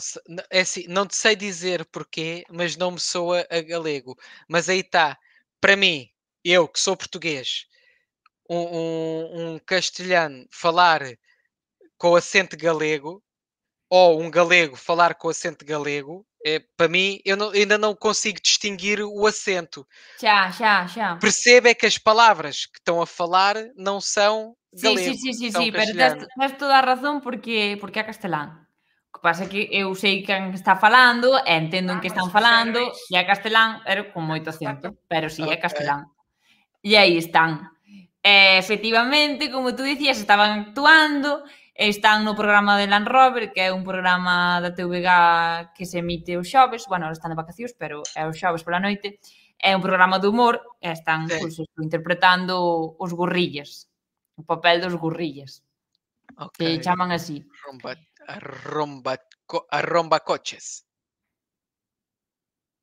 é assim, não te sei dizer porquê, mas não me soa a galego. Mas aí está, para mim, eu que sou português, um, um, um castelhano falar com acento galego, ou um galego falar com acento galego, é, para mim, eu não, ainda não consigo distinguir o acento. Já, já, já. Percebe é que as palavras que estão a falar não são galego. Sim, sim, sim, sim, mas tens, toda a razão porque, porque é castelã. O que passa é que eu sei quem está falando, e entendo ah, en que estão falando, e é castelã, era com muito ah, acento, pero sim, é castelã. E aí estão. Efetivamente, como tu dizias, estavam actuando, están no programa de Land Rover, que é un programa da TVG que se emite os xoves, bueno, eles están de vacacións, pero é os xoves pola noite, é un programa de humor, e están sí. pues, interpretando os gorrillas, o papel dos gorrillas, okay. que chaman así. Romba, romba, coches.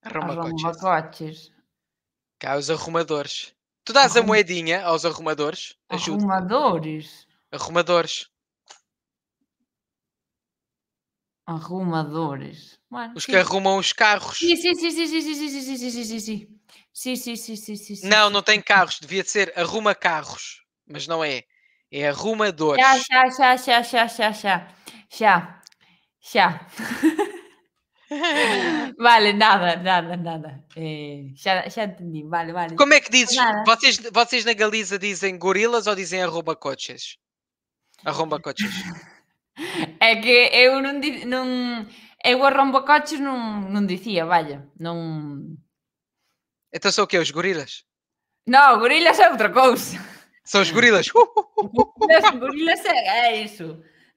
Arromba coches. coches. Cá os arrumadores. Tu dás a moedinha aos arrumadores? Ajuda. Arrumadores? Arrumadores. Arrumadores. Mano, os que sim. arrumam os carros. Sim, sim, sim, sim, sim, sim, sim, sim, sim, sim. Sim, sim, sim, sim, sim, sim. Não, não tem carros. Devia ser arruma carros. Mas não é. É arrumadores. Já, já, já, já, já, já, já. Já. vale, nada, nada, nada. É, já, já entendi. Vale, vale. Como é que dizes? Vocês, vocês na Galiza dizem gorilas ou dizem arroba coches? Arromba coches. É que eu non... non eu o coches non, non dicía, vaya, non... Entón son que, os gorilas? Non, gorilas é outra cousa. Son os gorilas. Uh, uh, uh, os gorilas é, é iso.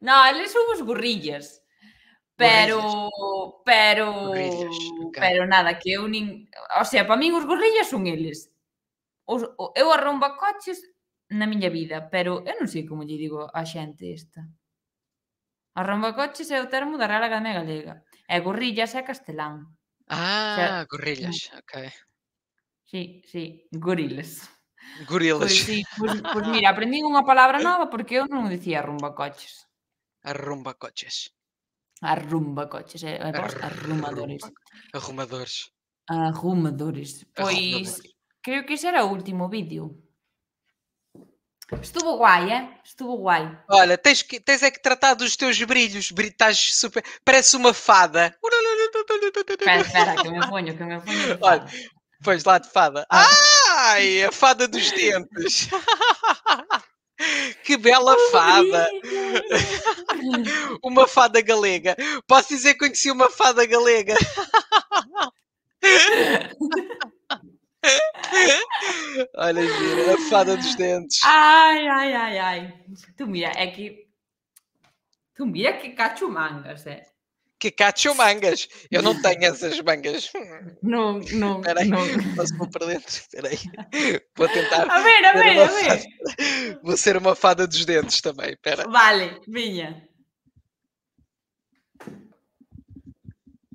Non, eles son os gorrillas. Pero, gorrillas. pero, gorrillas, okay. pero nada, que eu nin... O sea, para min os gorrillas son eles. Os, eu arromba coches na miña vida, pero eu non sei como lle digo a xente esta. Arrombacoches é o termo da Real Academia Galega e gorrillas é castelán. Ah, o sea, ah, gorrillas, mm. ok. Sí, sí, goriles. Gorilas. Pois, sí, pois, pois mira, aprendí unha palabra nova porque eu non dicía arrombacoches. Arrumbacoches. Arrumbacoches, é, é vos, arrumadores. Arrumadores. Arrumadores. Pois, arrumadores. creo que ese era o último vídeo. Estuvo guai, é? Estuvo guai. Olha, tens, que, tens é que tratar dos teus brilhos. Estás super. Parece uma fada. Espera, espera, que eu me ponho, que eu me ponho. Olha, pois lá de fada. Ah. Ai, a fada dos dentes. Que bela oh, fada! uma fada galega. Posso dizer que conheci uma fada galega? Olha, gira, é a fada dos dentes. Ai, ai, ai, ai. Tu mira, é que. Tu mira que cachumangas, é. Que cachumangas! Eu não tenho essas mangas. Não, não. Espera aí, passo-me para dentro. Espera aí. Vou tentar. A ver, a ver, a ver. Fada... Vou ser uma fada dos dentes também. Espera. Vale, vinha.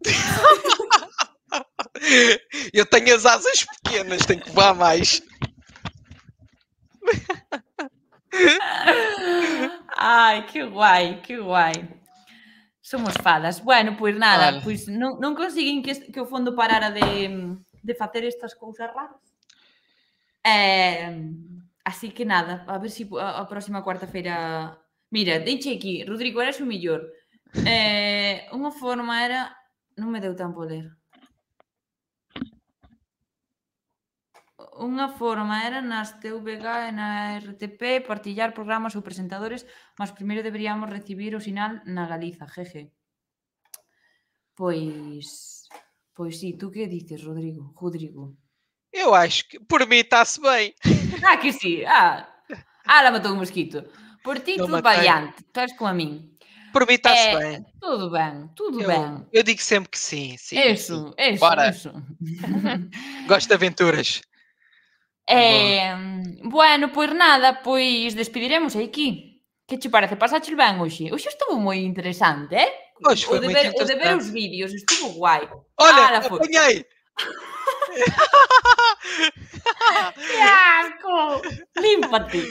Eu tenho as asas pequenas, tenho que voar mais. Ai, que guai, que guai. Somos fadas. Bueno, pois nada, vale. pois non, non que, que o fondo parara de, de facer estas cousas raras. Eh, así que nada, a ver se si a, a próxima cuarta feira... Mira, deixe aquí, Rodrigo, eras o millor. Eh, unha forma era... Non me deu tempo poder. ler. unha forma era nas TVG e na RTP partillar programas ou presentadores, mas primeiro deberíamos recibir o sinal na Galiza, jeje. Pois, pois sí, tú que dices, Rodrigo? Rodrigo. Eu acho que por mim está-se bem. Ah, que sim. Sí. Ah, ah lá matou o um mosquito. Por ti, tudo variante. Tu és com a mim. Por mim está-se é, bem. Tudo bem, tudo eu, bem. Eu digo sempre que sim. sim isso, sim. isso, Bora. isso. Gosto de aventuras. E, bueno. bueno, pois nada, pois despediremos aquí. Que che parece? Pasaxe ben hoxe? Hoxe estuvo moi interesante, eh? Oxe, o de ver, o de ver os vídeos, estuvo guai. Ole, ah, aí. que asco! Límpate!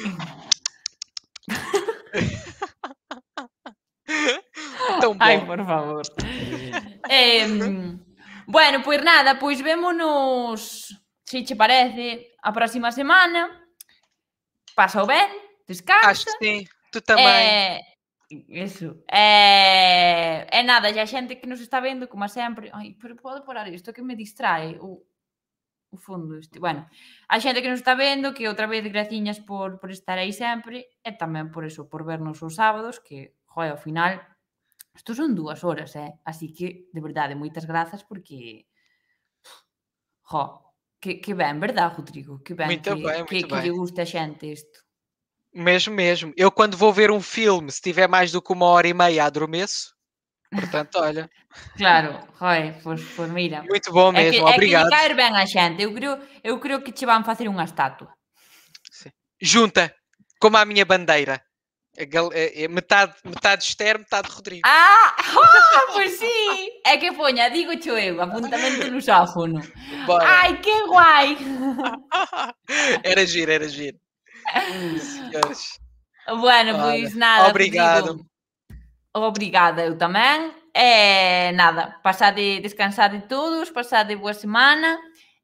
Ai, por favor. eh, bueno, pois nada, pois vémonos se che parece, a próxima semana pasa o ben, descansa. Acho que sí, tú tamén. Eh, Eso. É, eh, é nada, e a xente que nos está vendo, como sempre, ai, pero podo parar isto que me distrae o, o fondo Este. Bueno, a xente que nos está vendo, que outra vez graciñas por, por estar aí sempre, e tamén por eso, por vernos os sábados, que, joe, ao final, isto son dúas horas, eh? Así que, de verdade, moitas grazas, porque, jo, Que, que bem, verdade, Rodrigo? Que bem, muito que, bem, que, muito que, bem. gusta gente isto. Mesmo, mesmo. Eu quando vou ver um filme, se tiver mais do que uma hora e meia, adormeço. Portanto, olha. claro, Roy, por, por mira. Muito bom é mesmo, é que, obrigado. É que cair bem a gente. Eu creio, eu creio que te vão fazer uma estátua. Sim. Junta, como a minha bandeira. É, é, metade, metade Esther, metade Rodrigo. Ah, oh, pois sim! É que poña, digo te eu, apontamento no Ai, que guai! Era giro, era giro. Senhores. Bueno, Bora. pois nada. Obrigado. eu obrigada eu passar de nada, de descansade todos, de boa semana.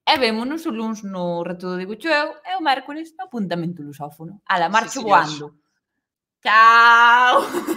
E vémonos o luns no Retudo de Eu, e o mércoles no lusófono. Ala, marcho sí, guando Tchau!